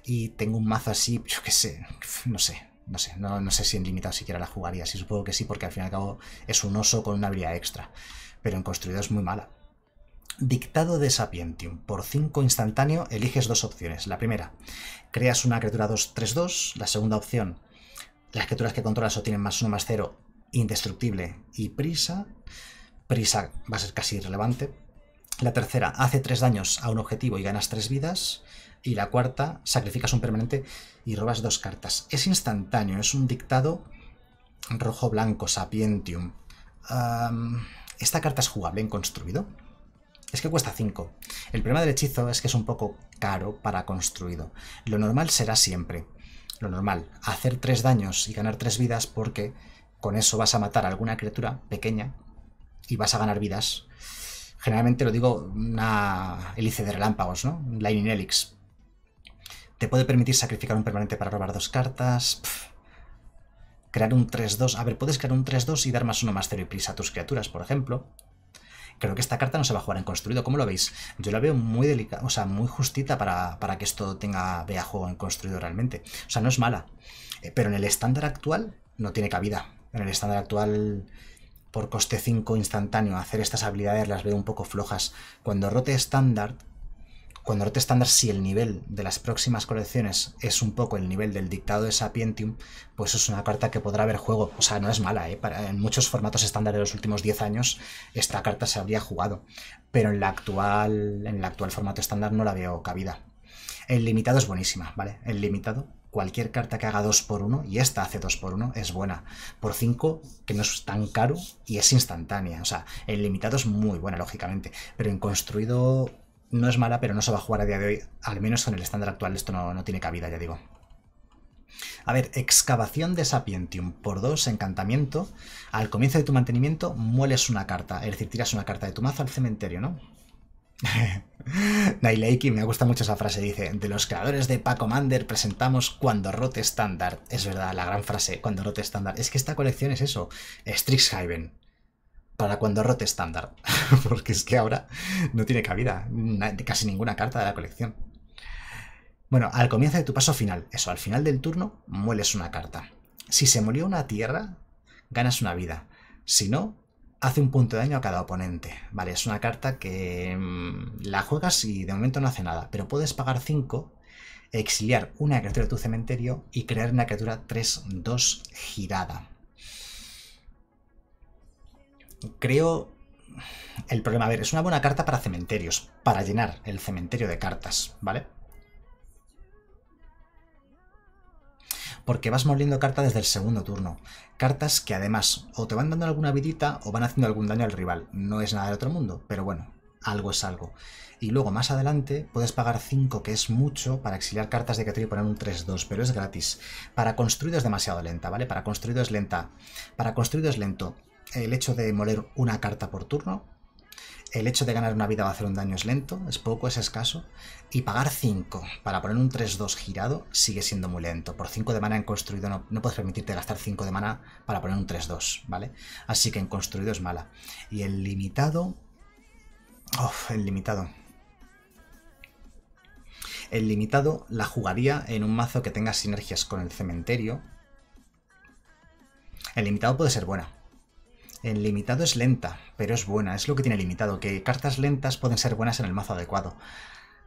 [SPEAKER 1] y tengo un mazo así, yo qué sé, no sé, no sé, no, sé si en limitado siquiera la jugaría, si supongo que sí, porque al fin y al cabo es un oso con una habilidad extra, pero en construido es muy mala. Dictado de Sapientium. Por 5 instantáneo eliges dos opciones. La primera, creas una criatura 2-3-2. La segunda opción, las criaturas que controlas o tienen más 1 más 0, indestructible y prisa prisa va a ser casi irrelevante. La tercera, hace tres daños a un objetivo y ganas tres vidas. Y la cuarta, sacrificas un permanente y robas dos cartas. Es instantáneo, es un dictado rojo-blanco, sapientium. esta carta es jugable en construido. Es que cuesta 5. El problema del hechizo es que es un poco caro para construido. Lo normal será siempre. Lo normal, hacer 3 daños y ganar 3 vidas porque con eso vas a matar a alguna criatura pequeña y vas a ganar vidas. Generalmente lo digo, una hélice de relámpagos, ¿no? Lightning Helix. Te puede permitir sacrificar un permanente para robar dos cartas. Crear un 3-2. A ver, puedes crear un 3-2 y dar más uno más cero y prisa a tus criaturas, por ejemplo. Creo que esta carta no se va a jugar en construido. ¿Cómo lo veis? Yo la veo muy delicada, o sea, muy justita para, para, que esto tenga vea juego en construido realmente. O sea, no es mala. Eh, pero en el estándar actual no tiene cabida. En el estándar actual por coste 5 instantáneo hacer estas habilidades las veo un poco flojas. Cuando rote estándar, cuando rote estándar, si el nivel de las próximas colecciones es un poco el nivel del dictado de Sapientium, pues es una carta que podrá ver juego. O sea, no es mala, ¿eh? Para, en muchos formatos estándar de los últimos 10 años, esta carta se habría jugado. Pero en la actual, en el actual formato estándar no la veo cabida. El limitado es buenísima, ¿vale? El limitado cualquier carta que haga 2 por 1 y esta hace 2 por 1 es buena. Por 5, que no es tan caro y es instantánea. O sea, en limitado es muy buena, lógicamente. Pero en construido no es mala, pero no se va a jugar a día de hoy. Al menos con el estándar actual esto no, no tiene cabida, ya digo. A ver, excavación de Sapientium por 2, encantamiento. Al comienzo de tu mantenimiento mueles una carta, es decir, tiras una carta de tu mazo al cementerio, ¿no? Naileiki, me gusta mucho esa frase, dice, de los creadores de Paco Mander presentamos Cuando Rote estándar, Es verdad, la gran frase, Cuando Rote estándar, Es que esta colección es eso, Strixhaven, para cuando rote estándar. Porque es que ahora no tiene cabida casi ninguna carta de la colección. Bueno, al comienzo de tu paso final, eso, al final del turno, mueles una carta. Si se murió una tierra, ganas una vida. Si no, hace un punto de daño a cada oponente. Vale, es una carta que mm, la juegas y de momento no hace nada, pero puedes pagar 5, exiliar una criatura de tu cementerio y crear una criatura 3-2 girada. Creo... El problema, a ver, es una buena carta para cementerios, para llenar el cementerio de cartas, ¿vale? porque vas moliendo cartas desde el segundo turno. Cartas que además o te van dando alguna vidita o van haciendo algún daño al rival. No es nada del otro mundo, pero bueno, algo es algo. Y luego más adelante puedes pagar 5, que es mucho, para exiliar cartas de que y poner un 3-2, pero es gratis. Para construido es demasiado lenta, ¿vale? Para construido es lenta. Para construido es lento el hecho de moler una carta por turno el hecho de ganar una vida va a hacer un daño es lento, es poco, es escaso. Y pagar 5 para poner un 3-2 girado sigue siendo muy lento. Por 5 de mana en construido no, puedes permitirte gastar 5 de mana para poner un 3-2, ¿vale? Así que en construido es mala. Y el limitado... Uf, el limitado. El limitado la jugaría en un mazo que tenga sinergias con el cementerio. El limitado puede ser buena, en limitado es lenta, pero es buena, es lo que tiene limitado, que cartas lentas pueden ser buenas en el mazo adecuado.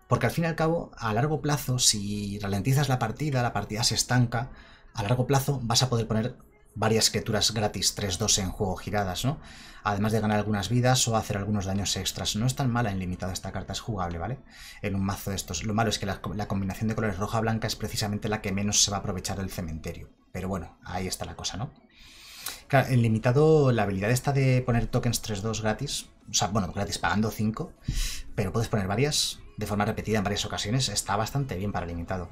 [SPEAKER 1] Porque al fin y al cabo, a largo plazo, si ralentizas la partida, la partida se estanca, a largo plazo vas a poder poner varias criaturas gratis 3-2 en juego giradas, ¿no? Además de ganar algunas vidas o hacer algunos daños extras. No es tan mala en limitado esta carta, es jugable, ¿vale? En un mazo de estos. Lo malo es que la, combinación de colores roja-blanca es precisamente la que menos se va a aprovechar del cementerio. Pero bueno, ahí está la cosa, ¿no? Claro, en limitado, la habilidad esta de poner tokens 3-2 gratis, o sea, bueno, gratis pagando 5, pero puedes poner varias de forma repetida en varias ocasiones, está bastante bien para limitado.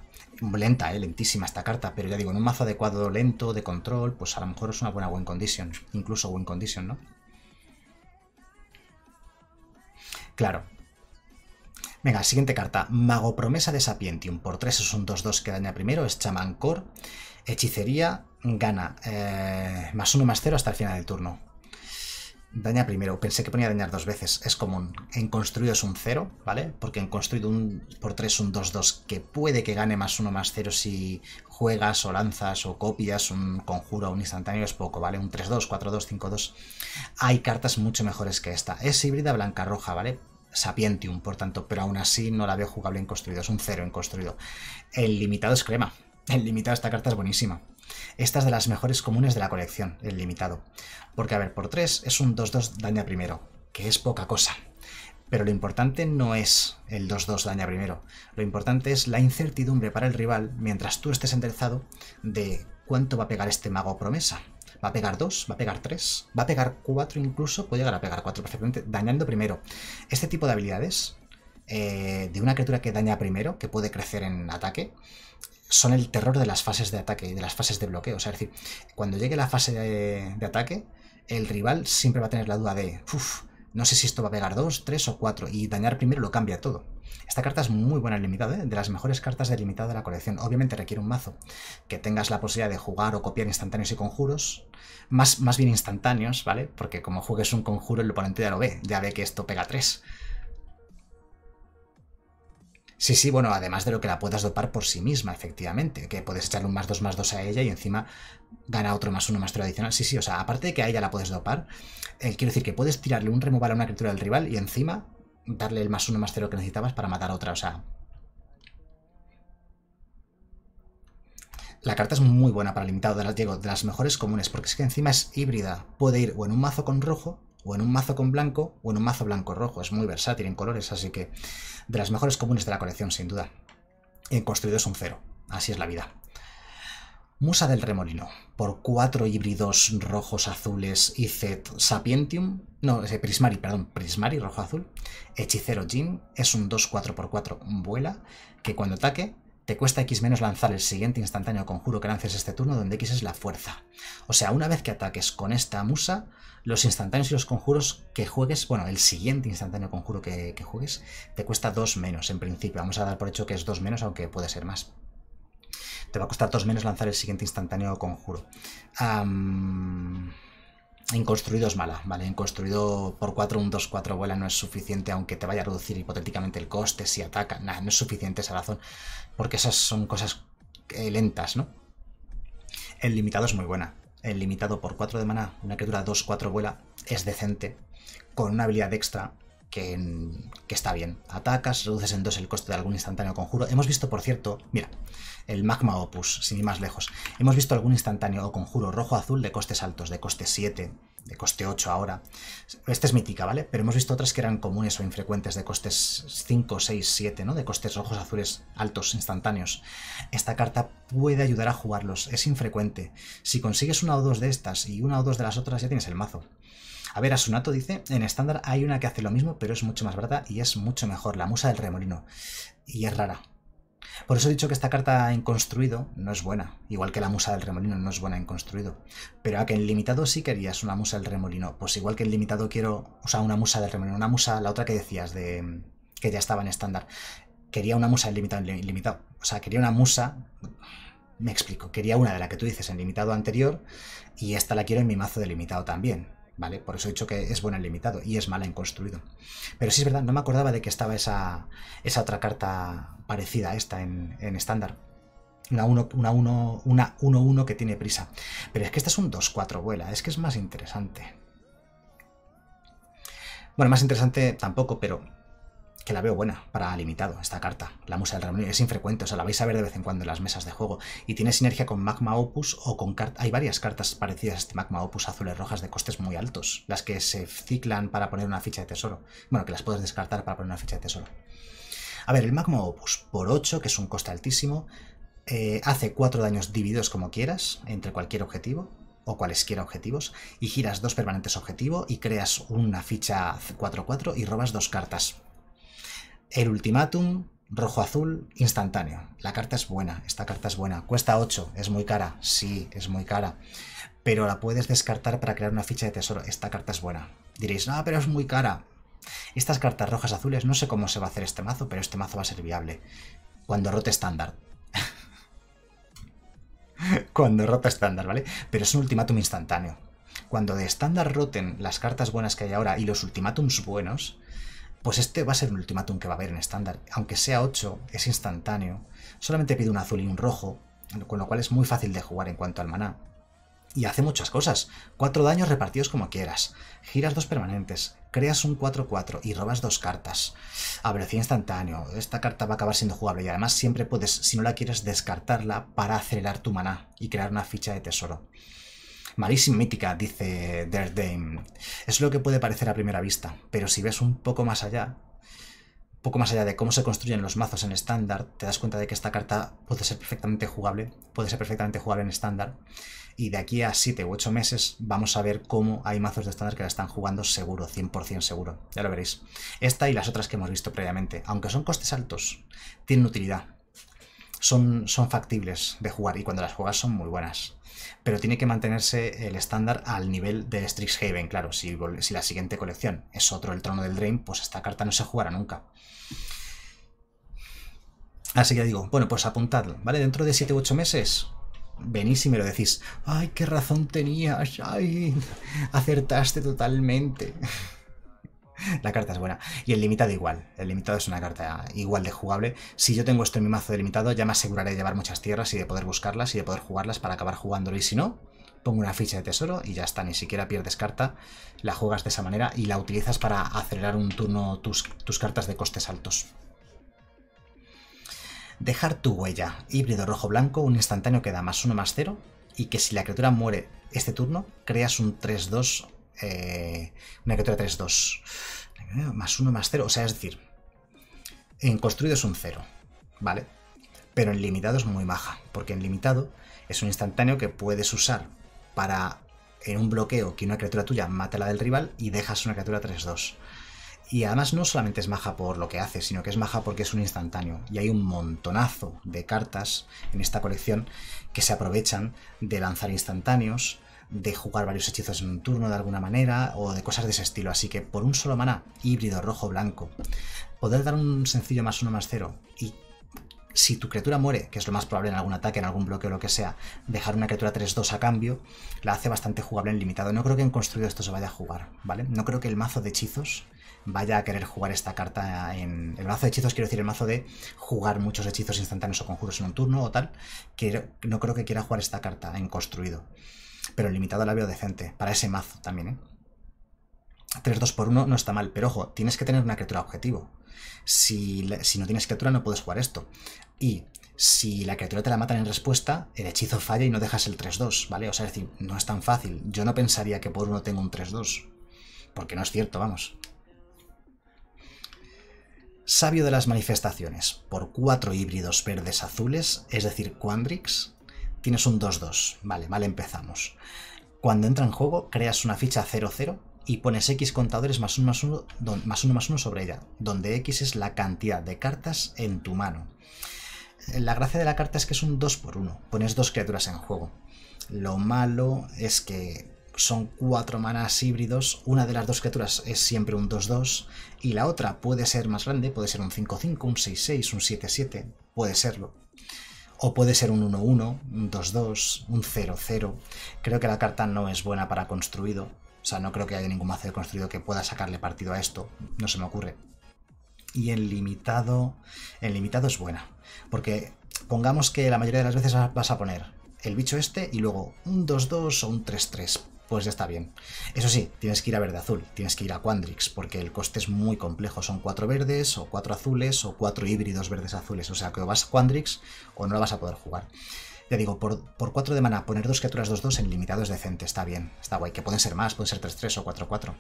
[SPEAKER 1] Lenta, eh, lentísima esta carta, pero ya digo, en un mazo adecuado, lento, de control, pues a lo mejor es una buena win condition, incluso win condition, ¿no? Claro. Venga, siguiente carta. Mago Promesa de Sapientium. Por 3 es un 2-2 que daña primero. Es chamancor Hechicería gana eh, más uno más cero hasta el final del turno. Daña primero, pensé que ponía dañar dos veces, es común. En construido es un cero ¿vale? Porque en construido un por 3 un 2-2 que puede que gane más uno más cero si juegas o lanzas o copias un conjuro o un instantáneo es poco, ¿vale? Un 3-2, 4-2, 5-2. Hay cartas mucho mejores que esta. Es híbrida blanca-roja, ¿vale? Sapientium, por tanto, pero aún así no la veo jugable en construido, es un cero en construido. El limitado es crema, el limitado esta carta es buenísima. Estas de las mejores comunes de la colección, el limitado. Porque, a ver, por 3 es un 2-2 daña primero, que es poca cosa. Pero lo importante no es el 2-2 daña primero. Lo importante es la incertidumbre para el rival mientras tú estés enderezado de cuánto va a pegar este mago promesa. ¿Va a pegar 2? ¿Va a pegar 3? ¿Va a pegar 4 incluso? Puede llegar a pegar 4 perfectamente, dañando primero. Este tipo de habilidades eh, de una criatura que daña primero, que puede crecer en ataque, son el terror de las fases de ataque y de las fases de bloqueo. O sea, es decir, cuando llegue la fase de, ataque, el rival siempre va a tener la duda de, uff, no sé si esto va a pegar 2, 3 o 4, y dañar primero lo cambia todo. Esta carta es muy buena en ¿eh? de las mejores cartas de limitado de la colección. Obviamente requiere un mazo que tengas la posibilidad de jugar o copiar instantáneos y conjuros, más, más bien instantáneos, ¿vale? Porque como juegues un conjuro, el oponente ya lo ve, ya ve que esto pega 3. Sí, sí, bueno, además de lo que la puedas dopar por sí misma, efectivamente, que puedes echarle un más 2 más 2 a ella y encima gana otro más 1 más tradicional adicional. Sí, sí, o sea, aparte de que a ella la puedes dopar, eh, quiero decir que puedes tirarle un removal a una criatura del rival y encima darle el más 1 más 0 que necesitabas para matar a otra, o sea... La carta es muy buena para limitado, de las, Diego, de las mejores comunes, porque es que encima es híbrida. Puede ir o en un mazo con rojo o en un mazo con blanco o en un mazo blanco-rojo. Es muy versátil en colores, así que de las mejores comunes de la colección, sin duda. En construido es un cero. Así es la vida. Musa del Remolino, por cuatro híbridos rojos, azules y Z Sapientium, no, es Prismari, perdón, Prismari rojo-azul, Hechicero Jin, es un 2-4x4 vuela, que cuando ataque te cuesta X menos lanzar el siguiente instantáneo conjuro que lances este turno, donde X es la fuerza. O sea, una vez que ataques con esta musa, los instantáneos y los conjuros que juegues, bueno, el siguiente instantáneo conjuro que, juegues, te cuesta 2 menos en principio. Vamos a dar por hecho que es 2 menos, aunque puede ser más. Te va a costar 2 menos lanzar el siguiente instantáneo conjuro. Inconstruido es mala, ¿vale? En construido por 4, un 2-4 vuela no es suficiente, aunque te vaya a reducir hipotéticamente el coste si ataca. Nada, no es suficiente esa razón porque esas son cosas eh, lentas, ¿no? El limitado es muy buena. El limitado por 4 de maná, una criatura 2-4 vuela, es decente, con una habilidad extra que, que está bien. Atacas, reduces en 2 el coste de algún instantáneo conjuro. Hemos visto, por cierto, mira, el Magma Opus, sin ir más lejos. Hemos visto algún instantáneo o conjuro rojo-azul de costes altos, de coste 7, de coste 8 ahora. Esta es mítica, ¿vale? Pero hemos visto otras que eran comunes o infrecuentes, de costes 5, 6, 7, ¿no? De costes rojos, azules, altos, instantáneos. Esta carta puede ayudar a jugarlos, es infrecuente. Si consigues una o dos de estas y una o dos de las otras, ya tienes el mazo. A ver, Asunato dice, en estándar hay una que hace lo mismo, pero es mucho más barata y es mucho mejor, la musa del remolino. Y es rara, por eso he dicho que esta carta en construido no es buena, igual que la musa del remolino no es buena en construido. Pero a que en limitado sí querías una musa del remolino, pues igual que en limitado quiero, o sea, una musa del remolino, una musa, la otra que decías de que ya estaba en estándar. Quería una musa en limitado, limitado. O sea, quería una musa, me explico, quería una de la que tú dices en limitado anterior y esta la quiero en mi mazo de limitado también. ¿vale? Por eso he dicho que es buena en limitado y es mala en construido. Pero sí es verdad, no me acordaba de que estaba esa, esa otra carta parecida a esta en, estándar. Una 1-1 que tiene prisa. Pero es que esta es un 2-4 vuela, es que es más interesante. Bueno, más interesante tampoco, pero que la veo buena para limitado, esta carta. La musa del remolino es infrecuente, o sea, la vais a ver de vez en cuando en las mesas de juego. Y tiene sinergia con Magma Opus o con cartas... Hay varias cartas parecidas a este Magma Opus azules rojas de costes muy altos. Las que se ciclan para poner una ficha de tesoro. Bueno, que las puedes descartar para poner una ficha de tesoro. A ver, el Magma Opus por 8, que es un coste altísimo, eh, hace 4 daños divididos como quieras, entre cualquier objetivo o cualesquiera objetivos, y giras dos permanentes objetivo y creas una ficha 4-4 y robas dos cartas el ultimátum, rojo-azul, instantáneo. La carta es buena, esta carta es buena. Cuesta 8, es muy cara, sí, es muy cara. Pero la puedes descartar para crear una ficha de tesoro. Esta carta es buena. Diréis, no, ah, pero es muy cara. Estas cartas rojas azules, no sé cómo se va a hacer este mazo, pero este mazo va a ser viable. Cuando rote estándar. Cuando rote estándar, ¿vale? Pero es un ultimátum instantáneo. Cuando de estándar roten las cartas buenas que hay ahora y los ultimátums buenos, pues este va a ser un ultimátum que va a haber en estándar. Aunque sea 8, es instantáneo. Solamente pide un azul y un rojo, con lo cual es muy fácil de jugar en cuanto al maná. Y hace muchas cosas. 4 daños repartidos como quieras. Giras dos permanentes. Creas un 4-4 y robas dos cartas. A velocidad instantáneo. Esta carta va a acabar siendo jugable y además siempre puedes, si no la quieres, descartarla para acelerar tu maná y crear una ficha de tesoro. Malísima mítica, dice Dame. Es lo que puede parecer a primera vista, pero si ves un poco más allá, un poco más allá de cómo se construyen los mazos en estándar, te das cuenta de que esta carta puede ser perfectamente jugable, puede ser perfectamente jugable en estándar. Y de aquí a 7 u 8 meses vamos a ver cómo hay mazos de estándar que la están jugando seguro, 100% seguro. Ya lo veréis. Esta y las otras que hemos visto previamente, aunque son costes altos, tienen utilidad. Son, son factibles de jugar y cuando las juegas son muy buenas pero tiene que mantenerse el estándar al nivel de Strixhaven, claro, si, la siguiente colección es otro el Trono del Drain, pues esta carta no se jugará nunca. Así que digo, bueno, pues apuntadlo, ¿vale? Dentro de 7 u 8 meses venís y me lo decís. ¡Ay, qué razón tenías! ¡Ay! Acertaste totalmente. la carta es buena. Y el limitado igual. El limitado es una carta igual de jugable. Si yo tengo esto en mi mazo de limitado, ya me aseguraré de llevar muchas tierras y de poder buscarlas y de poder jugarlas para acabar jugándolo. Y si no, pongo una ficha de tesoro y ya está. Ni siquiera pierdes carta. La juegas de esa manera y la utilizas para acelerar un turno tus, tus cartas de costes altos. Dejar tu huella. Híbrido rojo-blanco, un instantáneo que da más uno más cero Y que si la criatura muere este turno, creas un 3-2 eh, una criatura 3-2. Más 1, más 0. O sea, es decir, en construido es un 0, ¿vale? Pero en limitado es muy baja, porque en limitado es un instantáneo que puedes usar para en un bloqueo que una criatura tuya mate la del rival y dejas una criatura 3-2. Y además no solamente es maja por lo que hace, sino que es maja porque es un instantáneo. Y hay un montonazo de cartas en esta colección que se aprovechan de lanzar instantáneos, de jugar varios hechizos en un turno de alguna manera o de cosas de ese estilo. Así que por un solo mana híbrido rojo-blanco, poder dar un sencillo más uno más cero y si tu criatura muere, que es lo más probable en algún ataque, en algún bloque o lo que sea, dejar una criatura 3-2 a cambio, la hace bastante jugable en limitado. No creo que en construido esto se vaya a jugar, ¿vale? No creo que el mazo de hechizos vaya a querer jugar esta carta en... El mazo de hechizos, quiero decir, el mazo de jugar muchos hechizos instantáneos o conjuros en un turno o tal, que no creo que quiera jugar esta carta en construido pero limitado la veo decente, para ese mazo también, ¿eh? 3, 2 por 1 no está mal, pero ojo, tienes que tener una criatura objetivo. Si, no tienes criatura no puedes jugar esto. Y si la criatura te la matan en respuesta, el hechizo falla y no dejas el 3-2, ¿vale? O sea, es decir, no es tan fácil. Yo no pensaría que por uno tengo un 3-2. Porque no es cierto, vamos. Sabio de las manifestaciones. Por 4 híbridos verdes azules, es decir, Quandrix, Tienes un 2-2. Vale, vale, empezamos. Cuando entra en juego, creas una ficha 0-0 y pones X contadores más 1 1, más 1 más 1 sobre ella, donde X es la cantidad de cartas en tu mano. La gracia de la carta es que es un 2 por 1, pones dos criaturas en juego. Lo malo es que son cuatro manas híbridos, una de las dos criaturas es siempre un 2-2 y la otra puede ser más grande, puede ser un 5-5, un 6-6, un 7-7, puede serlo, o puede ser un 1-1, un 2-2, un 0-0. Creo que la carta no es buena para construido. O sea, no creo que haya ningún mazo de construido que pueda sacarle partido a esto. No se me ocurre. Y en limitado. En limitado es buena. Porque pongamos que la mayoría de las veces vas a poner el bicho este y luego un 2-2 o un 3-3 pues ya está bien. Eso sí, tienes que ir a verde azul, tienes que ir a Quandrix, porque el coste es muy complejo. Son cuatro verdes, o cuatro azules, o cuatro híbridos verdes azules. O sea que o vas a Quandrix o no la vas a poder jugar. Ya digo, por, por de mana, poner dos criaturas 2-2 en limitado es decente, está bien, está guay. Que pueden ser más, pueden ser 3-3 o 4-4.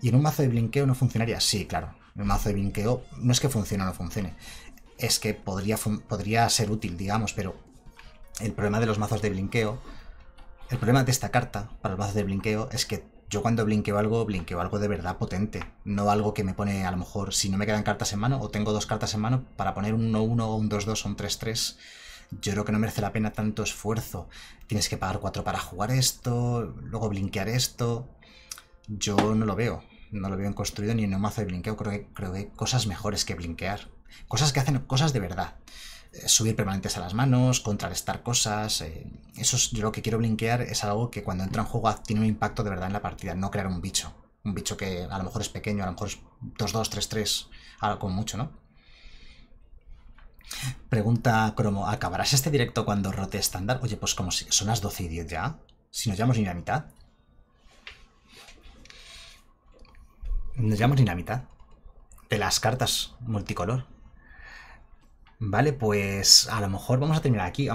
[SPEAKER 1] ¿Y en un mazo de blinqueo no funcionaría? Sí, claro. En un mazo de blinqueo no es que funcione o no funcione. Es que podría, podría ser útil, digamos, pero el problema de los mazos de blinqueo el problema de esta carta para el mazo de blinqueo es que yo cuando blinqueo algo, blinqueo algo de verdad potente. No algo que me pone, a lo mejor, si no me quedan cartas en mano o tengo dos cartas en mano, para poner un 1-1 un 2-2 o un 3-3, yo creo que no merece la pena tanto esfuerzo. Tienes que pagar 4 para jugar esto, luego blinquear esto. Yo no lo veo. No lo veo en construido ni en un mazo de blinqueo. Creo que, creo que hay cosas mejores que blinquear. Cosas que hacen cosas de verdad subir permanentes a las manos, contrarrestar cosas. Eh, eso yo lo que quiero blinquear, es algo que cuando entra en juego tiene un impacto de verdad en la partida, no crear un bicho. Un bicho que a lo mejor es pequeño, a lo mejor es 2-2, 3-3, algo con mucho, ¿no? Pregunta Cromo, ¿acabarás este directo cuando rote estándar? Oye, pues como si son las 12 y 10 ya, si nos llevamos ni la mitad. Nos llevamos ni la mitad de las cartas multicolor. Vale, pues a lo mejor vamos a tener aquí.